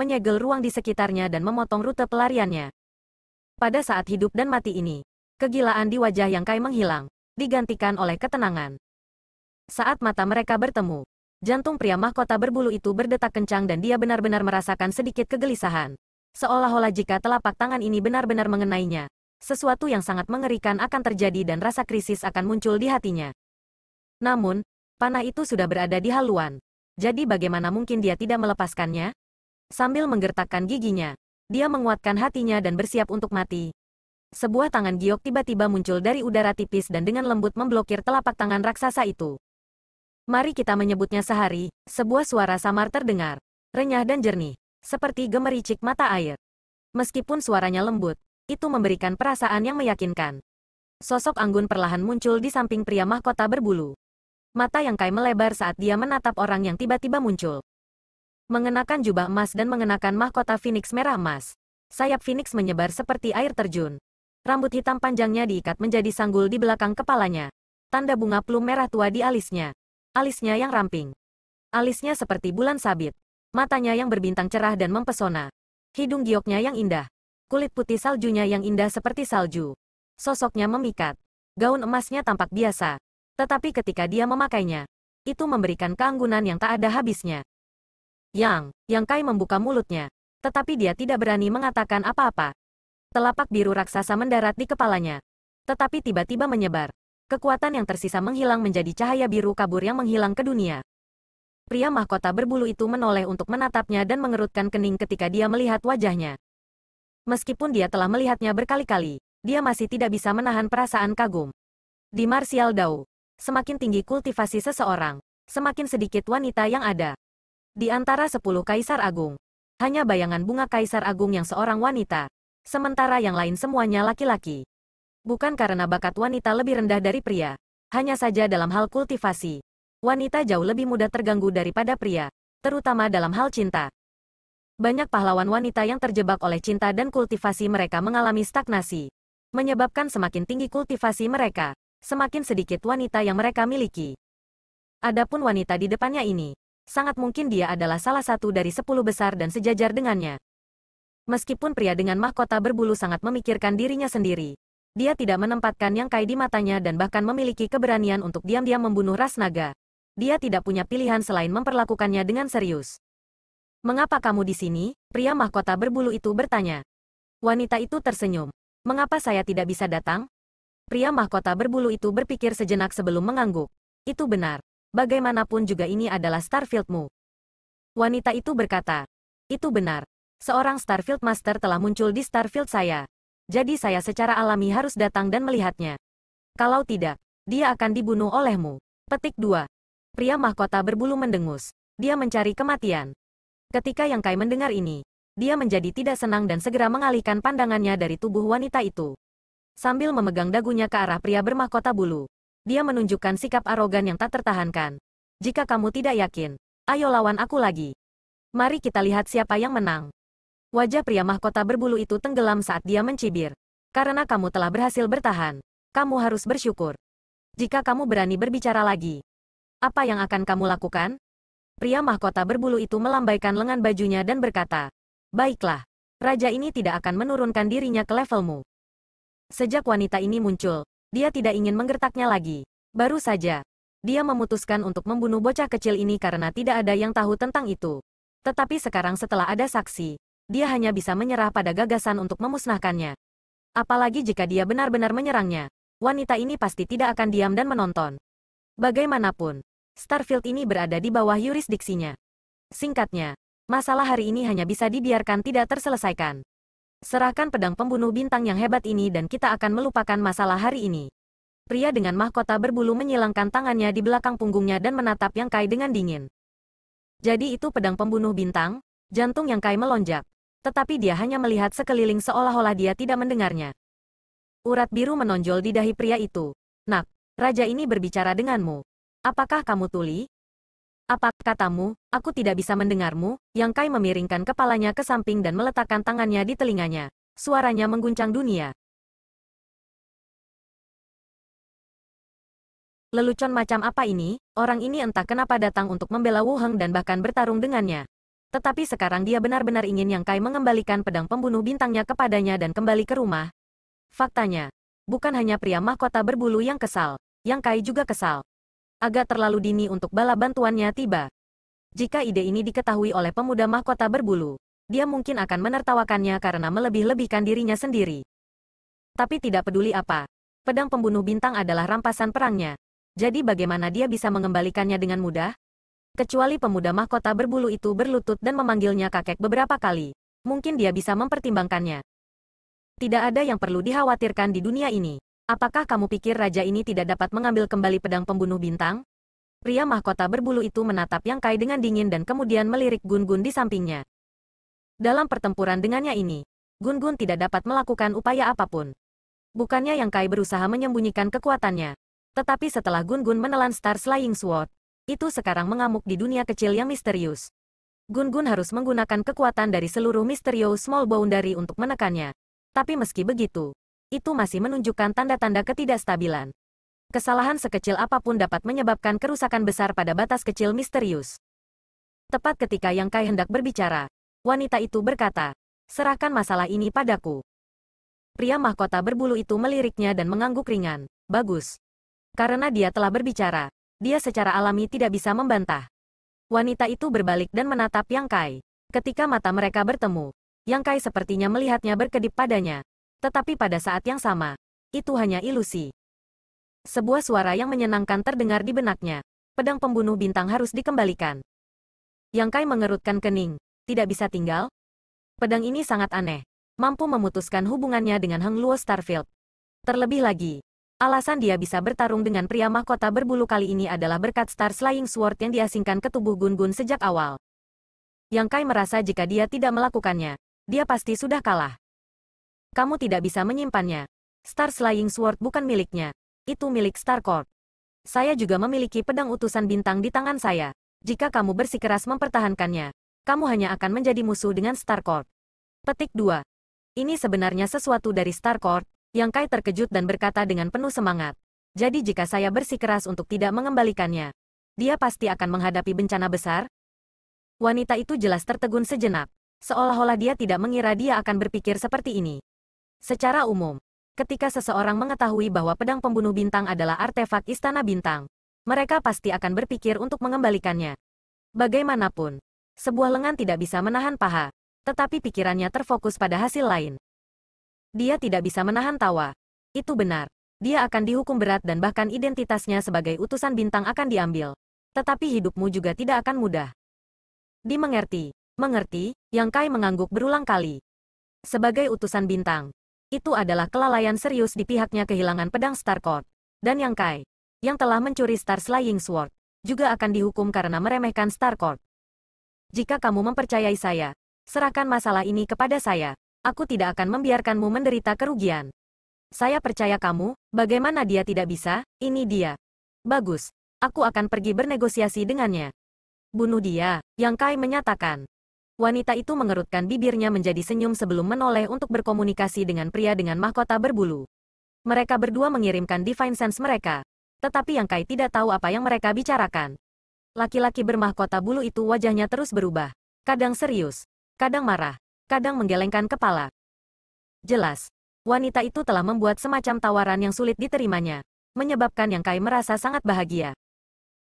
Menyegel ruang di sekitarnya dan memotong rute pelariannya. Pada saat hidup dan mati ini, kegilaan di wajah Yang Kai menghilang, digantikan oleh ketenangan. Saat mata mereka bertemu, jantung pria mahkota berbulu itu berdetak kencang dan dia benar-benar merasakan sedikit kegelisahan. Seolah-olah jika telapak tangan ini benar-benar mengenainya, sesuatu yang sangat mengerikan akan terjadi dan rasa krisis akan muncul di hatinya. Namun, panah itu sudah berada di haluan. Jadi bagaimana mungkin dia tidak melepaskannya? Sambil menggertakkan giginya, dia menguatkan hatinya dan bersiap untuk mati. Sebuah tangan giok tiba-tiba muncul dari udara tipis dan dengan lembut memblokir telapak tangan raksasa itu. Mari kita menyebutnya sehari, sebuah suara samar terdengar, renyah dan jernih, seperti gemericik mata air. Meskipun suaranya lembut, itu memberikan perasaan yang meyakinkan. Sosok Anggun perlahan muncul di samping pria mahkota berbulu. Mata yang Kai melebar saat dia menatap orang yang tiba-tiba muncul. Mengenakan jubah emas dan mengenakan mahkota Phoenix merah emas. Sayap Phoenix menyebar seperti air terjun. Rambut hitam panjangnya diikat menjadi sanggul di belakang kepalanya. Tanda bunga plum merah tua di alisnya. Alisnya yang ramping. Alisnya seperti bulan sabit. Matanya yang berbintang cerah dan mempesona. Hidung gioknya yang indah. Kulit putih saljunya yang indah seperti salju. Sosoknya memikat. Gaun emasnya tampak biasa, tetapi ketika dia memakainya, itu memberikan keanggunan yang tak ada habisnya. Yang, Yang Kai membuka mulutnya. Tetapi dia tidak berani mengatakan apa-apa. Telapak biru raksasa mendarat di kepalanya. Tetapi tiba-tiba menyebar. Kekuatan yang tersisa menghilang menjadi cahaya biru kabur yang menghilang ke dunia. Pria mahkota berbulu itu menoleh untuk menatapnya dan mengerutkan kening ketika dia melihat wajahnya. Meskipun dia telah melihatnya berkali-kali, dia masih tidak bisa menahan perasaan kagum. Di Martial Dao, semakin tinggi kultivasi seseorang, semakin sedikit wanita yang ada. Di antara sepuluh kaisar agung, hanya bayangan bunga kaisar agung yang seorang wanita, sementara yang lain semuanya laki-laki. Bukan karena bakat wanita lebih rendah dari pria, hanya saja dalam hal kultivasi, wanita jauh lebih mudah terganggu daripada pria, terutama dalam hal cinta. Banyak pahlawan wanita yang terjebak oleh cinta dan kultivasi mereka mengalami stagnasi, menyebabkan semakin tinggi kultivasi mereka, semakin sedikit wanita yang mereka miliki. Adapun wanita di depannya ini, sangat mungkin dia adalah salah satu dari sepuluh besar dan sejajar dengannya. Meskipun pria dengan mahkota berbulu sangat memikirkan dirinya sendiri, dia tidak menempatkan yang kai di matanya dan bahkan memiliki keberanian untuk diam-diam membunuh ras naga. Dia tidak punya pilihan selain memperlakukannya dengan serius. Mengapa kamu di sini? Pria mahkota berbulu itu bertanya. Wanita itu tersenyum. Mengapa saya tidak bisa datang? Pria mahkota berbulu itu berpikir sejenak sebelum mengangguk. Itu benar. Bagaimanapun juga ini adalah Starfieldmu. Wanita itu berkata. Itu benar. Seorang Starfield Master telah muncul di Starfield saya. Jadi saya secara alami harus datang dan melihatnya. Kalau tidak, dia akan dibunuh olehmu. Petik 2. Pria mahkota berbulu mendengus. Dia mencari kematian. Ketika Yang Kai mendengar ini, dia menjadi tidak senang dan segera mengalihkan pandangannya dari tubuh wanita itu sambil memegang dagunya ke arah pria bermahkota bulu. Dia menunjukkan sikap arogan yang tak tertahankan. Jika kamu tidak yakin, ayo lawan aku lagi. Mari kita lihat siapa yang menang. Wajah pria mahkota berbulu itu tenggelam saat dia mencibir. Karena kamu telah berhasil bertahan, kamu harus bersyukur. Jika kamu berani berbicara lagi, apa yang akan kamu lakukan? Pria mahkota berbulu itu melambaikan lengan bajunya dan berkata, Baiklah, raja ini tidak akan menurunkan dirinya ke levelmu. Sejak wanita ini muncul, dia tidak ingin menggertaknya lagi. Baru saja, dia memutuskan untuk membunuh bocah kecil ini karena tidak ada yang tahu tentang itu. Tetapi sekarang setelah ada saksi, dia hanya bisa menyerah pada gagasan untuk memusnahkannya. Apalagi jika dia benar-benar menyerangnya, wanita ini pasti tidak akan diam dan menonton. Bagaimanapun, Starfield ini berada di bawah yurisdiksinya. Singkatnya, masalah hari ini hanya bisa dibiarkan tidak terselesaikan. Serahkan pedang pembunuh bintang yang hebat ini dan kita akan melupakan masalah hari ini. Pria dengan mahkota berbulu menyilangkan tangannya di belakang punggungnya dan menatap Yang Kai dengan dingin. Jadi itu pedang pembunuh bintang? Jantung Yang Kai melonjak. Tetapi dia hanya melihat sekeliling seolah-olah dia tidak mendengarnya. Urat biru menonjol di dahi pria itu. Nak, raja ini berbicara denganmu. Apakah kamu tuli? Apa katamu, aku tidak bisa mendengarmu, Yang Kai memiringkan kepalanya ke samping dan meletakkan tangannya di telinganya. Suaranya mengguncang dunia. Lelucon macam apa ini, orang ini entah kenapa datang untuk membela Wu Heng dan bahkan bertarung dengannya. Tetapi sekarang dia benar-benar ingin Yang Kai mengembalikan pedang pembunuh bintangnya kepadanya dan kembali ke rumah. Faktanya, bukan hanya pria mahkota berbulu yang kesal, Yang Kai juga kesal agak terlalu dini untuk bala bantuannya tiba. Jika ide ini diketahui oleh pemuda mahkota berbulu, dia mungkin akan menertawakannya karena melebih-lebihkan dirinya sendiri. Tapi tidak peduli apa, pedang pembunuh bintang adalah rampasan perangnya. Jadi bagaimana dia bisa mengembalikannya dengan mudah? Kecuali pemuda mahkota berbulu itu berlutut dan memanggilnya kakek beberapa kali, mungkin dia bisa mempertimbangkannya. Tidak ada yang perlu dikhawatirkan di dunia ini. Apakah kamu pikir raja ini tidak dapat mengambil kembali pedang pembunuh bintang? Pria mahkota berbulu itu menatap Yang Kai dengan dingin dan kemudian melirik Gun-Gun di sampingnya. Dalam pertempuran dengannya ini, Gun-Gun tidak dapat melakukan upaya apapun. Bukannya Yang Kai berusaha menyembunyikan kekuatannya. Tetapi setelah Gun-Gun menelan Star Slaying Sword, itu sekarang mengamuk di dunia kecil yang misterius. Gun-Gun harus menggunakan kekuatan dari seluruh Misterio Small Boundary untuk menekannya. Tapi meski begitu, itu masih menunjukkan tanda-tanda ketidakstabilan. Kesalahan sekecil apapun dapat menyebabkan kerusakan besar pada batas kecil misterius. Tepat ketika Yang Kai hendak berbicara, wanita itu berkata, serahkan masalah ini padaku. Pria mahkota berbulu itu meliriknya dan mengangguk ringan, bagus. Karena dia telah berbicara, dia secara alami tidak bisa membantah. Wanita itu berbalik dan menatap Yang Kai. Ketika mata mereka bertemu, Yang Kai sepertinya melihatnya berkedip padanya, tetapi pada saat yang sama, itu hanya ilusi. Sebuah suara yang menyenangkan terdengar di benaknya. Pedang pembunuh bintang harus dikembalikan. Yang Kai mengerutkan kening. Tidak bisa tinggal? Pedang ini sangat aneh. Mampu memutuskan hubungannya dengan Heng Luo Starfield. Terlebih lagi, alasan dia bisa bertarung dengan pria mahkota berbulu kali ini adalah berkat Star Slaying Sword yang diasingkan ke tubuh Gun Gun sejak awal. Yang Kai merasa jika dia tidak melakukannya, dia pasti sudah kalah kamu tidak bisa menyimpannya. Star Slaying Sword bukan miliknya. Itu milik Star Starcorp. Saya juga memiliki pedang utusan bintang di tangan saya. Jika kamu bersikeras mempertahankannya, kamu hanya akan menjadi musuh dengan Star Starcorp. Petik 2. Ini sebenarnya sesuatu dari Star Starcorp, yang Kai terkejut dan berkata dengan penuh semangat. Jadi jika saya bersikeras untuk tidak mengembalikannya, dia pasti akan menghadapi bencana besar? Wanita itu jelas tertegun sejenak, seolah-olah dia tidak mengira dia akan berpikir seperti ini. Secara umum, ketika seseorang mengetahui bahwa pedang pembunuh bintang adalah artefak istana bintang, mereka pasti akan berpikir untuk mengembalikannya. Bagaimanapun, sebuah lengan tidak bisa menahan paha, tetapi pikirannya terfokus pada hasil lain. Dia tidak bisa menahan tawa. Itu benar. Dia akan dihukum berat dan bahkan identitasnya sebagai utusan bintang akan diambil. Tetapi hidupmu juga tidak akan mudah. Dimengerti. Mengerti, Yang Kai mengangguk berulang kali. Sebagai utusan bintang, itu adalah kelalaian serius di pihaknya kehilangan pedang Starcourt. Dan Yang Kai, yang telah mencuri Star Slaying Sword, juga akan dihukum karena meremehkan Starcourt. Jika kamu mempercayai saya, serahkan masalah ini kepada saya. Aku tidak akan membiarkanmu menderita kerugian. Saya percaya kamu, bagaimana dia tidak bisa, ini dia. Bagus, aku akan pergi bernegosiasi dengannya. Bunuh dia, Yang Kai menyatakan. Wanita itu mengerutkan bibirnya menjadi senyum sebelum menoleh untuk berkomunikasi dengan pria dengan mahkota berbulu. Mereka berdua mengirimkan divine sense mereka. Tetapi Yang Kai tidak tahu apa yang mereka bicarakan. Laki-laki bermahkota bulu itu wajahnya terus berubah. Kadang serius, kadang marah, kadang menggelengkan kepala. Jelas, wanita itu telah membuat semacam tawaran yang sulit diterimanya, menyebabkan Yang Kai merasa sangat bahagia.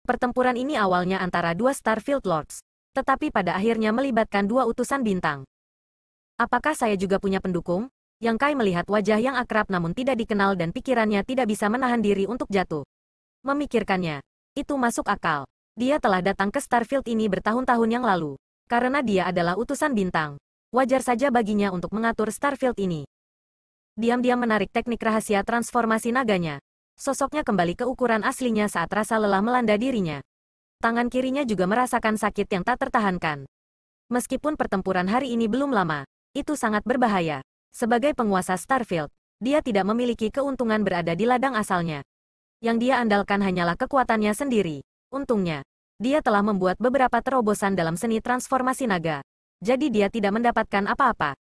Pertempuran ini awalnya antara dua Starfield Lords, tetapi pada akhirnya melibatkan dua utusan bintang. Apakah saya juga punya pendukung? Yang Kai melihat wajah yang akrab namun tidak dikenal dan pikirannya tidak bisa menahan diri untuk jatuh. Memikirkannya, itu masuk akal. Dia telah datang ke Starfield ini bertahun-tahun yang lalu. Karena dia adalah utusan bintang. Wajar saja baginya untuk mengatur Starfield ini. Diam-diam menarik teknik rahasia transformasi naganya. Sosoknya kembali ke ukuran aslinya saat rasa lelah melanda dirinya tangan kirinya juga merasakan sakit yang tak tertahankan. Meskipun pertempuran hari ini belum lama, itu sangat berbahaya. Sebagai penguasa Starfield, dia tidak memiliki keuntungan berada di ladang asalnya. Yang dia andalkan hanyalah kekuatannya sendiri. Untungnya, dia telah membuat beberapa terobosan dalam seni transformasi naga. Jadi dia tidak mendapatkan apa-apa.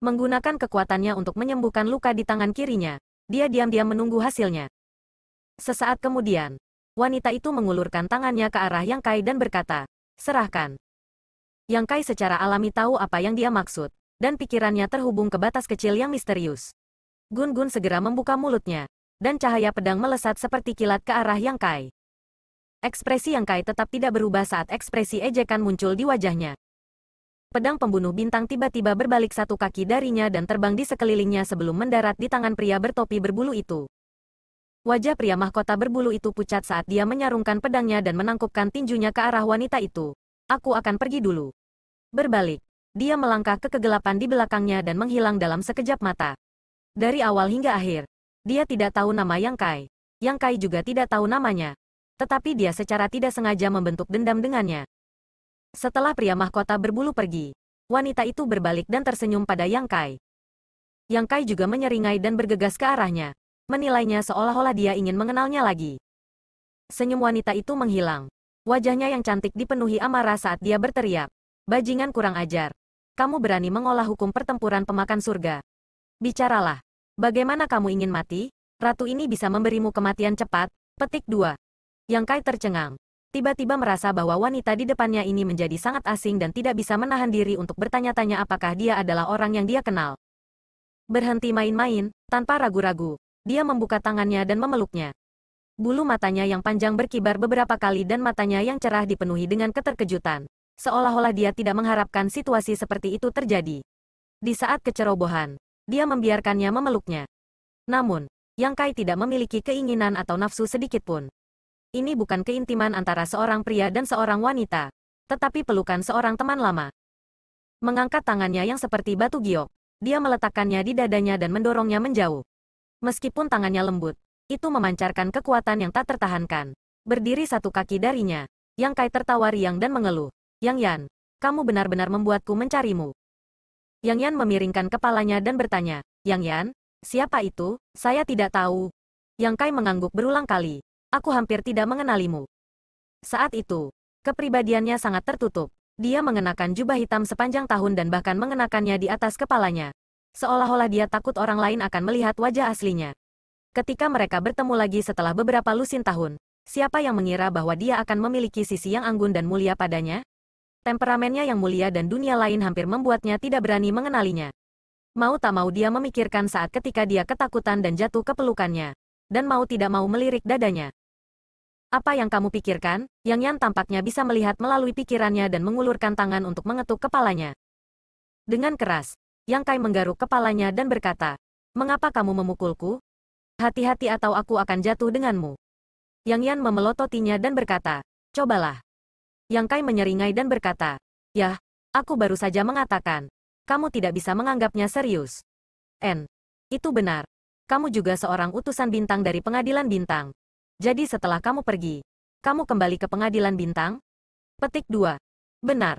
Menggunakan kekuatannya untuk menyembuhkan luka di tangan kirinya, dia diam-diam menunggu hasilnya. Sesaat kemudian, Wanita itu mengulurkan tangannya ke arah Yang Kai dan berkata, serahkan. Yang Kai secara alami tahu apa yang dia maksud, dan pikirannya terhubung ke batas kecil yang misterius. Gun-Gun segera membuka mulutnya, dan cahaya pedang melesat seperti kilat ke arah Yang Kai. Ekspresi Yang Kai tetap tidak berubah saat ekspresi ejekan muncul di wajahnya. Pedang pembunuh bintang tiba-tiba berbalik satu kaki darinya dan terbang di sekelilingnya sebelum mendarat di tangan pria bertopi berbulu itu. Wajah pria mahkota berbulu itu pucat saat dia menyarungkan pedangnya dan menangkupkan tinjunya ke arah wanita itu. Aku akan pergi dulu. Berbalik, dia melangkah ke kegelapan di belakangnya dan menghilang dalam sekejap mata. Dari awal hingga akhir, dia tidak tahu nama Yang Kai. Yang Kai juga tidak tahu namanya. Tetapi dia secara tidak sengaja membentuk dendam dengannya. Setelah pria mahkota berbulu pergi, wanita itu berbalik dan tersenyum pada Yang Kai. Yang Kai juga menyeringai dan bergegas ke arahnya menilainya seolah-olah dia ingin mengenalnya lagi. Senyum wanita itu menghilang. Wajahnya yang cantik dipenuhi amarah saat dia berteriak. Bajingan kurang ajar. Kamu berani mengolah hukum pertempuran pemakan surga. Bicaralah. Bagaimana kamu ingin mati? Ratu ini bisa memberimu kematian cepat. Petik 2. Yang Kai tercengang. Tiba-tiba merasa bahwa wanita di depannya ini menjadi sangat asing dan tidak bisa menahan diri untuk bertanya-tanya apakah dia adalah orang yang dia kenal. Berhenti main-main, tanpa ragu-ragu dia membuka tangannya dan memeluknya. Bulu matanya yang panjang berkibar beberapa kali dan matanya yang cerah dipenuhi dengan keterkejutan. Seolah-olah dia tidak mengharapkan situasi seperti itu terjadi. Di saat kecerobohan, dia membiarkannya memeluknya. Namun, Yang Kai tidak memiliki keinginan atau nafsu sedikitpun. Ini bukan keintiman antara seorang pria dan seorang wanita, tetapi pelukan seorang teman lama. Mengangkat tangannya yang seperti batu giok, dia meletakkannya di dadanya dan mendorongnya menjauh. Meskipun tangannya lembut, itu memancarkan kekuatan yang tak tertahankan. Berdiri satu kaki darinya, Yang Kai tertawa riang dan mengeluh. Yang Yan, kamu benar-benar membuatku mencarimu. Yang Yan memiringkan kepalanya dan bertanya, Yang Yan, siapa itu? Saya tidak tahu. Yang Kai mengangguk berulang kali. Aku hampir tidak mengenalimu. Saat itu, kepribadiannya sangat tertutup. Dia mengenakan jubah hitam sepanjang tahun dan bahkan mengenakannya di atas kepalanya seolah-olah dia takut orang lain akan melihat wajah aslinya. Ketika mereka bertemu lagi setelah beberapa lusin tahun, siapa yang mengira bahwa dia akan memiliki sisi yang anggun dan mulia padanya? Temperamennya yang mulia dan dunia lain hampir membuatnya tidak berani mengenalinya. Mau tak mau dia memikirkan saat ketika dia ketakutan dan jatuh ke pelukannya. Dan mau tidak mau melirik dadanya. Apa yang kamu pikirkan? Yang Yan tampaknya bisa melihat melalui pikirannya dan mengulurkan tangan untuk mengetuk kepalanya. Dengan keras, yang Kai menggaruk kepalanya dan berkata, Mengapa kamu memukulku? Hati-hati atau aku akan jatuh denganmu. Yang Yan memelototinya dan berkata, Cobalah. Yang Kai menyeringai dan berkata, Yah, aku baru saja mengatakan. Kamu tidak bisa menganggapnya serius. N. Itu benar. Kamu juga seorang utusan bintang dari pengadilan bintang. Jadi setelah kamu pergi, kamu kembali ke pengadilan bintang? Petik 2. Benar.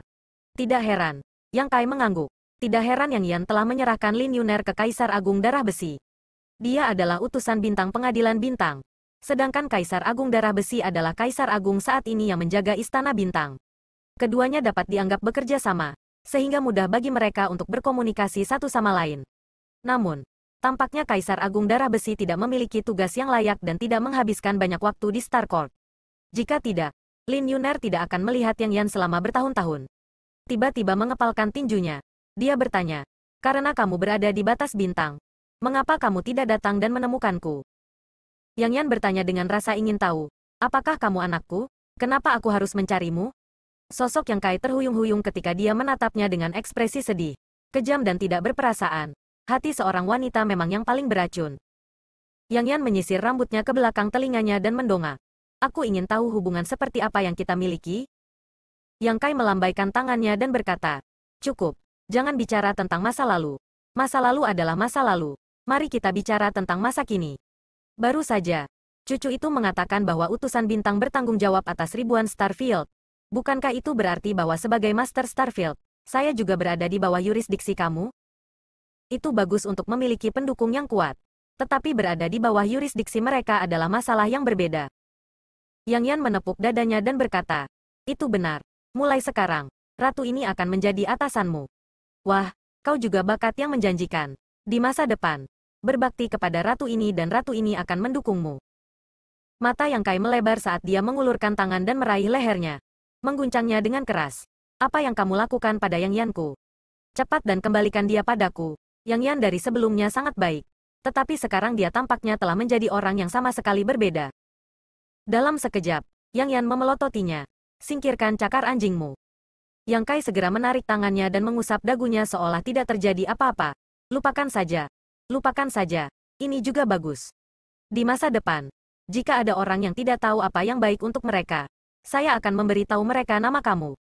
Tidak heran. Yang Kai mengangguk. Tidak heran Yang Yan telah menyerahkan Lin Yuner ke Kaisar Agung Darah Besi. Dia adalah utusan bintang pengadilan bintang. Sedangkan Kaisar Agung Darah Besi adalah Kaisar Agung saat ini yang menjaga Istana Bintang. Keduanya dapat dianggap bekerja sama, sehingga mudah bagi mereka untuk berkomunikasi satu sama lain. Namun, tampaknya Kaisar Agung Darah Besi tidak memiliki tugas yang layak dan tidak menghabiskan banyak waktu di Starcourt. Jika tidak, Lin Yuner tidak akan melihat Yang Yan selama bertahun-tahun. Tiba-tiba mengepalkan tinjunya, dia bertanya. Karena kamu berada di batas bintang. Mengapa kamu tidak datang dan menemukanku? Yang Yan bertanya dengan rasa ingin tahu. Apakah kamu anakku? Kenapa aku harus mencarimu? Sosok yang Kai terhuyung-huyung ketika dia menatapnya dengan ekspresi sedih. Kejam dan tidak berperasaan. Hati seorang wanita memang yang paling beracun. Yang Yan menyisir rambutnya ke belakang telinganya dan mendongak. Aku ingin tahu hubungan seperti apa yang kita miliki. Yang Kai melambaikan tangannya dan berkata, Cukup. Jangan bicara tentang masa lalu. Masa lalu adalah masa lalu. Mari kita bicara tentang masa kini. Baru saja, cucu itu mengatakan bahwa utusan bintang bertanggung jawab atas ribuan Starfield. Bukankah itu berarti bahwa sebagai Master Starfield, saya juga berada di bawah yurisdiksi kamu? Itu bagus untuk memiliki pendukung yang kuat. Tetapi berada di bawah yurisdiksi mereka adalah masalah yang berbeda. Yang Yan menepuk dadanya dan berkata, Itu benar. Mulai sekarang, ratu ini akan menjadi atasanmu. Wah, kau juga bakat yang menjanjikan. Di masa depan, berbakti kepada ratu ini dan ratu ini akan mendukungmu. Mata yang kai melebar saat dia mengulurkan tangan dan meraih lehernya. Mengguncangnya dengan keras. Apa yang kamu lakukan pada Yang Yanku? Cepat dan kembalikan dia padaku. Yang Yan dari sebelumnya sangat baik. Tetapi sekarang dia tampaknya telah menjadi orang yang sama sekali berbeda. Dalam sekejap, Yang Yan memelototinya. Singkirkan cakar anjingmu. Yang Kai segera menarik tangannya dan mengusap dagunya seolah tidak terjadi apa-apa. Lupakan saja. Lupakan saja. Ini juga bagus. Di masa depan, jika ada orang yang tidak tahu apa yang baik untuk mereka, saya akan memberitahu mereka nama kamu.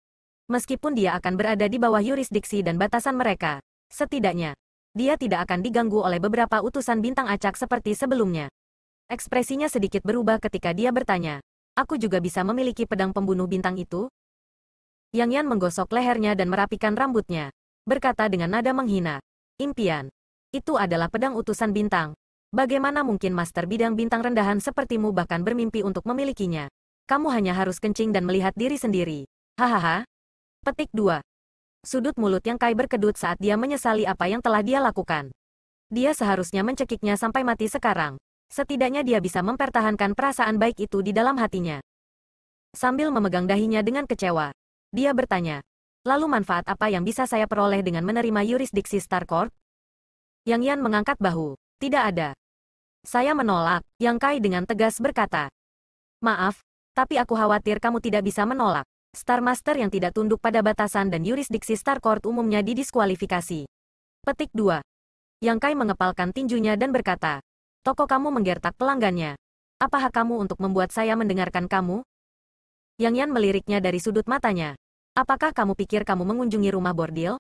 Meskipun dia akan berada di bawah yurisdiksi dan batasan mereka, setidaknya, dia tidak akan diganggu oleh beberapa utusan bintang acak seperti sebelumnya. Ekspresinya sedikit berubah ketika dia bertanya, aku juga bisa memiliki pedang pembunuh bintang itu? Yang Yan menggosok lehernya dan merapikan rambutnya. Berkata dengan nada menghina. Impian. Itu adalah pedang utusan bintang. Bagaimana mungkin master bidang bintang rendahan sepertimu bahkan bermimpi untuk memilikinya? Kamu hanya harus kencing dan melihat diri sendiri. Hahaha. Petik 2. Sudut mulut yang Kai berkedut saat dia menyesali apa yang telah dia lakukan. Dia seharusnya mencekiknya sampai mati sekarang. Setidaknya dia bisa mempertahankan perasaan baik itu di dalam hatinya. Sambil memegang dahinya dengan kecewa, dia bertanya, lalu manfaat apa yang bisa saya peroleh dengan menerima yurisdiksi Star Corp? Yang Yan mengangkat bahu, tidak ada. Saya menolak, Yang Kai dengan tegas berkata. Maaf, tapi aku khawatir kamu tidak bisa menolak. Star Master yang tidak tunduk pada batasan dan yurisdiksi Star Court umumnya didiskualifikasi. Petik 2. Yang Kai mengepalkan tinjunya dan berkata, Toko kamu menggertak pelanggannya. Apa hak kamu untuk membuat saya mendengarkan kamu? Yang Yan meliriknya dari sudut matanya. Apakah kamu pikir kamu mengunjungi rumah bordil?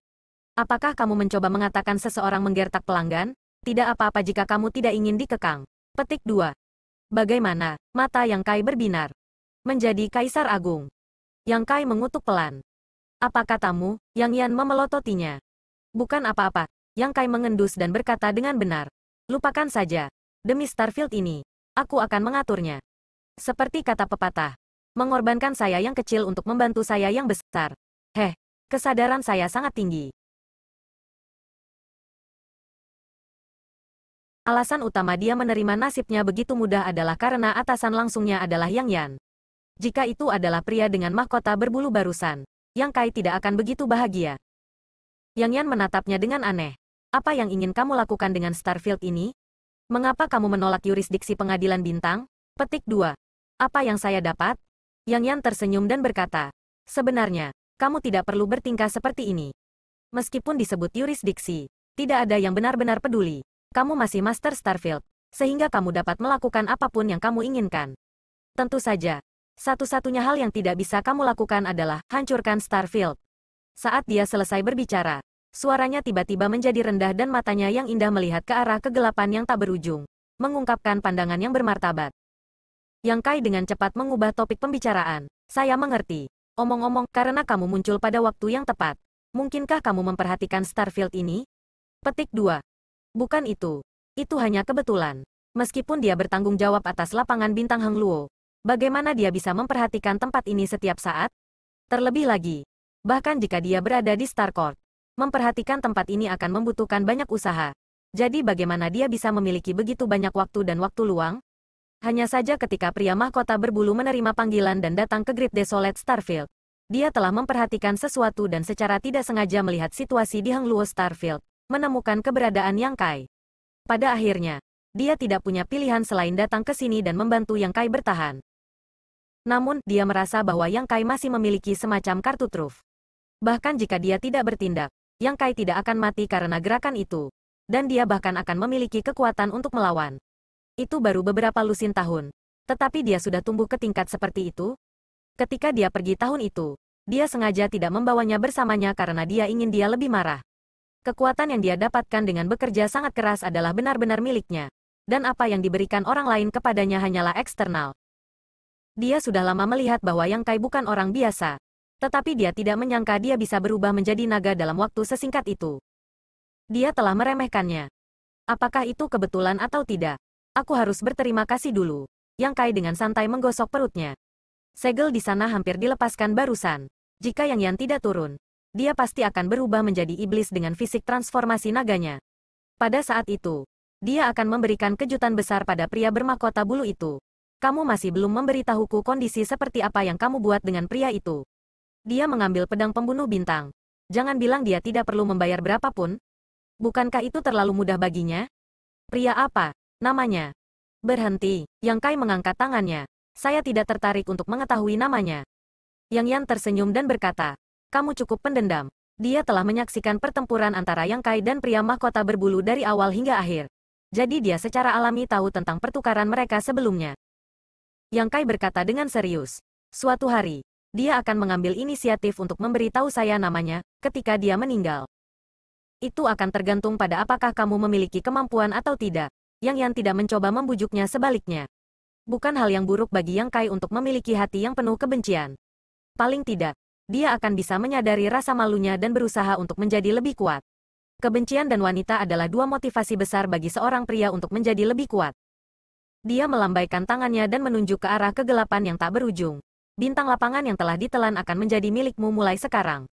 Apakah kamu mencoba mengatakan seseorang menggertak pelanggan? Tidak apa-apa jika kamu tidak ingin dikekang. Petik 2. Bagaimana, mata yang Kai berbinar. Menjadi Kaisar Agung. Yang Kai mengutuk pelan. Apa katamu, Yang Yan memelototinya? Bukan apa-apa, Yang Kai mengendus dan berkata dengan benar. Lupakan saja. Demi Starfield ini, aku akan mengaturnya. Seperti kata pepatah, Mengorbankan saya yang kecil untuk membantu saya yang besar. Heh, kesadaran saya sangat tinggi. Alasan utama dia menerima nasibnya begitu mudah adalah karena atasan langsungnya adalah Yang Yan. Jika itu adalah pria dengan mahkota berbulu barusan, Yang Kai tidak akan begitu bahagia. Yang Yan menatapnya dengan aneh. Apa yang ingin kamu lakukan dengan Starfield ini? Mengapa kamu menolak yurisdiksi pengadilan bintang? Petik 2. Apa yang saya dapat? Yang Yan tersenyum dan berkata, Sebenarnya, kamu tidak perlu bertingkah seperti ini. Meskipun disebut yurisdiksi, tidak ada yang benar-benar peduli. Kamu masih Master Starfield, sehingga kamu dapat melakukan apapun yang kamu inginkan. Tentu saja, satu-satunya hal yang tidak bisa kamu lakukan adalah hancurkan Starfield. Saat dia selesai berbicara, suaranya tiba-tiba menjadi rendah dan matanya yang indah melihat ke arah kegelapan yang tak berujung, mengungkapkan pandangan yang bermartabat. Yang Kai dengan cepat mengubah topik pembicaraan. Saya mengerti. Omong-omong, karena kamu muncul pada waktu yang tepat. Mungkinkah kamu memperhatikan Starfield ini? Petik 2. Bukan itu. Itu hanya kebetulan. Meskipun dia bertanggung jawab atas lapangan bintang Hangluo, Luo, bagaimana dia bisa memperhatikan tempat ini setiap saat? Terlebih lagi, bahkan jika dia berada di Starcourt, memperhatikan tempat ini akan membutuhkan banyak usaha. Jadi bagaimana dia bisa memiliki begitu banyak waktu dan waktu luang? Hanya saja ketika pria mahkota berbulu menerima panggilan dan datang ke grid Desolate Starfield, dia telah memperhatikan sesuatu dan secara tidak sengaja melihat situasi di Hangluo Starfield, menemukan keberadaan Yang Kai. Pada akhirnya, dia tidak punya pilihan selain datang ke sini dan membantu Yang Kai bertahan. Namun, dia merasa bahwa Yang Kai masih memiliki semacam kartu truf. Bahkan jika dia tidak bertindak, Yang Kai tidak akan mati karena gerakan itu. Dan dia bahkan akan memiliki kekuatan untuk melawan. Itu baru beberapa lusin tahun. Tetapi dia sudah tumbuh ke tingkat seperti itu. Ketika dia pergi tahun itu, dia sengaja tidak membawanya bersamanya karena dia ingin dia lebih marah. Kekuatan yang dia dapatkan dengan bekerja sangat keras adalah benar-benar miliknya. Dan apa yang diberikan orang lain kepadanya hanyalah eksternal. Dia sudah lama melihat bahwa Yang Kai bukan orang biasa. Tetapi dia tidak menyangka dia bisa berubah menjadi naga dalam waktu sesingkat itu. Dia telah meremehkannya. Apakah itu kebetulan atau tidak? Aku harus berterima kasih dulu. Yang Kai dengan santai menggosok perutnya. Segel di sana hampir dilepaskan barusan. Jika Yang Yan tidak turun, dia pasti akan berubah menjadi iblis dengan fisik transformasi naganya. Pada saat itu, dia akan memberikan kejutan besar pada pria bermakota bulu itu. Kamu masih belum memberitahuku kondisi seperti apa yang kamu buat dengan pria itu. Dia mengambil pedang pembunuh bintang. Jangan bilang dia tidak perlu membayar berapapun. Bukankah itu terlalu mudah baginya? Pria apa? namanya. Berhenti, Yang Kai mengangkat tangannya. Saya tidak tertarik untuk mengetahui namanya. Yang Yan tersenyum dan berkata, kamu cukup pendendam. Dia telah menyaksikan pertempuran antara Yang Kai dan pria mahkota berbulu dari awal hingga akhir. Jadi dia secara alami tahu tentang pertukaran mereka sebelumnya. Yang Kai berkata dengan serius. Suatu hari, dia akan mengambil inisiatif untuk memberitahu saya namanya ketika dia meninggal. Itu akan tergantung pada apakah kamu memiliki kemampuan atau tidak. Yang Yan tidak mencoba membujuknya sebaliknya. Bukan hal yang buruk bagi Yang Kai untuk memiliki hati yang penuh kebencian. Paling tidak, dia akan bisa menyadari rasa malunya dan berusaha untuk menjadi lebih kuat. Kebencian dan wanita adalah dua motivasi besar bagi seorang pria untuk menjadi lebih kuat. Dia melambaikan tangannya dan menunjuk ke arah kegelapan yang tak berujung. Bintang lapangan yang telah ditelan akan menjadi milikmu mulai sekarang.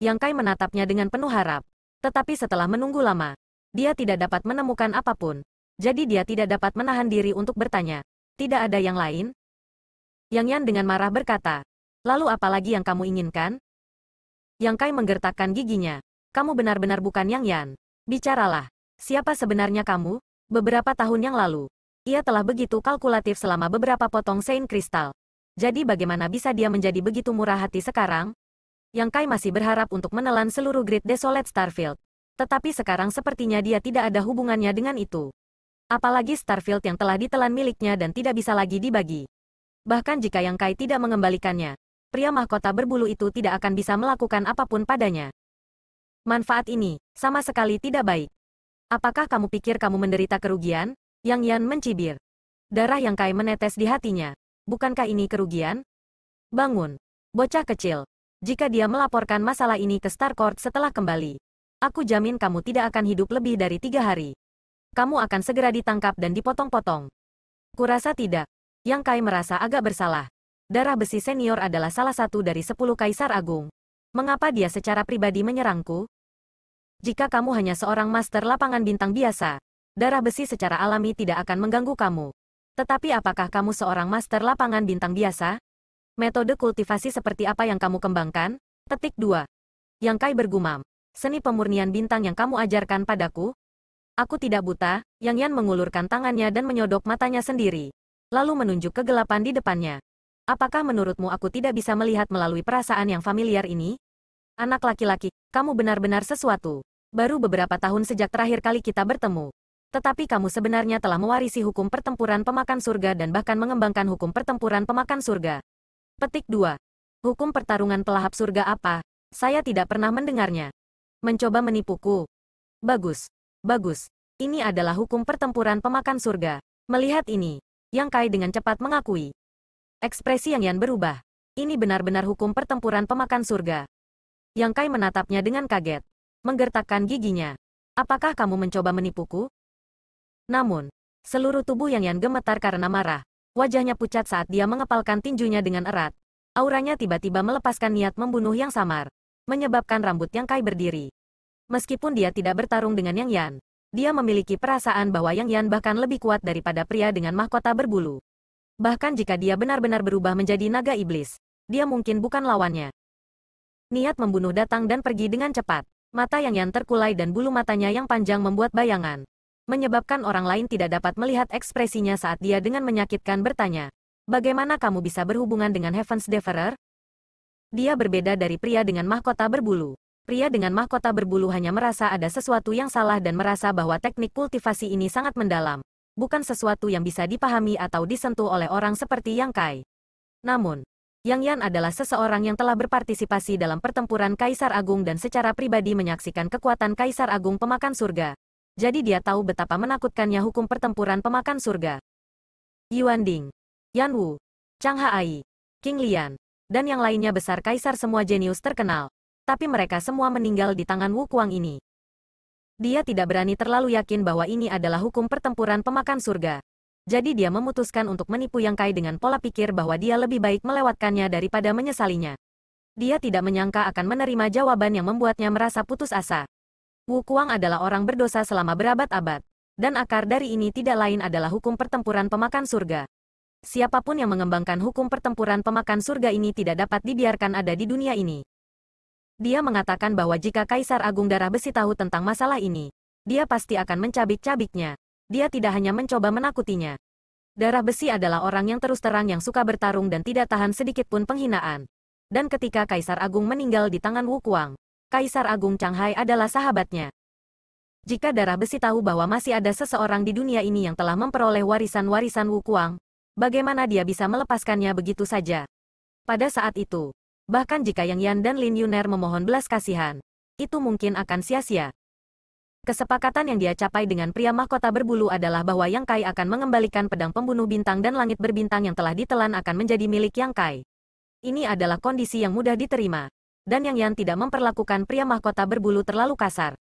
Yang Kai menatapnya dengan penuh harap. Tetapi setelah menunggu lama, dia tidak dapat menemukan apapun. Jadi dia tidak dapat menahan diri untuk bertanya. Tidak ada yang lain? Yang Yan dengan marah berkata. Lalu apalagi yang kamu inginkan? Yang Kai menggertakkan giginya. Kamu benar-benar bukan Yang Yan. Bicaralah. Siapa sebenarnya kamu? Beberapa tahun yang lalu, ia telah begitu kalkulatif selama beberapa potong sein kristal. Jadi bagaimana bisa dia menjadi begitu murah hati sekarang? Yang Kai masih berharap untuk menelan seluruh grid Desolate Starfield. Tetapi sekarang sepertinya dia tidak ada hubungannya dengan itu. Apalagi Starfield yang telah ditelan miliknya dan tidak bisa lagi dibagi. Bahkan jika Yang Kai tidak mengembalikannya, pria mahkota berbulu itu tidak akan bisa melakukan apapun padanya. Manfaat ini, sama sekali tidak baik. Apakah kamu pikir kamu menderita kerugian? Yang Yan mencibir. Darah Yang Kai menetes di hatinya. Bukankah ini kerugian? Bangun. Bocah kecil. Jika dia melaporkan masalah ini ke Starcourt setelah kembali, Aku jamin kamu tidak akan hidup lebih dari tiga hari. Kamu akan segera ditangkap dan dipotong-potong. Kurasa tidak. Yang Kai merasa agak bersalah. Darah besi senior adalah salah satu dari sepuluh kaisar agung. Mengapa dia secara pribadi menyerangku? Jika kamu hanya seorang master lapangan bintang biasa, darah besi secara alami tidak akan mengganggu kamu. Tetapi apakah kamu seorang master lapangan bintang biasa? Metode kultivasi seperti apa yang kamu kembangkan? Petik 2. Yang Kai bergumam seni pemurnian bintang yang kamu ajarkan padaku? Aku tidak buta, Yang Yan mengulurkan tangannya dan menyodok matanya sendiri. Lalu menunjuk kegelapan di depannya. Apakah menurutmu aku tidak bisa melihat melalui perasaan yang familiar ini? Anak laki-laki, kamu benar-benar sesuatu. Baru beberapa tahun sejak terakhir kali kita bertemu. Tetapi kamu sebenarnya telah mewarisi hukum pertempuran pemakan surga dan bahkan mengembangkan hukum pertempuran pemakan surga. Petik 2. Hukum pertarungan pelahap surga apa? Saya tidak pernah mendengarnya mencoba menipuku. Bagus. Bagus. Ini adalah hukum pertempuran pemakan surga. Melihat ini, Yang Kai dengan cepat mengakui. Ekspresi Yang Yan berubah. Ini benar-benar hukum pertempuran pemakan surga. Yang Kai menatapnya dengan kaget. Menggertakkan giginya. Apakah kamu mencoba menipuku? Namun, seluruh tubuh Yang Yan gemetar karena marah. Wajahnya pucat saat dia mengepalkan tinjunya dengan erat. Auranya tiba-tiba melepaskan niat membunuh yang samar menyebabkan rambut Yang Kai berdiri. Meskipun dia tidak bertarung dengan Yang Yan, dia memiliki perasaan bahwa Yang Yan bahkan lebih kuat daripada pria dengan mahkota berbulu. Bahkan jika dia benar-benar berubah menjadi naga iblis, dia mungkin bukan lawannya. Niat membunuh datang dan pergi dengan cepat. Mata Yang Yan terkulai dan bulu matanya yang panjang membuat bayangan. Menyebabkan orang lain tidak dapat melihat ekspresinya saat dia dengan menyakitkan bertanya. Bagaimana kamu bisa berhubungan dengan Heaven's Deferer? Dia berbeda dari pria dengan mahkota berbulu. Pria dengan mahkota berbulu hanya merasa ada sesuatu yang salah dan merasa bahwa teknik kultivasi ini sangat mendalam. Bukan sesuatu yang bisa dipahami atau disentuh oleh orang seperti Yang Kai. Namun, Yang Yan adalah seseorang yang telah berpartisipasi dalam pertempuran Kaisar Agung dan secara pribadi menyaksikan kekuatan Kaisar Agung pemakan surga. Jadi dia tahu betapa menakutkannya hukum pertempuran pemakan surga. Yuan Ding, Yan Wu, Chang Ai, King Lian, dan yang lainnya besar kaisar semua jenius terkenal. Tapi mereka semua meninggal di tangan Wu Kuang ini. Dia tidak berani terlalu yakin bahwa ini adalah hukum pertempuran pemakan surga. Jadi dia memutuskan untuk menipu Yang Kai dengan pola pikir bahwa dia lebih baik melewatkannya daripada menyesalinya. Dia tidak menyangka akan menerima jawaban yang membuatnya merasa putus asa. Wu Kuang adalah orang berdosa selama berabad-abad. Dan akar dari ini tidak lain adalah hukum pertempuran pemakan surga. Siapapun yang mengembangkan hukum pertempuran pemakan surga ini tidak dapat dibiarkan ada di dunia ini. Dia mengatakan bahwa jika Kaisar Agung Darah Besi tahu tentang masalah ini, dia pasti akan mencabik-cabiknya. Dia tidak hanya mencoba menakutinya. Darah Besi adalah orang yang terus terang yang suka bertarung dan tidak tahan sedikit pun penghinaan. Dan ketika Kaisar Agung meninggal di tangan Wu Kuang, Kaisar Agung Changhai adalah sahabatnya. Jika Darah Besi tahu bahwa masih ada seseorang di dunia ini yang telah memperoleh warisan-warisan Wu Kuang, Bagaimana dia bisa melepaskannya begitu saja? Pada saat itu, bahkan jika Yang Yan dan Lin Yuner memohon belas kasihan, itu mungkin akan sia-sia. Kesepakatan yang dia capai dengan pria mahkota berbulu adalah bahwa Yang Kai akan mengembalikan pedang pembunuh bintang dan langit berbintang yang telah ditelan akan menjadi milik Yang Kai. Ini adalah kondisi yang mudah diterima, dan Yang Yan tidak memperlakukan pria mahkota berbulu terlalu kasar.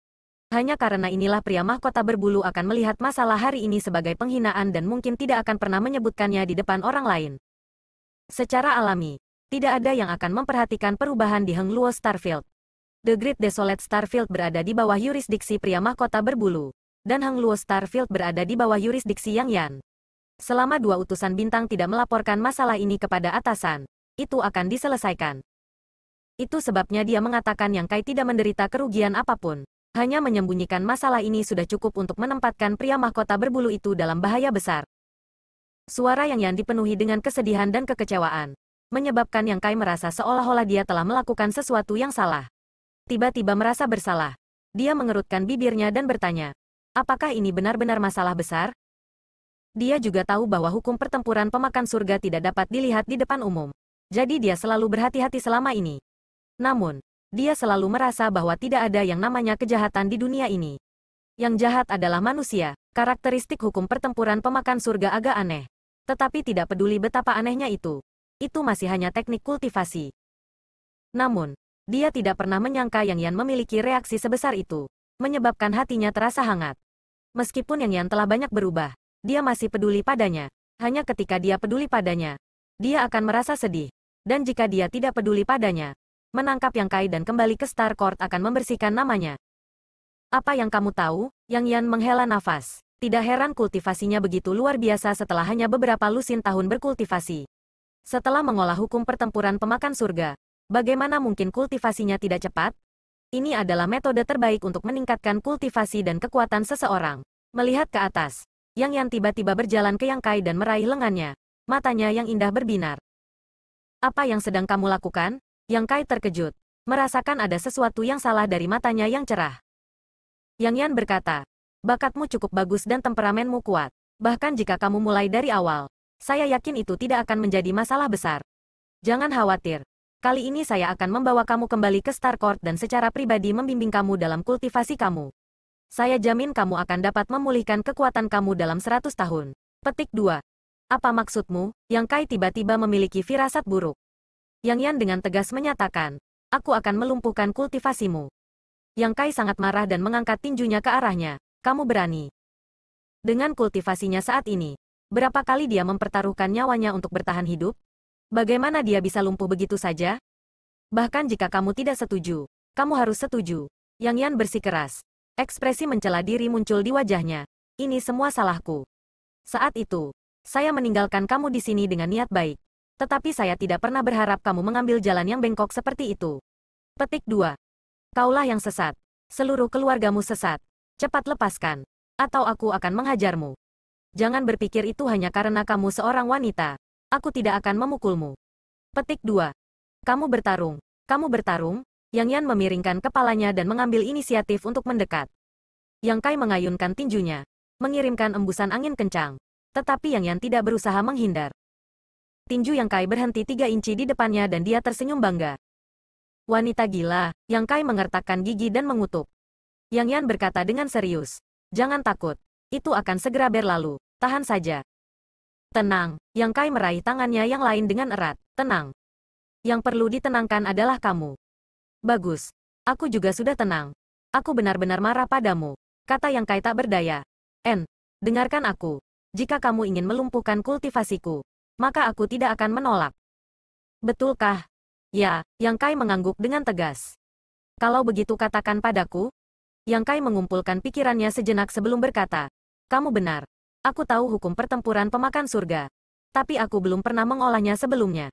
Hanya karena inilah pria mahkota berbulu akan melihat masalah hari ini sebagai penghinaan dan mungkin tidak akan pernah menyebutkannya di depan orang lain. Secara alami, tidak ada yang akan memperhatikan perubahan di Luo Starfield. The Great Desolate Starfield berada di bawah yurisdiksi pria mahkota berbulu, dan Luo Starfield berada di bawah yurisdiksi Yang Yan. Selama dua utusan bintang tidak melaporkan masalah ini kepada atasan, itu akan diselesaikan. Itu sebabnya dia mengatakan Yang Kai tidak menderita kerugian apapun hanya menyembunyikan masalah ini sudah cukup untuk menempatkan pria mahkota berbulu itu dalam bahaya besar. Suara Yang Yan dipenuhi dengan kesedihan dan kekecewaan, menyebabkan Yang Kai merasa seolah-olah dia telah melakukan sesuatu yang salah. Tiba-tiba merasa bersalah. Dia mengerutkan bibirnya dan bertanya, apakah ini benar-benar masalah besar? Dia juga tahu bahwa hukum pertempuran pemakan surga tidak dapat dilihat di depan umum. Jadi dia selalu berhati-hati selama ini. Namun, dia selalu merasa bahwa tidak ada yang namanya kejahatan di dunia ini. Yang jahat adalah manusia. Karakteristik hukum pertempuran pemakan surga agak aneh. Tetapi tidak peduli betapa anehnya itu. Itu masih hanya teknik kultivasi. Namun, dia tidak pernah menyangka Yang Yan memiliki reaksi sebesar itu. Menyebabkan hatinya terasa hangat. Meskipun Yang Yan telah banyak berubah, dia masih peduli padanya. Hanya ketika dia peduli padanya, dia akan merasa sedih. Dan jika dia tidak peduli padanya, menangkap Yang Kai dan kembali ke Star Court akan membersihkan namanya. Apa yang kamu tahu? Yang Yan menghela nafas. Tidak heran kultivasinya begitu luar biasa setelah hanya beberapa lusin tahun berkultivasi. Setelah mengolah hukum pertempuran pemakan surga, bagaimana mungkin kultivasinya tidak cepat? Ini adalah metode terbaik untuk meningkatkan kultivasi dan kekuatan seseorang. Melihat ke atas, Yang Yan tiba-tiba berjalan ke Yang Kai dan meraih lengannya. Matanya yang indah berbinar. Apa yang sedang kamu lakukan? Yang Kai terkejut, merasakan ada sesuatu yang salah dari matanya yang cerah. Yang Yan berkata, bakatmu cukup bagus dan temperamenmu kuat. Bahkan jika kamu mulai dari awal, saya yakin itu tidak akan menjadi masalah besar. Jangan khawatir. Kali ini saya akan membawa kamu kembali ke Star Court dan secara pribadi membimbing kamu dalam kultivasi kamu. Saya jamin kamu akan dapat memulihkan kekuatan kamu dalam 100 tahun. Petik 2. Apa maksudmu, yang Kai tiba-tiba memiliki firasat buruk? Yang Yan dengan tegas menyatakan, aku akan melumpuhkan kultivasimu. Yang Kai sangat marah dan mengangkat tinjunya ke arahnya, kamu berani. Dengan kultivasinya saat ini, berapa kali dia mempertaruhkan nyawanya untuk bertahan hidup? Bagaimana dia bisa lumpuh begitu saja? Bahkan jika kamu tidak setuju, kamu harus setuju. Yang Yan bersikeras. Ekspresi mencela diri muncul di wajahnya. Ini semua salahku. Saat itu, saya meninggalkan kamu di sini dengan niat baik tetapi saya tidak pernah berharap kamu mengambil jalan yang bengkok seperti itu. Petik 2. Kaulah yang sesat. Seluruh keluargamu sesat. Cepat lepaskan. Atau aku akan menghajarmu. Jangan berpikir itu hanya karena kamu seorang wanita. Aku tidak akan memukulmu. Petik 2. Kamu bertarung. Kamu bertarung. Yang Yan memiringkan kepalanya dan mengambil inisiatif untuk mendekat. Yang Kai mengayunkan tinjunya. Mengirimkan embusan angin kencang. Tetapi Yang Yan tidak berusaha menghindar tinju Yang Kai berhenti tiga inci di depannya dan dia tersenyum bangga. Wanita gila, Yang Kai mengertakkan gigi dan mengutuk. Yang Yan berkata dengan serius. Jangan takut. Itu akan segera berlalu. Tahan saja. Tenang, Yang Kai meraih tangannya yang lain dengan erat. Tenang. Yang perlu ditenangkan adalah kamu. Bagus. Aku juga sudah tenang. Aku benar-benar marah padamu. Kata Yang Kai tak berdaya. N. Dengarkan aku. Jika kamu ingin melumpuhkan kultivasiku, maka aku tidak akan menolak. Betulkah? Ya, Yang Kai mengangguk dengan tegas. Kalau begitu katakan padaku. Yang Kai mengumpulkan pikirannya sejenak sebelum berkata, kamu benar. Aku tahu hukum pertempuran pemakan surga. Tapi aku belum pernah mengolahnya sebelumnya.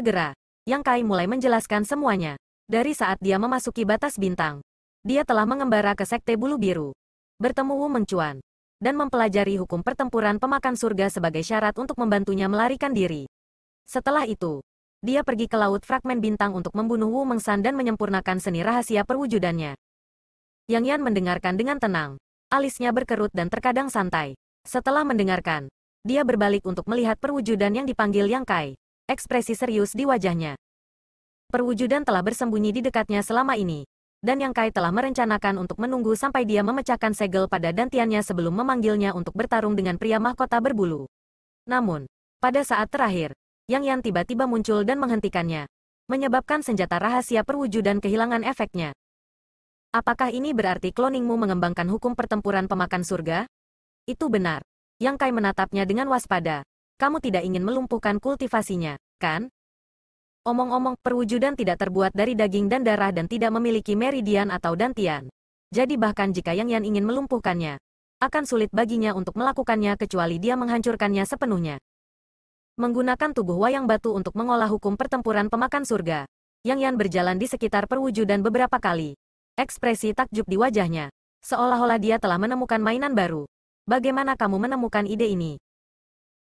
Segera, Yang Kai mulai menjelaskan semuanya. Dari saat dia memasuki batas bintang, dia telah mengembara ke Sekte Bulu Biru bertemu Wu Mengchuan dan mempelajari hukum pertempuran pemakan surga sebagai syarat untuk membantunya melarikan diri. Setelah itu, dia pergi ke Laut Fragmen Bintang untuk membunuh Wu Mengsan dan menyempurnakan seni rahasia perwujudannya. Yang Yan mendengarkan dengan tenang. Alisnya berkerut dan terkadang santai. Setelah mendengarkan, dia berbalik untuk melihat perwujudan yang dipanggil Yang Kai. Ekspresi serius di wajahnya. Perwujudan telah bersembunyi di dekatnya selama ini dan Yang Kai telah merencanakan untuk menunggu sampai dia memecahkan segel pada dantiannya sebelum memanggilnya untuk bertarung dengan pria mahkota berbulu. Namun, pada saat terakhir, Yang Yan tiba-tiba muncul dan menghentikannya, menyebabkan senjata rahasia perwujudan kehilangan efeknya. Apakah ini berarti kloningmu mengembangkan hukum pertempuran pemakan surga? Itu benar. Yang Kai menatapnya dengan waspada. Kamu tidak ingin melumpuhkan kultivasinya, kan? Omong-omong, perwujudan tidak terbuat dari daging dan darah dan tidak memiliki meridian atau dantian. Jadi bahkan jika Yang Yan ingin melumpuhkannya, akan sulit baginya untuk melakukannya kecuali dia menghancurkannya sepenuhnya. Menggunakan tubuh wayang batu untuk mengolah hukum pertempuran pemakan surga, Yang Yan berjalan di sekitar perwujudan beberapa kali. Ekspresi takjub di wajahnya, seolah-olah dia telah menemukan mainan baru. Bagaimana kamu menemukan ide ini?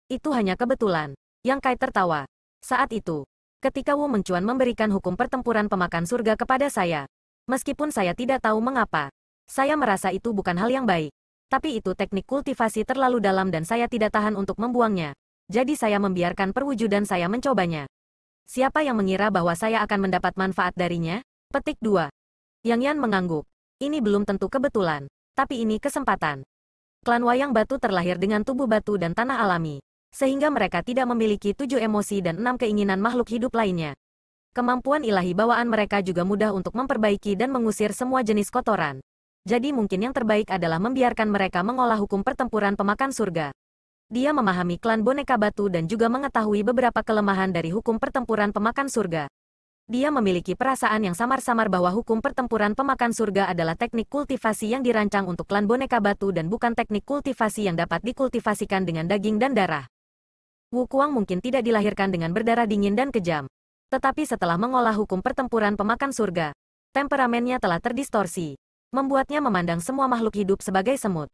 Itu hanya kebetulan. Yang Kai tertawa. Saat itu, ketika Wu Mengchuan memberikan hukum pertempuran pemakan surga kepada saya. Meskipun saya tidak tahu mengapa, saya merasa itu bukan hal yang baik. Tapi itu teknik kultivasi terlalu dalam dan saya tidak tahan untuk membuangnya. Jadi saya membiarkan perwujudan saya mencobanya. Siapa yang mengira bahwa saya akan mendapat manfaat darinya? Petik 2. Yang Yan mengangguk. Ini belum tentu kebetulan, tapi ini kesempatan. Klan Wayang Batu terlahir dengan tubuh batu dan tanah alami sehingga mereka tidak memiliki tujuh emosi dan enam keinginan makhluk hidup lainnya. Kemampuan ilahi bawaan mereka juga mudah untuk memperbaiki dan mengusir semua jenis kotoran. Jadi mungkin yang terbaik adalah membiarkan mereka mengolah hukum pertempuran pemakan surga. Dia memahami klan boneka batu dan juga mengetahui beberapa kelemahan dari hukum pertempuran pemakan surga. Dia memiliki perasaan yang samar-samar bahwa hukum pertempuran pemakan surga adalah teknik kultivasi yang dirancang untuk klan boneka batu dan bukan teknik kultivasi yang dapat dikultivasikan dengan daging dan darah. Wu Kuang mungkin tidak dilahirkan dengan berdarah dingin dan kejam. Tetapi setelah mengolah hukum pertempuran pemakan surga, temperamennya telah terdistorsi, membuatnya memandang semua makhluk hidup sebagai semut.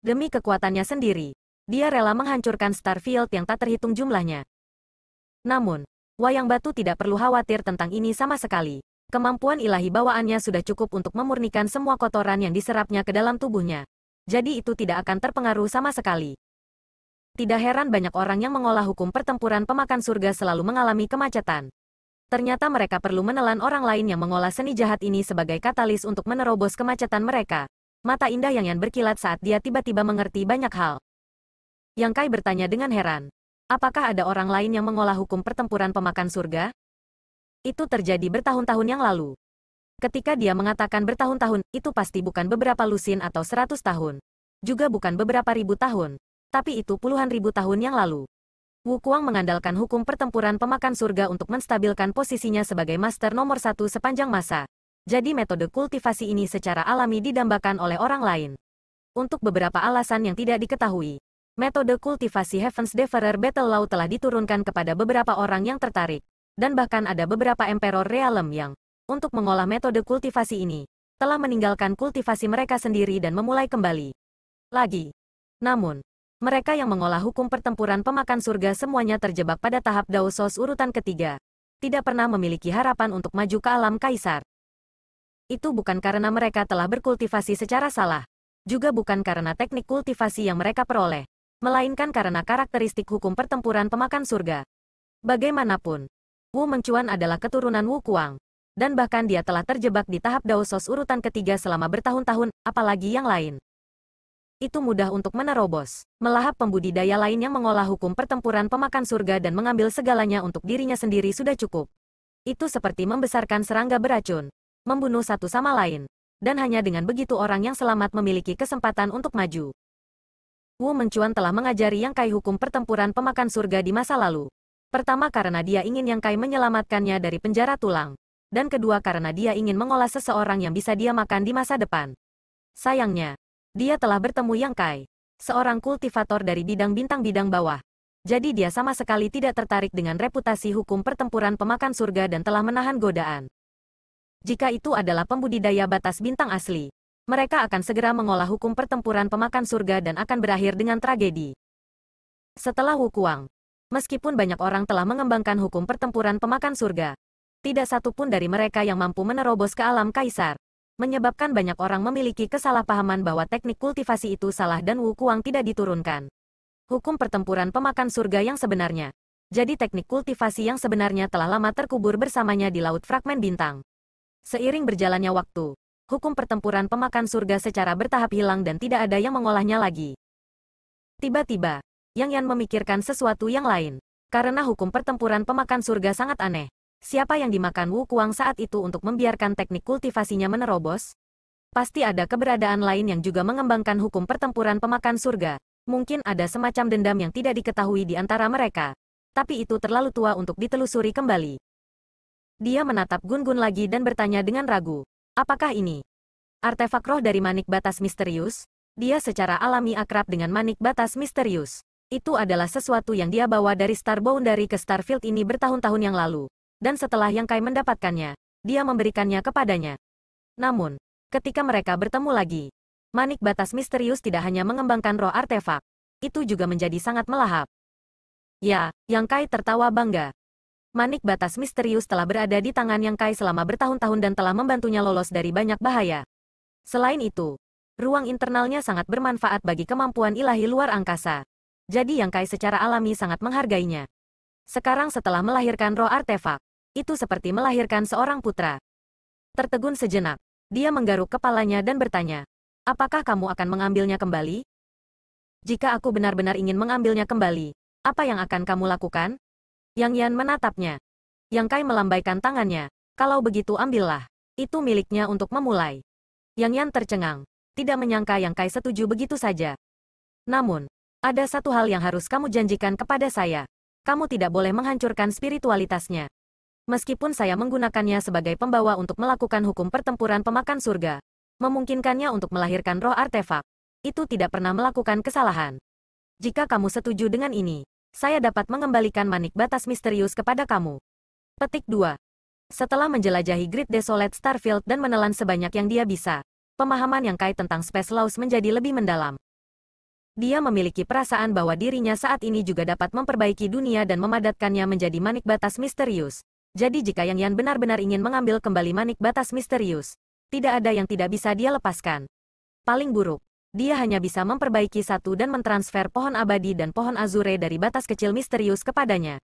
Demi kekuatannya sendiri, dia rela menghancurkan Starfield yang tak terhitung jumlahnya. Namun, Wayang Batu tidak perlu khawatir tentang ini sama sekali. Kemampuan ilahi bawaannya sudah cukup untuk memurnikan semua kotoran yang diserapnya ke dalam tubuhnya. Jadi itu tidak akan terpengaruh sama sekali. Tidak heran banyak orang yang mengolah hukum pertempuran pemakan surga selalu mengalami kemacetan. Ternyata mereka perlu menelan orang lain yang mengolah seni jahat ini sebagai katalis untuk menerobos kemacetan mereka. Mata indah yang yang berkilat saat dia tiba-tiba mengerti banyak hal. Yang Kai bertanya dengan heran. Apakah ada orang lain yang mengolah hukum pertempuran pemakan surga? Itu terjadi bertahun-tahun yang lalu. Ketika dia mengatakan bertahun-tahun, itu pasti bukan beberapa lusin atau seratus tahun. Juga bukan beberapa ribu tahun tapi itu puluhan ribu tahun yang lalu. Wu Kuang mengandalkan hukum pertempuran pemakan surga untuk menstabilkan posisinya sebagai master nomor satu sepanjang masa. Jadi metode kultivasi ini secara alami didambakan oleh orang lain. Untuk beberapa alasan yang tidak diketahui, metode kultivasi Heaven's Deferer Battle Law telah diturunkan kepada beberapa orang yang tertarik, dan bahkan ada beberapa Emperor realem yang, untuk mengolah metode kultivasi ini, telah meninggalkan kultivasi mereka sendiri dan memulai kembali. Lagi. Namun, mereka yang mengolah hukum pertempuran pemakan surga semuanya terjebak pada tahap Daosos urutan ketiga. Tidak pernah memiliki harapan untuk maju ke alam kaisar. Itu bukan karena mereka telah berkultivasi secara salah. Juga bukan karena teknik kultivasi yang mereka peroleh. Melainkan karena karakteristik hukum pertempuran pemakan surga. Bagaimanapun, Wu Mencuan adalah keturunan Wu Kuang dan bahkan dia telah terjebak di tahap Daosos urutan ketiga selama bertahun-tahun, apalagi yang lain itu mudah untuk menerobos. Melahap pembudidaya lain yang mengolah hukum pertempuran pemakan surga dan mengambil segalanya untuk dirinya sendiri sudah cukup. Itu seperti membesarkan serangga beracun, membunuh satu sama lain, dan hanya dengan begitu orang yang selamat memiliki kesempatan untuk maju. Wu Mencuan telah mengajari Yang Kai hukum pertempuran pemakan surga di masa lalu. Pertama karena dia ingin Yang Kai menyelamatkannya dari penjara tulang, dan kedua karena dia ingin mengolah seseorang yang bisa dia makan di masa depan. Sayangnya, dia telah bertemu Yang Kai, seorang kultivator dari bidang bintang-bidang bawah. Jadi dia sama sekali tidak tertarik dengan reputasi hukum pertempuran pemakan surga dan telah menahan godaan. Jika itu adalah pembudidaya batas bintang asli, mereka akan segera mengolah hukum pertempuran pemakan surga dan akan berakhir dengan tragedi. Setelah Wukuang, meskipun banyak orang telah mengembangkan hukum pertempuran pemakan surga, tidak satu pun dari mereka yang mampu menerobos ke alam kaisar menyebabkan banyak orang memiliki kesalahpahaman bahwa teknik kultivasi itu salah dan wukuang tidak diturunkan. Hukum pertempuran pemakan surga yang sebenarnya. Jadi teknik kultivasi yang sebenarnya telah lama terkubur bersamanya di laut fragmen bintang. Seiring berjalannya waktu, hukum pertempuran pemakan surga secara bertahap hilang dan tidak ada yang mengolahnya lagi. Tiba-tiba, Yang Yan memikirkan sesuatu yang lain. Karena hukum pertempuran pemakan surga sangat aneh. Siapa yang dimakan Wu Kuang saat itu untuk membiarkan teknik kultivasinya menerobos? Pasti ada keberadaan lain yang juga mengembangkan hukum pertempuran pemakan surga. Mungkin ada semacam dendam yang tidak diketahui di antara mereka. Tapi itu terlalu tua untuk ditelusuri kembali. Dia menatap Gun-Gun lagi dan bertanya dengan ragu. Apakah ini? Artefak roh dari manik batas misterius? Dia secara alami akrab dengan manik batas misterius. Itu adalah sesuatu yang dia bawa dari dari ke Starfield ini bertahun-tahun yang lalu dan setelah Yang Kai mendapatkannya, dia memberikannya kepadanya. Namun, ketika mereka bertemu lagi, manik batas misterius tidak hanya mengembangkan roh artefak, itu juga menjadi sangat melahap. Ya, Yang Kai tertawa bangga. Manik batas misterius telah berada di tangan Yang Kai selama bertahun-tahun dan telah membantunya lolos dari banyak bahaya. Selain itu, ruang internalnya sangat bermanfaat bagi kemampuan ilahi luar angkasa. Jadi Yang Kai secara alami sangat menghargainya. Sekarang setelah melahirkan roh artefak, itu seperti melahirkan seorang putra. Tertegun sejenak, dia menggaruk kepalanya dan bertanya, apakah kamu akan mengambilnya kembali? Jika aku benar-benar ingin mengambilnya kembali, apa yang akan kamu lakukan? Yang Yan menatapnya. Yang Kai melambaikan tangannya, kalau begitu ambillah, itu miliknya untuk memulai. Yang Yan tercengang, tidak menyangka Yang Kai setuju begitu saja. Namun, ada satu hal yang harus kamu janjikan kepada saya. Kamu tidak boleh menghancurkan spiritualitasnya meskipun saya menggunakannya sebagai pembawa untuk melakukan hukum pertempuran pemakan surga. Memungkinkannya untuk melahirkan roh artefak. Itu tidak pernah melakukan kesalahan. Jika kamu setuju dengan ini, saya dapat mengembalikan manik batas misterius kepada kamu. Petik 2. Setelah menjelajahi grid Desolate Starfield dan menelan sebanyak yang dia bisa, pemahaman yang kait tentang Space Laws menjadi lebih mendalam. Dia memiliki perasaan bahwa dirinya saat ini juga dapat memperbaiki dunia dan memadatkannya menjadi manik batas misterius. Jadi jika Yang Yan benar-benar ingin mengambil kembali manik batas misterius, tidak ada yang tidak bisa dia lepaskan. Paling buruk, dia hanya bisa memperbaiki satu dan mentransfer pohon abadi dan pohon azure dari batas kecil misterius kepadanya.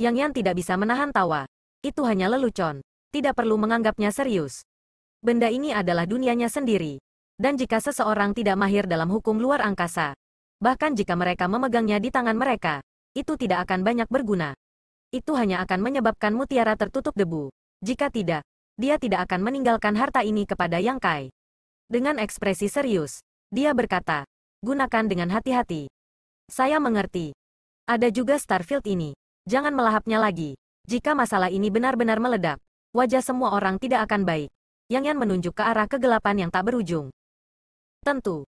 Yang Yan tidak bisa menahan tawa. Itu hanya lelucon. Tidak perlu menganggapnya serius. Benda ini adalah dunianya sendiri. Dan jika seseorang tidak mahir dalam hukum luar angkasa, bahkan jika mereka memegangnya di tangan mereka, itu tidak akan banyak berguna itu hanya akan menyebabkan mutiara tertutup debu. Jika tidak, dia tidak akan meninggalkan harta ini kepada Yang Kai. Dengan ekspresi serius, dia berkata, gunakan dengan hati-hati. Saya mengerti. Ada juga Starfield ini. Jangan melahapnya lagi. Jika masalah ini benar-benar meledak, wajah semua orang tidak akan baik. Yang Yan menunjuk ke arah kegelapan yang tak berujung. Tentu.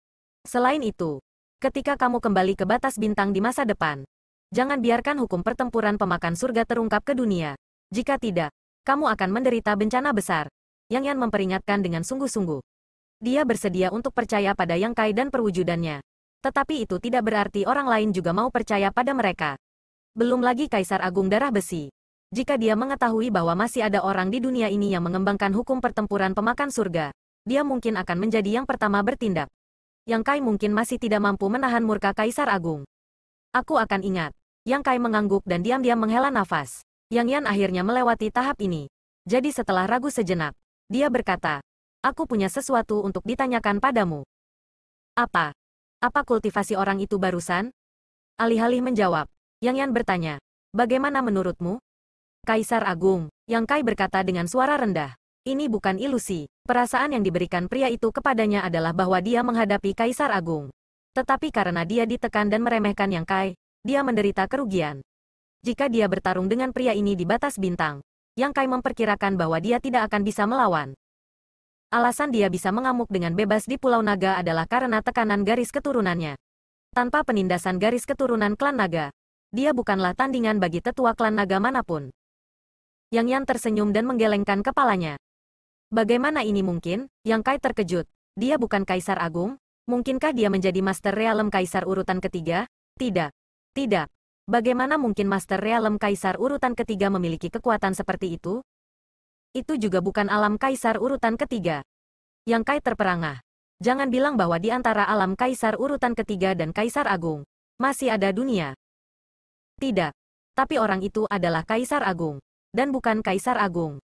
Selain itu, ketika kamu kembali ke batas bintang di masa depan, jangan biarkan hukum pertempuran pemakan surga terungkap ke dunia. Jika tidak, kamu akan menderita bencana besar. Yang Yan memperingatkan dengan sungguh-sungguh. Dia bersedia untuk percaya pada Yang Kai dan perwujudannya. Tetapi itu tidak berarti orang lain juga mau percaya pada mereka. Belum lagi Kaisar Agung Darah Besi. Jika dia mengetahui bahwa masih ada orang di dunia ini yang mengembangkan hukum pertempuran pemakan surga, dia mungkin akan menjadi yang pertama bertindak. Yang Kai mungkin masih tidak mampu menahan murka Kaisar Agung. Aku akan ingat. Yang Kai mengangguk dan diam-diam menghela nafas. Yang Yan akhirnya melewati tahap ini. Jadi setelah ragu sejenak, dia berkata, Aku punya sesuatu untuk ditanyakan padamu. Apa? Apa kultivasi orang itu barusan? Alih-alih menjawab, Yang Yan bertanya, Bagaimana menurutmu? Kaisar Agung, Yang Kai berkata dengan suara rendah, Ini bukan ilusi, perasaan yang diberikan pria itu kepadanya adalah bahwa dia menghadapi Kaisar Agung. Tetapi karena dia ditekan dan meremehkan Yang Kai, dia menderita kerugian. Jika dia bertarung dengan pria ini di batas bintang, Yang Kai memperkirakan bahwa dia tidak akan bisa melawan. Alasan dia bisa mengamuk dengan bebas di Pulau Naga adalah karena tekanan garis keturunannya. Tanpa penindasan garis keturunan klan Naga, dia bukanlah tandingan bagi tetua klan Naga manapun. Yang Yan tersenyum dan menggelengkan kepalanya. Bagaimana ini mungkin? Yang Kai terkejut. Dia bukan Kaisar Agung? Mungkinkah dia menjadi Master Realem Kaisar urutan ketiga? Tidak, tidak. Bagaimana mungkin Master Realm Kaisar urutan ketiga memiliki kekuatan seperti itu? Itu juga bukan alam Kaisar urutan ketiga. Yang Kai terperangah. Jangan bilang bahwa di antara alam Kaisar urutan ketiga dan Kaisar Agung, masih ada dunia. Tidak. Tapi orang itu adalah Kaisar Agung, dan bukan Kaisar Agung.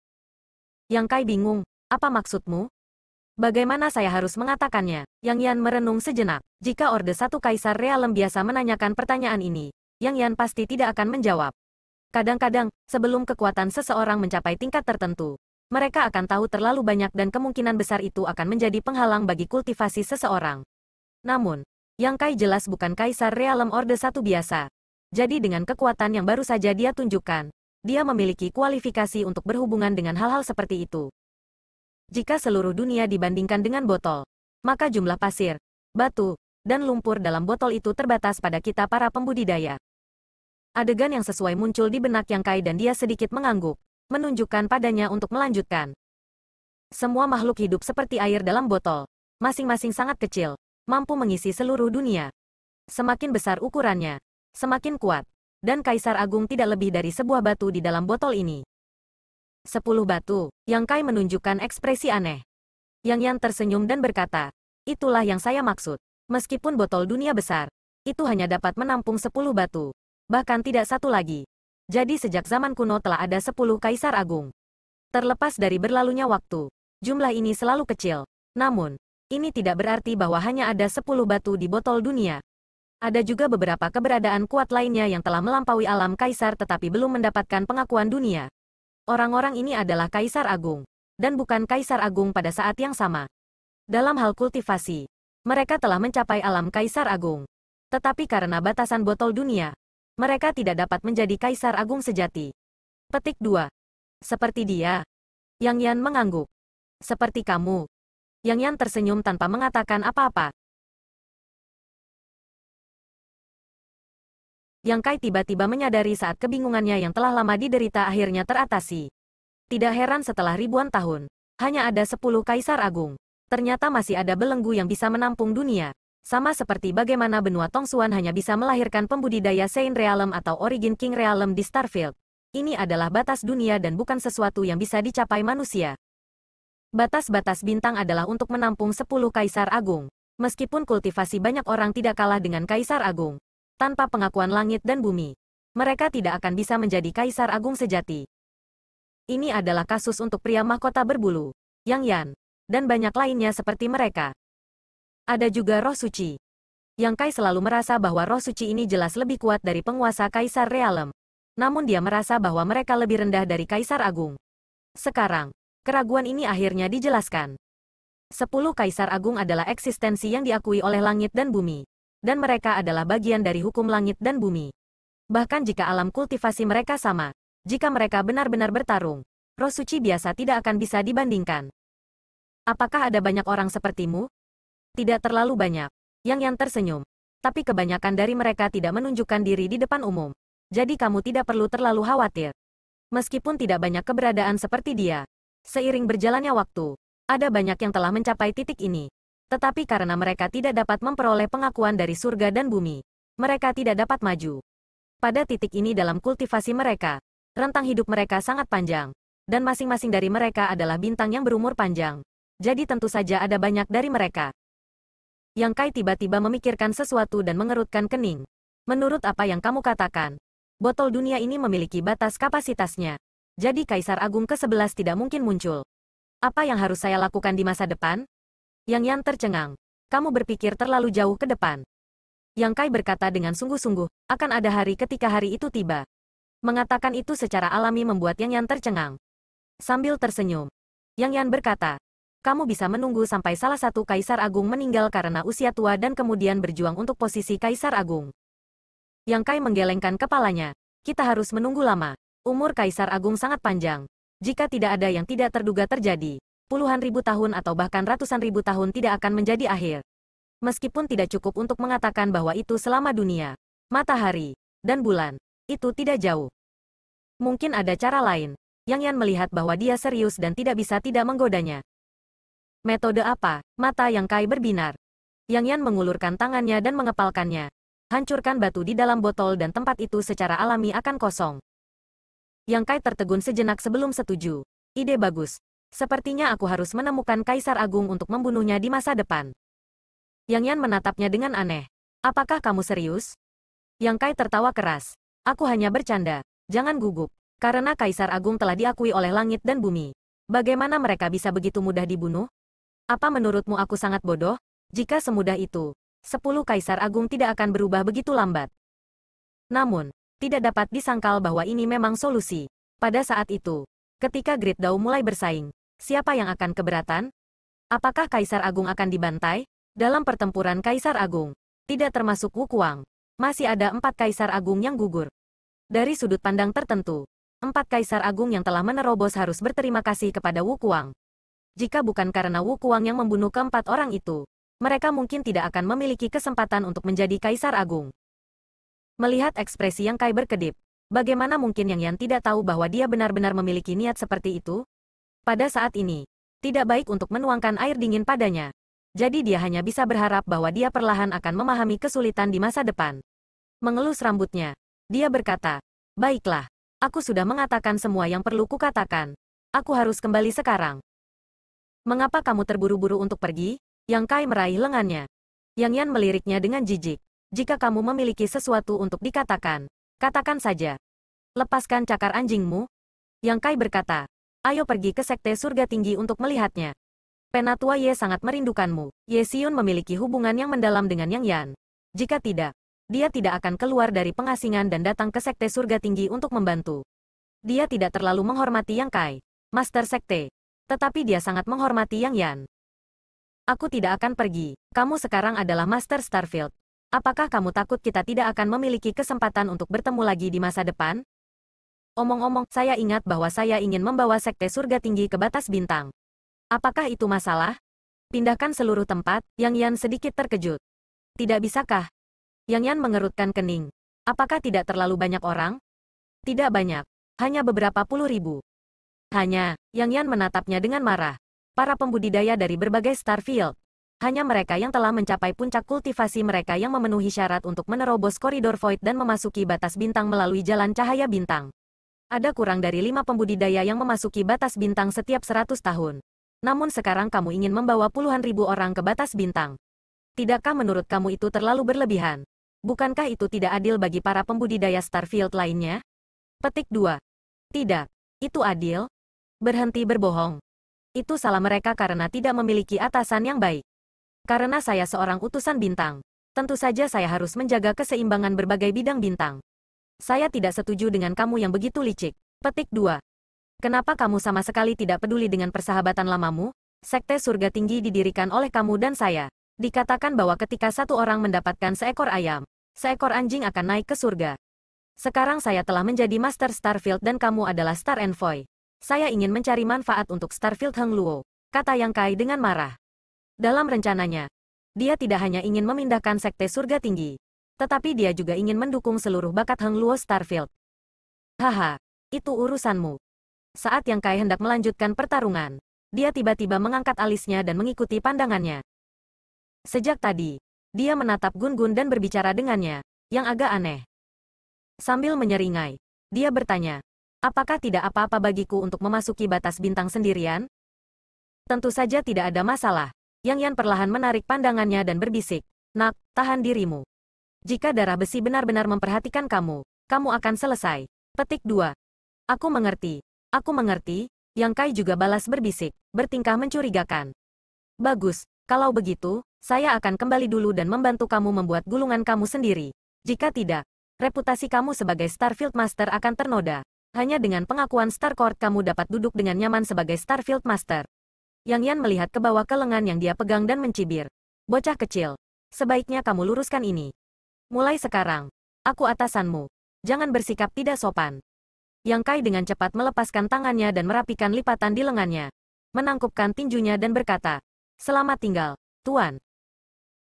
Yang Kai bingung, apa maksudmu? Bagaimana saya harus mengatakannya? Yang Yan merenung sejenak. Jika Orde Satu Kaisar Realem biasa menanyakan pertanyaan ini, Yang Yan pasti tidak akan menjawab. Kadang-kadang, sebelum kekuatan seseorang mencapai tingkat tertentu, mereka akan tahu terlalu banyak dan kemungkinan besar itu akan menjadi penghalang bagi kultivasi seseorang. Namun, Yang Kai jelas bukan Kaisar Realem Orde Satu biasa. Jadi dengan kekuatan yang baru saja dia tunjukkan, dia memiliki kualifikasi untuk berhubungan dengan hal-hal seperti itu. Jika seluruh dunia dibandingkan dengan botol, maka jumlah pasir, batu, dan lumpur dalam botol itu terbatas pada kita para pembudidaya. Adegan yang sesuai muncul di benak Yang Kai dan dia sedikit mengangguk, menunjukkan padanya untuk melanjutkan. Semua makhluk hidup seperti air dalam botol, masing-masing sangat kecil, mampu mengisi seluruh dunia. Semakin besar ukurannya, semakin kuat, dan Kaisar Agung tidak lebih dari sebuah batu di dalam botol ini sepuluh batu. Yang Kai menunjukkan ekspresi aneh. Yang Yan tersenyum dan berkata, itulah yang saya maksud. Meskipun botol dunia besar, itu hanya dapat menampung sepuluh batu. Bahkan tidak satu lagi. Jadi sejak zaman kuno telah ada sepuluh kaisar agung. Terlepas dari berlalunya waktu, jumlah ini selalu kecil. Namun, ini tidak berarti bahwa hanya ada sepuluh batu di botol dunia. Ada juga beberapa keberadaan kuat lainnya yang telah melampaui alam kaisar tetapi belum mendapatkan pengakuan dunia. Orang-orang ini adalah Kaisar Agung, dan bukan Kaisar Agung pada saat yang sama. Dalam hal kultivasi, mereka telah mencapai alam Kaisar Agung. Tetapi karena batasan botol dunia, mereka tidak dapat menjadi Kaisar Agung sejati. Petik 2. Seperti dia. Yang Yan mengangguk. Seperti kamu. Yang Yan tersenyum tanpa mengatakan apa-apa. Yang Kai tiba-tiba menyadari saat kebingungannya yang telah lama diderita akhirnya teratasi. Tidak heran setelah ribuan tahun, hanya ada sepuluh kaisar agung. Ternyata masih ada belenggu yang bisa menampung dunia. Sama seperti bagaimana benua Tongsuan hanya bisa melahirkan pembudidaya Saint Realm atau Origin King Realm di Starfield. Ini adalah batas dunia dan bukan sesuatu yang bisa dicapai manusia. Batas-batas bintang adalah untuk menampung sepuluh kaisar agung. Meskipun kultivasi banyak orang tidak kalah dengan kaisar agung, tanpa pengakuan langit dan bumi. Mereka tidak akan bisa menjadi kaisar agung sejati. Ini adalah kasus untuk pria mahkota berbulu, Yang Yan, dan banyak lainnya seperti mereka. Ada juga roh suci. Yang Kai selalu merasa bahwa roh suci ini jelas lebih kuat dari penguasa kaisar realem. Namun dia merasa bahwa mereka lebih rendah dari kaisar agung. Sekarang, keraguan ini akhirnya dijelaskan. Sepuluh kaisar agung adalah eksistensi yang diakui oleh langit dan bumi dan mereka adalah bagian dari hukum langit dan bumi. Bahkan jika alam kultivasi mereka sama, jika mereka benar-benar bertarung, roh suci biasa tidak akan bisa dibandingkan. Apakah ada banyak orang sepertimu? Tidak terlalu banyak. Yang yang tersenyum. Tapi kebanyakan dari mereka tidak menunjukkan diri di depan umum. Jadi kamu tidak perlu terlalu khawatir. Meskipun tidak banyak keberadaan seperti dia, seiring berjalannya waktu, ada banyak yang telah mencapai titik ini. Tetapi karena mereka tidak dapat memperoleh pengakuan dari surga dan bumi, mereka tidak dapat maju. Pada titik ini dalam kultivasi mereka, rentang hidup mereka sangat panjang, dan masing-masing dari mereka adalah bintang yang berumur panjang. Jadi tentu saja ada banyak dari mereka. Yang Kai tiba-tiba memikirkan sesuatu dan mengerutkan kening. Menurut apa yang kamu katakan, botol dunia ini memiliki batas kapasitasnya. Jadi Kaisar Agung ke-11 tidak mungkin muncul. Apa yang harus saya lakukan di masa depan? Yang Yan tercengang. Kamu berpikir terlalu jauh ke depan. Yang Kai berkata dengan sungguh-sungguh, akan ada hari ketika hari itu tiba. Mengatakan itu secara alami membuat Yang Yan tercengang. Sambil tersenyum, Yang Yan berkata, kamu bisa menunggu sampai salah satu Kaisar Agung meninggal karena usia tua dan kemudian berjuang untuk posisi Kaisar Agung. Yang Kai menggelengkan kepalanya. Kita harus menunggu lama. Umur Kaisar Agung sangat panjang. Jika tidak ada yang tidak terduga terjadi, puluhan ribu tahun atau bahkan ratusan ribu tahun tidak akan menjadi akhir. Meskipun tidak cukup untuk mengatakan bahwa itu selama dunia, matahari, dan bulan, itu tidak jauh. Mungkin ada cara lain, Yang Yan melihat bahwa dia serius dan tidak bisa tidak menggodanya. Metode apa? Mata Yang Kai berbinar. Yang Yan mengulurkan tangannya dan mengepalkannya. Hancurkan batu di dalam botol dan tempat itu secara alami akan kosong. Yang Kai tertegun sejenak sebelum setuju. Ide bagus. Sepertinya aku harus menemukan Kaisar Agung untuk membunuhnya di masa depan. Yang Yan menatapnya dengan aneh. Apakah kamu serius? Yang Kai tertawa keras. Aku hanya bercanda. Jangan gugup. Karena Kaisar Agung telah diakui oleh langit dan bumi. Bagaimana mereka bisa begitu mudah dibunuh? Apa menurutmu aku sangat bodoh? Jika semudah itu, sepuluh Kaisar Agung tidak akan berubah begitu lambat. Namun, tidak dapat disangkal bahwa ini memang solusi. Pada saat itu, Ketika Great Dao mulai bersaing, siapa yang akan keberatan? Apakah Kaisar Agung akan dibantai? Dalam pertempuran Kaisar Agung, tidak termasuk Wukuang, masih ada empat Kaisar Agung yang gugur. Dari sudut pandang tertentu, empat Kaisar Agung yang telah menerobos harus berterima kasih kepada Wukuang. Jika bukan karena Wukuang yang membunuh keempat orang itu, mereka mungkin tidak akan memiliki kesempatan untuk menjadi Kaisar Agung. Melihat ekspresi yang Kai berkedip, Bagaimana mungkin Yang Yan tidak tahu bahwa dia benar-benar memiliki niat seperti itu? Pada saat ini, tidak baik untuk menuangkan air dingin padanya. Jadi dia hanya bisa berharap bahwa dia perlahan akan memahami kesulitan di masa depan. Mengelus rambutnya, dia berkata, Baiklah, aku sudah mengatakan semua yang perlu kukatakan. Aku harus kembali sekarang. Mengapa kamu terburu-buru untuk pergi? Yang Kai meraih lengannya. Yang Yan meliriknya dengan jijik. Jika kamu memiliki sesuatu untuk dikatakan, Katakan saja. Lepaskan cakar anjingmu. Yang Kai berkata, ayo pergi ke sekte surga tinggi untuk melihatnya. Penatua Ye sangat merindukanmu. Ye Siun memiliki hubungan yang mendalam dengan Yang Yan. Jika tidak, dia tidak akan keluar dari pengasingan dan datang ke sekte surga tinggi untuk membantu. Dia tidak terlalu menghormati Yang Kai, Master Sekte. Tetapi dia sangat menghormati Yang Yan. Aku tidak akan pergi. Kamu sekarang adalah Master Starfield. Apakah kamu takut kita tidak akan memiliki kesempatan untuk bertemu lagi di masa depan? Omong-omong, saya ingat bahwa saya ingin membawa sekte surga tinggi ke batas bintang. Apakah itu masalah? Pindahkan seluruh tempat, Yang Yan sedikit terkejut. Tidak bisakah? Yang Yan mengerutkan kening. Apakah tidak terlalu banyak orang? Tidak banyak. Hanya beberapa puluh ribu. Hanya, Yang Yan menatapnya dengan marah. Para pembudidaya dari berbagai Starfield, hanya mereka yang telah mencapai puncak kultivasi mereka yang memenuhi syarat untuk menerobos koridor void dan memasuki batas bintang melalui jalan cahaya bintang. Ada kurang dari lima pembudidaya yang memasuki batas bintang setiap seratus tahun. Namun sekarang kamu ingin membawa puluhan ribu orang ke batas bintang. Tidakkah menurut kamu itu terlalu berlebihan? Bukankah itu tidak adil bagi para pembudidaya Starfield lainnya? Petik 2. Tidak. Itu adil. Berhenti berbohong. Itu salah mereka karena tidak memiliki atasan yang baik. Karena saya seorang utusan bintang. Tentu saja saya harus menjaga keseimbangan berbagai bidang bintang. Saya tidak setuju dengan kamu yang begitu licik. Petik 2. Kenapa kamu sama sekali tidak peduli dengan persahabatan lamamu? Sekte surga tinggi didirikan oleh kamu dan saya. Dikatakan bahwa ketika satu orang mendapatkan seekor ayam, seekor anjing akan naik ke surga. Sekarang saya telah menjadi Master Starfield dan kamu adalah Star Envoy. Saya ingin mencari manfaat untuk Starfield Heng Luo, kata Yang Kai dengan marah. Dalam rencananya, dia tidak hanya ingin memindahkan sekte surga tinggi, tetapi dia juga ingin mendukung seluruh bakat Heng Luo Starfield. Haha, itu urusanmu. Saat Yang Kai hendak melanjutkan pertarungan, dia tiba-tiba mengangkat alisnya dan mengikuti pandangannya. Sejak tadi, dia menatap Gun-Gun dan berbicara dengannya, yang agak aneh. Sambil menyeringai, dia bertanya, apakah tidak apa-apa bagiku untuk memasuki batas bintang sendirian? Tentu saja tidak ada masalah. Yang Yan perlahan menarik pandangannya dan berbisik. Nak, tahan dirimu. Jika darah besi benar-benar memperhatikan kamu, kamu akan selesai. Petik 2. Aku mengerti. Aku mengerti, Yang Kai juga balas berbisik, bertingkah mencurigakan. Bagus, kalau begitu, saya akan kembali dulu dan membantu kamu membuat gulungan kamu sendiri. Jika tidak, reputasi kamu sebagai Starfield Master akan ternoda. Hanya dengan pengakuan Starcourt kamu dapat duduk dengan nyaman sebagai Starfield Master. Yang Yan melihat ke bawah ke lengan yang dia pegang dan mencibir. Bocah kecil. Sebaiknya kamu luruskan ini. Mulai sekarang. Aku atasanmu. Jangan bersikap tidak sopan. Yang Kai dengan cepat melepaskan tangannya dan merapikan lipatan di lengannya. Menangkupkan tinjunya dan berkata, Selamat tinggal, Tuan.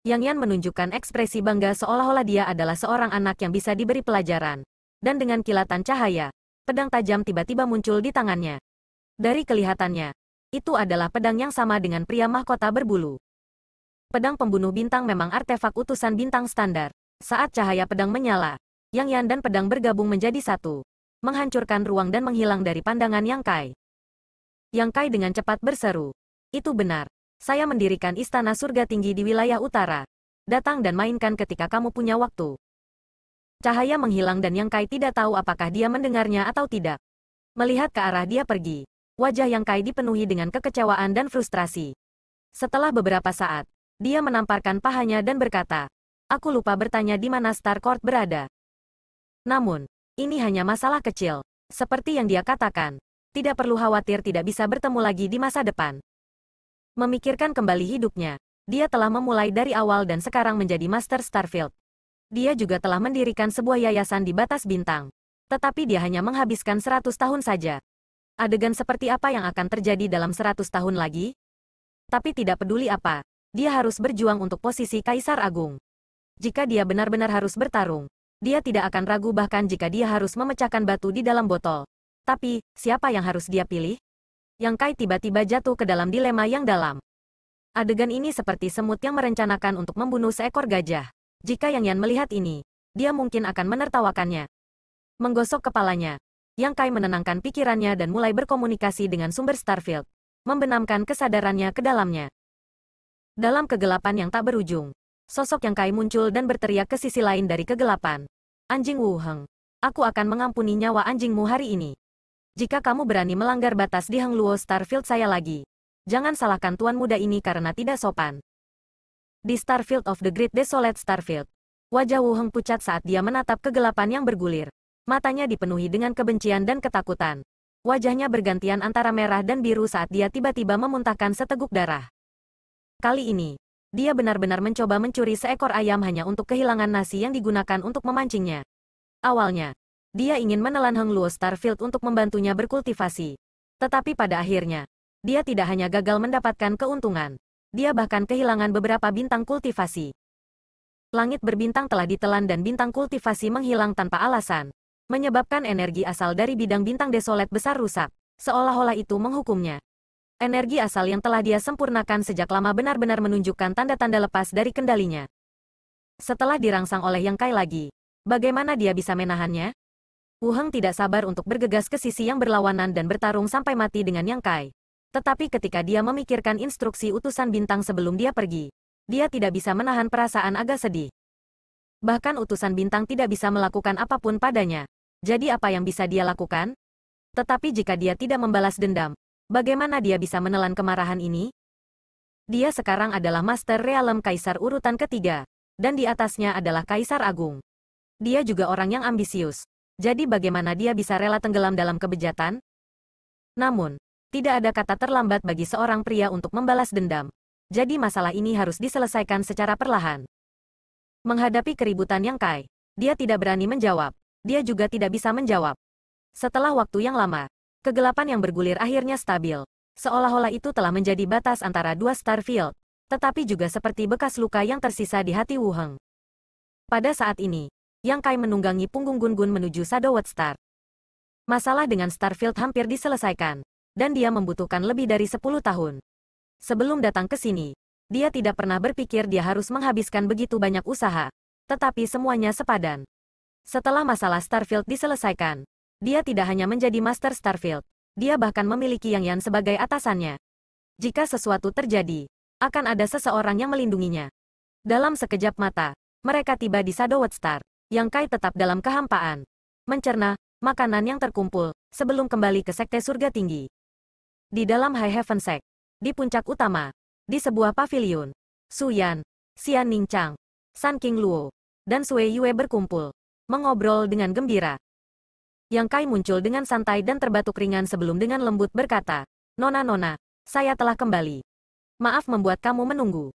Yang Yan menunjukkan ekspresi bangga seolah-olah dia adalah seorang anak yang bisa diberi pelajaran. Dan dengan kilatan cahaya, pedang tajam tiba-tiba muncul di tangannya. Dari kelihatannya, itu adalah pedang yang sama dengan pria mahkota berbulu. Pedang pembunuh bintang memang artefak utusan bintang standar. Saat cahaya pedang menyala, Yang Yan dan pedang bergabung menjadi satu. Menghancurkan ruang dan menghilang dari pandangan Yang Kai. Yang Kai dengan cepat berseru. Itu benar. Saya mendirikan istana surga tinggi di wilayah utara. Datang dan mainkan ketika kamu punya waktu. Cahaya menghilang dan Yang Kai tidak tahu apakah dia mendengarnya atau tidak. Melihat ke arah dia pergi, Wajah Yang Kai dipenuhi dengan kekecewaan dan frustrasi. Setelah beberapa saat, dia menamparkan pahanya dan berkata, Aku lupa bertanya di mana Star Court berada. Namun, ini hanya masalah kecil. Seperti yang dia katakan, tidak perlu khawatir tidak bisa bertemu lagi di masa depan. Memikirkan kembali hidupnya, dia telah memulai dari awal dan sekarang menjadi Master Starfield. Dia juga telah mendirikan sebuah yayasan di batas bintang. Tetapi dia hanya menghabiskan 100 tahun saja adegan seperti apa yang akan terjadi dalam 100 tahun lagi? Tapi tidak peduli apa, dia harus berjuang untuk posisi Kaisar Agung. Jika dia benar-benar harus bertarung, dia tidak akan ragu bahkan jika dia harus memecahkan batu di dalam botol. Tapi, siapa yang harus dia pilih? Yang Kai tiba-tiba jatuh ke dalam dilema yang dalam. Adegan ini seperti semut yang merencanakan untuk membunuh seekor gajah. Jika Yang Yan melihat ini, dia mungkin akan menertawakannya. Menggosok kepalanya, yang Kai menenangkan pikirannya dan mulai berkomunikasi dengan sumber Starfield, membenamkan kesadarannya ke dalamnya. Dalam kegelapan yang tak berujung, sosok Yang Kai muncul dan berteriak ke sisi lain dari kegelapan. Anjing Wu Heng, aku akan mengampuni nyawa anjingmu hari ini. Jika kamu berani melanggar batas di Hang Luo Starfield saya lagi, jangan salahkan tuan muda ini karena tidak sopan. Di Starfield of the Great Desolate Starfield, wajah Wu Heng pucat saat dia menatap kegelapan yang bergulir. Matanya dipenuhi dengan kebencian dan ketakutan. Wajahnya bergantian antara merah dan biru saat dia tiba-tiba memuntahkan seteguk darah. Kali ini, dia benar-benar mencoba mencuri seekor ayam hanya untuk kehilangan nasi yang digunakan untuk memancingnya. Awalnya, dia ingin menelan Heng Luo Starfield untuk membantunya berkultivasi. Tetapi pada akhirnya, dia tidak hanya gagal mendapatkan keuntungan, dia bahkan kehilangan beberapa bintang kultivasi. Langit berbintang telah ditelan dan bintang kultivasi menghilang tanpa alasan menyebabkan energi asal dari bidang bintang desolet besar rusak, seolah-olah itu menghukumnya. Energi asal yang telah dia sempurnakan sejak lama benar-benar menunjukkan tanda-tanda lepas dari kendalinya. Setelah dirangsang oleh Yang Kai lagi, bagaimana dia bisa menahannya? Wu Heng tidak sabar untuk bergegas ke sisi yang berlawanan dan bertarung sampai mati dengan Yang Kai. Tetapi ketika dia memikirkan instruksi utusan bintang sebelum dia pergi, dia tidak bisa menahan perasaan agak sedih. Bahkan utusan bintang tidak bisa melakukan apapun padanya. Jadi apa yang bisa dia lakukan? Tetapi jika dia tidak membalas dendam, bagaimana dia bisa menelan kemarahan ini? Dia sekarang adalah Master Realem Kaisar urutan ketiga, dan di atasnya adalah Kaisar Agung. Dia juga orang yang ambisius, jadi bagaimana dia bisa rela tenggelam dalam kebejatan? Namun, tidak ada kata terlambat bagi seorang pria untuk membalas dendam. Jadi masalah ini harus diselesaikan secara perlahan. Menghadapi keributan yang Kai, dia tidak berani menjawab dia juga tidak bisa menjawab. Setelah waktu yang lama, kegelapan yang bergulir akhirnya stabil. Seolah-olah itu telah menjadi batas antara dua Starfield, tetapi juga seperti bekas luka yang tersisa di hati Wu Heng. Pada saat ini, Yang Kai menunggangi punggung Gun-Gun menuju Sadowat Star. Masalah dengan Starfield hampir diselesaikan, dan dia membutuhkan lebih dari 10 tahun. Sebelum datang ke sini, dia tidak pernah berpikir dia harus menghabiskan begitu banyak usaha, tetapi semuanya sepadan. Setelah masalah Starfield diselesaikan, dia tidak hanya menjadi Master Starfield, dia bahkan memiliki Yang Yan sebagai atasannya. Jika sesuatu terjadi, akan ada seseorang yang melindunginya. Dalam sekejap mata, mereka tiba di Sadowet Star, yang Kai tetap dalam kehampaan. Mencerna, makanan yang terkumpul, sebelum kembali ke Sekte Surga Tinggi. Di dalam High Heaven Sect, di puncak utama, di sebuah pavilion, Su Yan, Xian Ning Chang, San King Luo, dan Sui Yue berkumpul mengobrol dengan gembira. Yang Kai muncul dengan santai dan terbatuk ringan sebelum dengan lembut berkata, Nona Nona, saya telah kembali. Maaf membuat kamu menunggu.